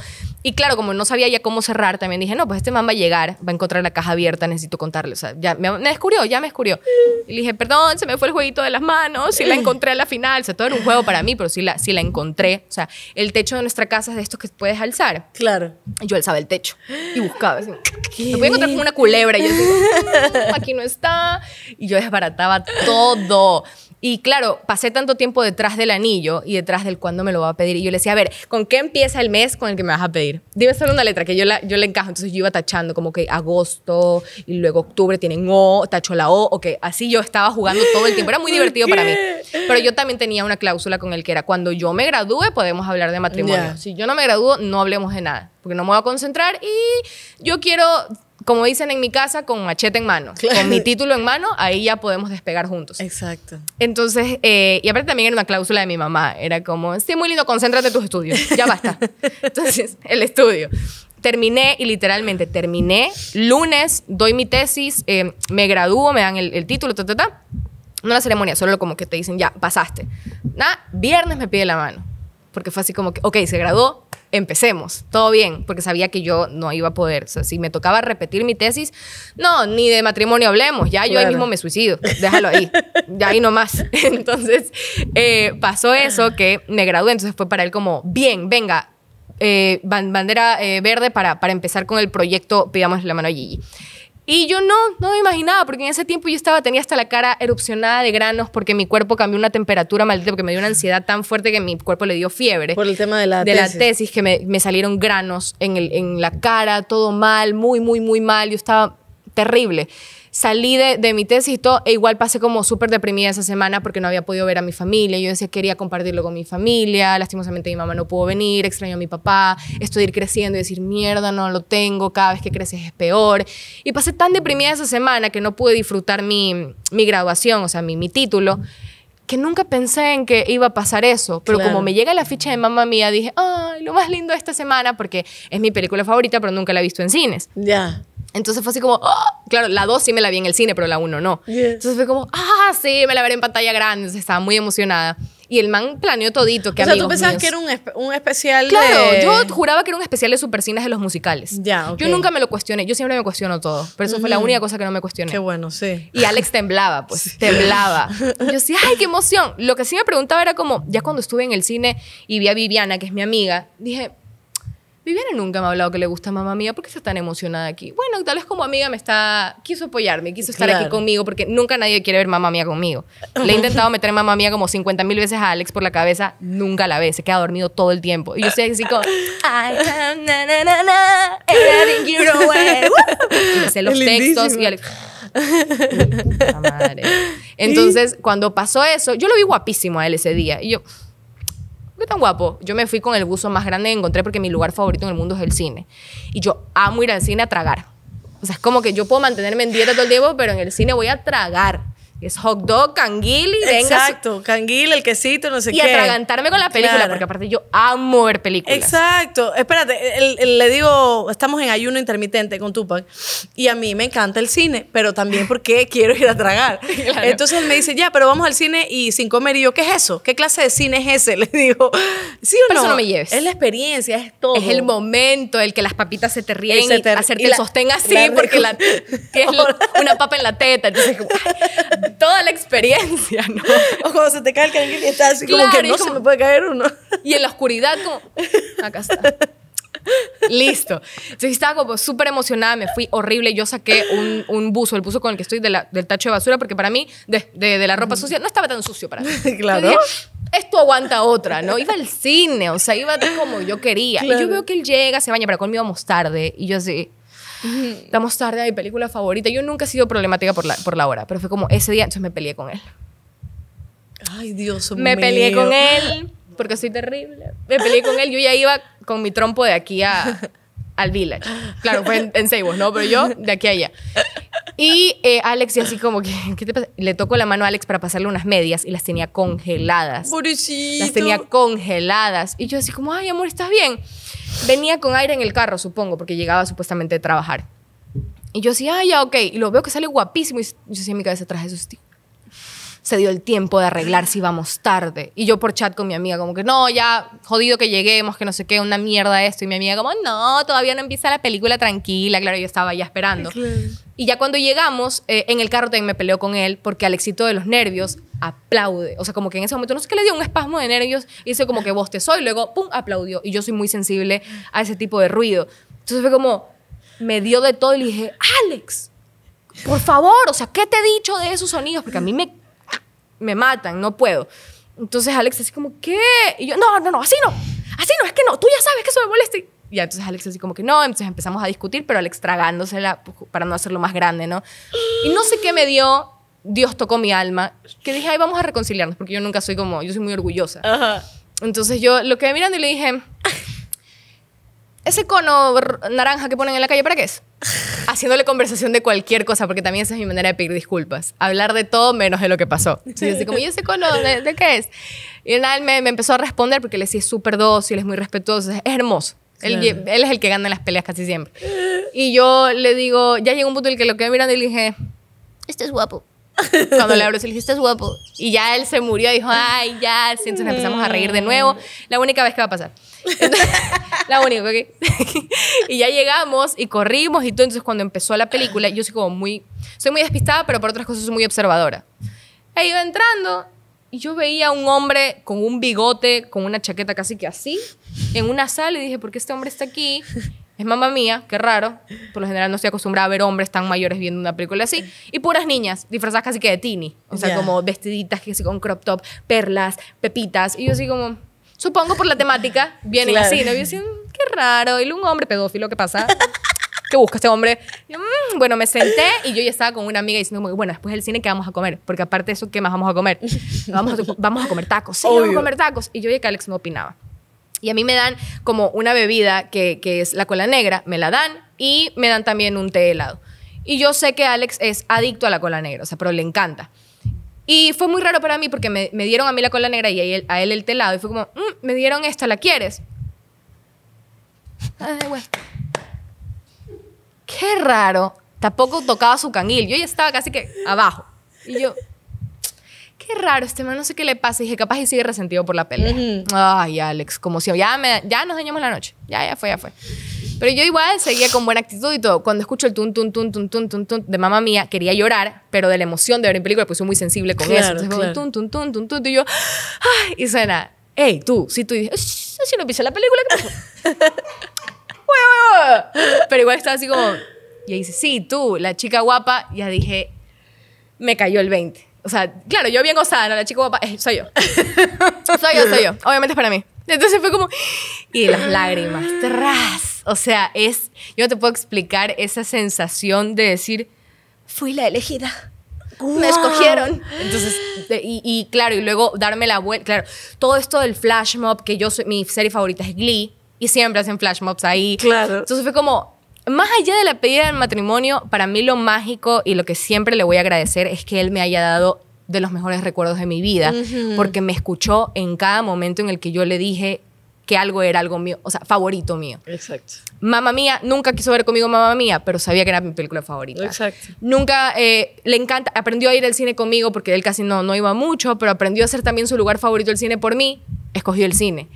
Y claro, como no sabía ya cómo cerrar, también dije, no, pues este man va a llegar, va a encontrar la caja abierta, necesito contarle. O sea, ya me, me descubrió, ya me descubrió. Y le dije, perdón, se me fue el jueguito de las manos, sí la [laughs] encontré a la final. O sea, todo era un juego para mí, pero sí la, sí la encontré. O sea, el techo de nuestra casa es de estos que puedes alzar. Claro. Yo alzaba el techo y buscaba. me voy a encontrar como una culebra. Y yo digo, mm, aquí no está. Y yo desbarataba todo. Y claro, pasé tanto tiempo detrás del anillo y detrás del cuándo me lo va a pedir. Y yo le decía, a ver, ¿con qué empieza el mes con el que me vas a pedir? Dime solo una letra que yo la, yo le encajo. Entonces yo iba tachando como que agosto y luego octubre tienen O, tacho la O, ok. Así yo estaba jugando todo el tiempo. Era muy [laughs] divertido para mí. Pero yo también tenía una cláusula con el que era, cuando yo me gradúe podemos hablar de matrimonio. Si yo no me gradúo, no hablemos de nada, porque no me voy a concentrar y yo quiero como dicen en mi casa, con machete en mano, con mi título en mano, ahí ya podemos despegar juntos. Exacto. Entonces, eh, y aparte también era una cláusula de mi mamá, era como, sí, muy lindo, concéntrate en tus estudios, ya basta. [laughs] Entonces, el estudio. Terminé y literalmente terminé, lunes doy mi tesis, eh, me gradúo, me dan el, título, ta, ta, ta. No la ceremonia, solo como que te dicen, ya, pasaste. Nada, viernes me pide la mano, porque fue así como que, ok, se graduó, empecemos, todo bien, porque sabía que yo no iba a poder. O sea, si me tocaba repetir mi tesis, no, ni de matrimonio hablemos, ya yo ahí mismo me suicido, déjalo ahí, ya ahí nomás. [laughs] Entonces eh, pasó eso que me gradué, entonces fue para él como, bien, venga, eh, bandera eh, verde para, para empezar con el proyecto, pidamos la mano a Gigi. Y yo no, no me imaginaba, porque en ese tiempo yo estaba, tenía hasta la cara erupcionada de granos porque mi cuerpo cambió una temperatura maldita, porque me dio una ansiedad tan fuerte que mi cuerpo le dio fiebre. Por el tema de la tesis. De la tesis, que me, me salieron granos en, el, en la cara, todo mal, muy, muy, muy mal. Yo estaba terrible salí de, mi tesis y todo, e igual pasé como súper deprimida esa semana porque no había podido ver a mi familia. Yo decía, quería compartirlo con mi familia, lastimosamente mi mamá no pudo venir, extraño a mi papá, estoy ir creciendo y decir, mierda, no lo tengo, cada vez que creces es peor. Y pasé tan deprimida esa semana que no pude disfrutar mi, mi graduación, o sea, mi, título que nunca pensé en que iba a pasar eso, pero como me llega la ficha de mamá mía, dije, ay, lo más lindo de esta semana, porque es mi película favorita, pero nunca la he visto en cines. Ya. Entonces fue así como, ¡ah! claro, la 2 sí me la vi en el cine, pero la 1 no. Entonces fue como, ah, sí, me la veré en pantalla grande. estaba muy emocionada. Y el man planeó todito. Que o sea, tú pensabas que era un, un especial Claro, yo juraba que era un especial de supercines de los musicales. Ya, Yo nunca me lo cuestioné. Yo siempre me cuestiono todo. Pero eso fue la única cosa que no me cuestioné. Qué bueno, sí. Y Alex temblaba, pues, temblaba. [laughs] Yo decía, ay, qué emoción. Lo que sí me preguntaba era como, ya cuando estuve en el cine y vi a Viviana, que es mi amiga, dije, Viviana nunca me ha hablado que le gusta mamá mía, ¿por qué está tan emocionada aquí? Bueno, tal vez como amiga me está, quiso apoyarme, quiso estar aquí conmigo, porque nunca nadie quiere ver mamá mía conmigo. Le he intentado meter mamá mía como 50 mil veces a Alex por la cabeza, nunca la ve, se queda dormido todo el tiempo. Y yo estoy así como, I sé los textos y Alex... Madre. Entonces, cuando pasó eso, yo lo vi guapísimo a él ese día. Y yo, ¿Qué tan guapo? Yo me fui con el buzo más grande que encontré porque mi lugar favorito en el mundo es el cine. Y yo amo ir al cine a tragar. O sea, es como que yo puedo mantenerme en dieta todo el tiempo, pero en el cine voy a tragar. Es hot dog, canguil y Exacto, canguil, el quesito, no sé qué. Y atragantarme con la película, porque aparte yo amo ver películas. Exacto. Espérate, le digo, estamos en ayuno intermitente con Tupac y a mí me encanta el cine, pero también porque [laughs] quiero ir a tragar. Entonces me dice, ya, pero vamos al cine y sin comer. Y yo, ¿qué es eso? ¿Qué clase de cine es ese? [laughs] Le digo, ¿sí o no? Eso me lleves. Es la experiencia, es todo. Es el momento, el que las papitas se te ríen y, te... hacerte el sostén así porque la... [laughs] una papa en la teta. Entonces, toda la experiencia, ¿no? [laughs] O cuando se te cae el y estás así como que no se me puede caer uno. [laughs] Y en la oscuridad como, acá está. Listo. Entonces estaba como súper emocionada, me fui horrible. Yo saqué un, un, buzo, el buzo con el que estoy del tacho de basura, porque para mí, de, la ropa sucia, no estaba tan sucio para mí. [laughs] Claro. esto aguanta otra, ¿no? Iba al cine, o sea, iba como yo quería. Y yo veo que él llega, se baña, pero conmigo vamos tarde. Y yo así, Estamos tarde a mi película favorita. Yo nunca he sido problemática por la, por la hora, pero fue como ese día, entonces me peleé con él. Ay, Dios mío. Me peleé con él, porque soy terrible. Me peleé con él. Yo ya iba con mi trompo de aquí a, al village. Claro, fue en, Seibos, ¿no? Pero yo de aquí a allá. Y eh, Alex, y así como que, ¿qué te pasa? Le tocó la mano a Alex para pasarle unas medias y las tenía congeladas. Las tenía congeladas. Y yo así como, ay, amor, ¿estás bien? Venía con aire en el carro, supongo, porque llegaba supuestamente a trabajar. Y yo decía, ah, ya, ok. Y lo veo que sale guapísimo. Y yo decía en mi cabeza, traje sus tíos. Se dio el tiempo de arreglar si íbamos tarde. Y yo por chat con mi amiga, como que, no, ya, jodido que lleguemos, que no sé qué, una mierda esto. Y mi amiga, como, no, todavía no empieza la película tranquila. Claro, yo estaba ya esperando. Y ya cuando llegamos, eh, en el carro también me peleó con él, porque al éxito de los nervios, aplaude. O sea, como que en ese momento no sé qué le dio un espasmo de nervios y hizo como que bostezó y luego, ¡pum!, aplaudió. Y yo soy muy sensible a ese tipo de ruido. Entonces fue como, me dio de todo y le dije, Alex, por favor, o sea, ¿qué te he dicho de esos sonidos? Porque a mí me, me matan, no puedo. Entonces Alex así como, ¿qué? Y yo, no, no, no, así no, así no, es que no, tú ya sabes que eso me molesta. Y entonces Alex así como que no, entonces empezamos a discutir, pero Alex tragándosela pues, para no hacerlo más grande, ¿no? Y no sé qué me dio Dios tocó mi alma, que dije, ay, vamos a reconciliarnos, porque yo nunca soy como, yo soy muy orgullosa. Entonces yo lo quedé mirando y le dije, [laughs] ese cono naranja que ponen en la calle, ¿para qué es? [laughs] Haciéndole conversación de cualquier cosa, porque también esa es mi manera de pedir disculpas. Hablar de todo menos de lo que pasó. Y así como, ¿y ese cono de, qué es? Y él, me, me, empezó a responder porque le decía, es súper dócil, es muy respetuoso, es hermoso. Él, es el que gana las peleas casi siempre. Y yo le digo, ya llegó un punto en el que lo quedé mirando y le dije, este es guapo. Cuando le abro, se le dijiste guapo. Y ya él se murió, y dijo, ay, ya. Entonces empezamos a reír de nuevo. La única vez que va a pasar. [laughs] la única, ¿ok? [laughs] y ya llegamos y corrimos y todo. Entonces, cuando empezó la película, yo soy como muy. Soy muy despistada, pero por otras cosas soy muy observadora. E iba entrando y yo veía a un hombre con un bigote, con una chaqueta casi que así, en una sala y dije, ¿por qué este hombre está aquí? es mamá mía, qué raro. Por lo general no estoy acostumbrada a ver hombres tan mayores viendo una película así. Y puras niñas, disfrazadas casi que de tini. O sea, como vestiditas, que sí, con crop top, perlas, pepitas. Y yo así como, supongo por la temática, vienen así, Y yo así, mm, qué raro. Y un hombre pedófilo, ¿qué pasa? ¿Qué busca este hombre? Mm, bueno, me senté y yo ya estaba con una amiga diciendo, bueno, después del cine, ¿qué vamos a comer? Porque aparte de eso, ¿qué más vamos a comer? [laughs] Vamos a, vamos a comer tacos. Sí, vamos a comer tacos. Y yo y que Alex no opinaba. Y a mí me dan como una bebida que, es la cola negra, me la dan y me dan también un té helado. Y yo sé que Alex es adicto a la cola negra, o sea, pero le encanta. Y fue muy raro para mí porque me, dieron a mí la cola negra y a él, a él el telado. Y fue como, mm, me dieron esta, ¿la quieres? Ah, Qué raro. Tampoco tocaba su canil Yo ya estaba casi que abajo. Y yo, qué raro, este man no sé qué le pasa. Y dije, capaz y sigue resentido por la pelea. Ay, Alex, como si ya, me, ya nos dañamos la noche. Ya, ya fue, ya fue. Pero yo igual seguía con buena actitud y todo. Cuando escucho el tun, tun, tun, tun, tun, tun, de mamá mía, quería llorar, pero de la emoción de ver en película, pues soy muy sensible con eso. Entonces, claro. tun, tun, tun, tun, tun, y yo, ay, y suena, hey, tú, si tú dices, si no pisa la película, ¿qué [laughs] Pero igual estaba así como, y dice, sí, tú, la chica guapa, ya dije, me cayó el 20. O sea, claro, yo bien gozada, la chica guapa, eh, soy yo. [laughs] soy yo, soy yo. Obviamente es para mí. Entonces fue como, y las lágrimas, tras. O sea, es, yo no te puedo explicar esa sensación de decir, fui la elegida. Me escogieron. Entonces, y, y, claro, y luego darme la vuelta. Claro, todo esto del flash mob, que yo soy, mi serie favorita es Glee, y siempre hacen flash mobs ahí. Claro. Entonces fue como, más allá de la pedida del matrimonio, para mí lo mágico y lo que siempre le voy a agradecer es que él me haya dado de los mejores recuerdos de mi vida, porque me escuchó en cada momento en el que yo le dije que algo era algo mío, o sea, favorito mío. Exacto. Mamá mía, nunca quiso ver conmigo mamá mía, pero sabía que era mi película favorita. Exacto. Nunca eh, le encanta, aprendió a ir al cine conmigo porque él casi no, no iba mucho, pero aprendió a hacer también su lugar favorito el cine por mí, escogió el cine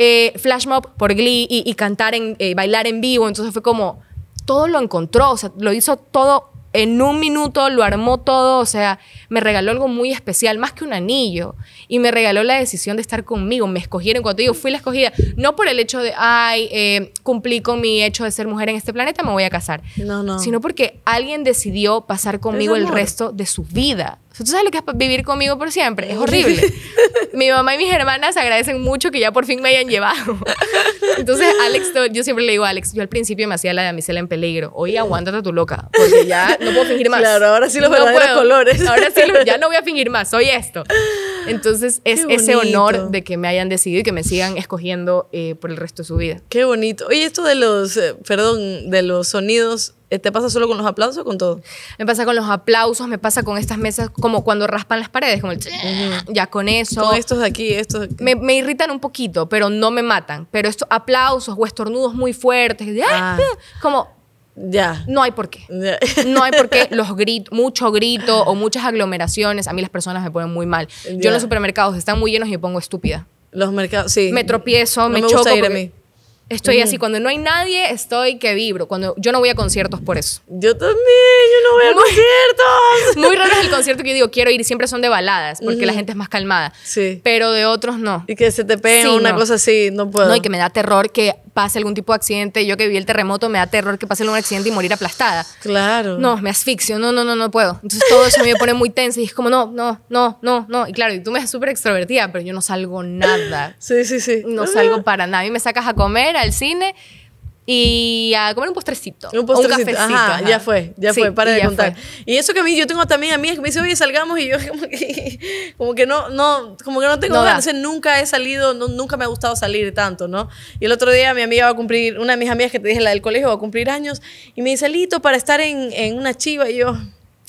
eh, flash mob por Glee y, cantar en, eh, bailar en vivo. Entonces fue como, todo lo encontró, o sea, lo hizo todo en un minuto, lo armó todo, o sea, me regaló algo muy especial, más que un anillo, y me regaló la decisión de estar conmigo, me escogieron, cuando digo, fui la escogida, no por el hecho de, ay, eh, cumplí con mi hecho de ser mujer en este planeta, me voy a casar, no, no. sino porque alguien decidió pasar conmigo el resto de su vida. ¿Tú sabes lo que es vivir conmigo por siempre? Es horrible. [laughs] mi mamá y mis hermanas agradecen mucho que ya por fin me hayan llevado. Entonces, Alex, yo siempre le digo a Alex, yo al principio me hacía la damisela en peligro. Hoy aguántate tu loca, porque ya no puedo fingir más. Claro, ahora sí los veo verdaderos colores. Ahora sí, ya no voy a fingir más, soy esto. Entonces, es ese honor de que me hayan decidido y que me sigan escogiendo eh, por el resto de su vida. Qué bonito. Oye, esto de los, eh, perdón, de los sonidos eh, ¿Te pasa solo con los aplausos o con todo? Me pasa con los aplausos, me pasa con estas mesas, como cuando raspan las paredes, como el... Ya con eso. Con estos de aquí, estos de aquí. Me, irritan un poquito, pero no me matan. Pero estos aplausos o estornudos muy fuertes, ah. Ah", como... Ya. No hay por qué. No hay por qué [laughs] los gritos, mucho grito o muchas aglomeraciones. A mí las personas me ponen muy mal. Yo en los supermercados están muy llenos y me pongo estúpida. Los mercados, sí. Me tropiezo, me, gusta choco. a mí. Estoy así, cuando no hay nadie, estoy que vibro. Cuando yo no voy a conciertos por eso. Yo también, yo no voy a conciertos. [laughs] Muy raro es el concierto que yo digo, quiero ir, siempre son de baladas, porque la gente es más calmada. Sí. Pero de otros no. Y que se te pega una cosa así, no puedo. No, y que me da terror que pase algún tipo de accidente. Yo que viví el terremoto, me da terror que pase algún accidente y morir aplastada. Claro. No, me asfixio, no, no, no, no puedo. Entonces todo eso me pone muy tensa y es como, no, no, no, no, no. Y claro, y tú me ves súper extrovertida, pero yo no salgo nada. Sí, sí, sí. No salgo ah. para nada. Y me sacas a comer al cine y a comer un postrecito. Un postrecito. un cafecito, ya fue, ya fue, para de contar. Y eso que a mí, yo tengo también amigas que me dice oye, salgamos, y yo [laughs] como que, como que no, no, como que no tengo ganas. Entonces, nunca he salido, no, nunca me ha gustado salir tanto, ¿no? Y el otro día mi amiga va a cumplir, una de mis amigas que te dije, la del colegio, va a cumplir años, y me dice, Lito, para estar en, en una chiva, y yo...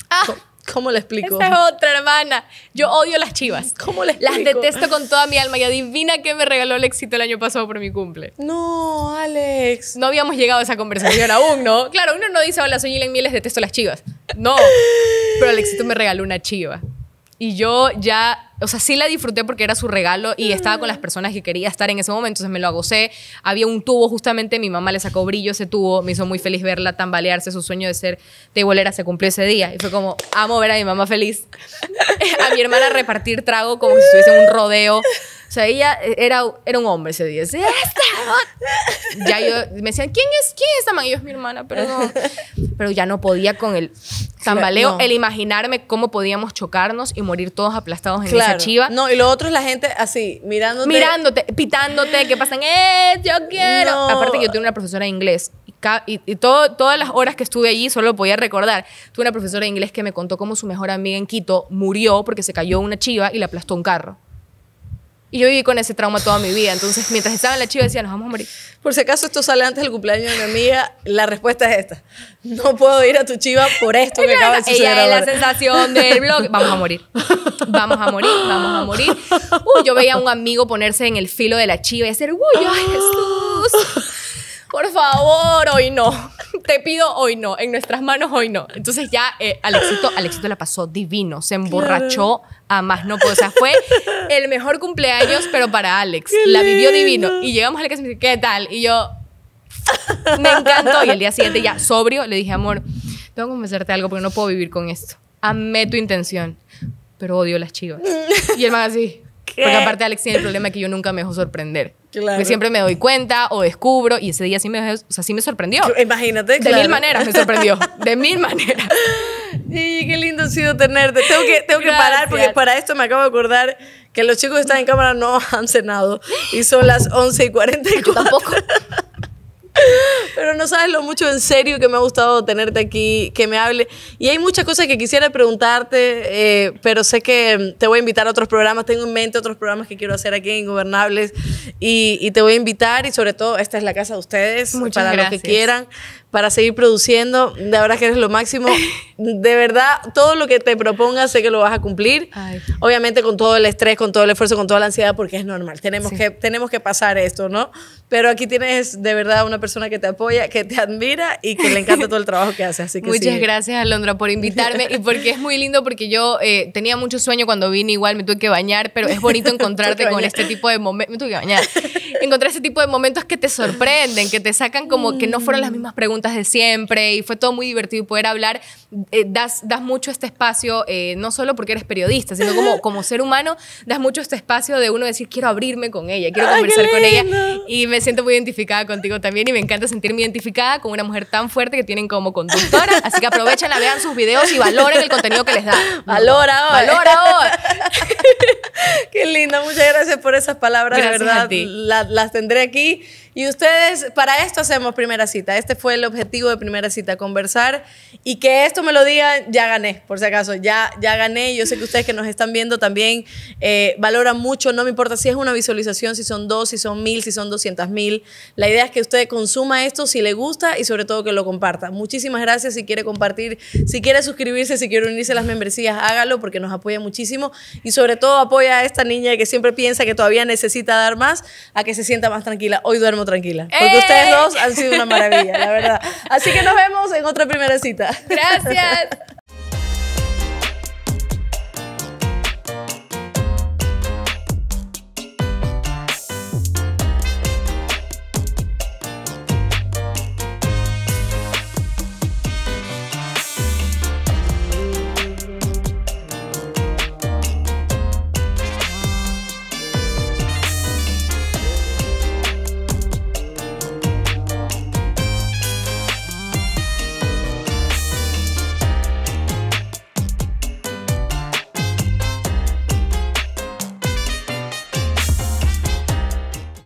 Ah. ¿Cómo le explico? Esa es otra, hermana. Yo odio las chivas. [laughs] ¿Cómo le explico? Las detesto con toda mi alma y adivina qué me regaló el éxito el año pasado por mi cumple. No, Alex. No habíamos llegado a esa conversación aún, ¿no? Claro, uno no dice, hola, soy Y les detesto las chivas. No, pero el éxito me regaló una chiva. Y yo ya, o sea, sí la disfruté porque era su regalo y estaba con las personas que quería estar en ese momento, entonces me lo agocé. Había un tubo justamente, mi mamá le sacó brillo ese tubo, me hizo muy feliz verla tambalearse, su sueño de ser teibolera se cumplió ese día. Y fue como, amo ver a mi mamá feliz, [laughs] a mi hermana repartir trago como si estuviese en un rodeo o sea, ella eh, era, era un hombre ese día. Este ya yo me decían, ¿quién es, quién es esta man? Y yo es mi hermana, pero no. Pero ya no podía con el tambaleo, el imaginarme cómo podíamos chocarnos y morir todos aplastados en esa chiva. No, y lo otro es la gente así, mirándote. Mirándote, pitándote, ¿qué pasan, ¡eh! Yo quiero. Aparte que yo tuve una profesora de inglés y, y todo, todas las horas que estuve allí solo podía recordar. Tuve una profesora de inglés que me contó cómo su mejor amiga en Quito murió porque se cayó una chiva y le aplastó un carro. Y yo viví con ese trauma toda mi vida. Entonces, mientras estaba en la chiva, decía, nos vamos a morir. Por si acaso esto sale antes del cumpleaños de mi amiga, la respuesta es esta. No puedo ir a tu chiva por esto que acaba de suceder. Ella es la sensación del blog. Vamos a morir. Vamos a morir, vamos a morir. Uy, yo veía a un amigo ponerse en el filo de la chiva y hacer, uy, ay, Jesús por favor, hoy no. Te pido hoy no. En nuestras manos hoy no. Entonces ya eh, Alexito, Alexito la pasó divino. Se emborrachó a más no poder. O sea, fue el mejor cumpleaños, pero para Alex. la vivió divino. Y llegamos a la casa y me dice, ¿qué tal? Y yo, me encantó. Y el día siguiente ya, sobrio, le dije, amor, tengo que de algo porque no puedo vivir con esto. Amé tu intención, pero odio las chivas. Y el man así... Porque aparte Alex tiene el problema que yo nunca me dejo sorprender. Claro. siempre me doy cuenta o descubro y ese día sí me, o sea, sí me sorprendió. Imagínate. De mil maneras me sorprendió. De mil [laughs] maneras. Y qué lindo ha sido tenerte. Tengo que, tengo que parar porque para esto me acabo de acordar que los chicos que están en cámara no han cenado y son las 11 y 44. Yo tampoco. [laughs] Pero no sabes lo mucho en serio que me ha gustado tenerte aquí, que me hable. Y hay muchas cosas que quisiera preguntarte, eh, pero sé que mm, te voy a invitar a otros programas. Tengo en mente otros programas que quiero hacer aquí en Ingobernables y, te voy a invitar. Y sobre todo, esta es la casa de ustedes para que quieran para seguir produciendo. De verdad que eres lo máximo. [laughs] De verdad, todo lo que te propongas sé que lo vas a cumplir. Obviamente con todo el estrés, con todo el esfuerzo, con toda la ansiedad, porque es normal. Tenemos, que, tenemos que pasar esto, ¿no? Pero aquí tienes de verdad una persona que te apoya, que te admira y que le encanta todo el trabajo que hace. Así que Muchas gracias gracias, Alondra, por invitarme y porque es muy lindo, porque yo eh, tenía mucho sueño cuando vine, igual me tuve que bañar, pero es bonito [laughs] encontrarte con este tipo de momentos. Me tuve que bañar. [laughs] encontrar ese tipo de momentos que te sorprenden, que te sacan como que no fueron las mm. mismas preguntas de siempre y fue todo muy divertido poder hablar. Eh, das, das mucho este espacio, eh, no solo porque eres periodista, sino como, como ser humano, das mucho este espacio de uno decir, quiero abrirme con ella, quiero conversar con ella y me siento muy identificada contigo también y me encanta sentirme identificada con una mujer tan fuerte que tienen como conductora, así que la vean sus videos y valoren el contenido que les da. Valora hoy. Valora [laughs] Qué linda, muchas gracias por esas palabras, de verdad las, tendré aquí y ustedes, para esto hacemos primera cita. Este fue el objetivo de primera cita, conversar. Y que esto me lo digan, ya gané, por si acaso, ya, ya gané. Yo sé que ustedes que nos están viendo también eh, valoran mucho. No me importa si es una visualización, si son dos, si son mil, si son doscientas mil. La idea es que usted consuma esto si le gusta y sobre todo que lo comparta. Muchísimas gracias si quiere compartir, si quiere suscribirse, si quiere unirse a las membresías, hágalo porque nos apoya muchísimo. Y sobre todo apoya a esta niña que siempre piensa que todavía necesita dar más a que se sienta más tranquila. Hoy duermo tranquila. Porque ustedes ¡Eh! dos han sido una maravilla, la verdad. Así que nos vemos en otra primera cita. Gracias.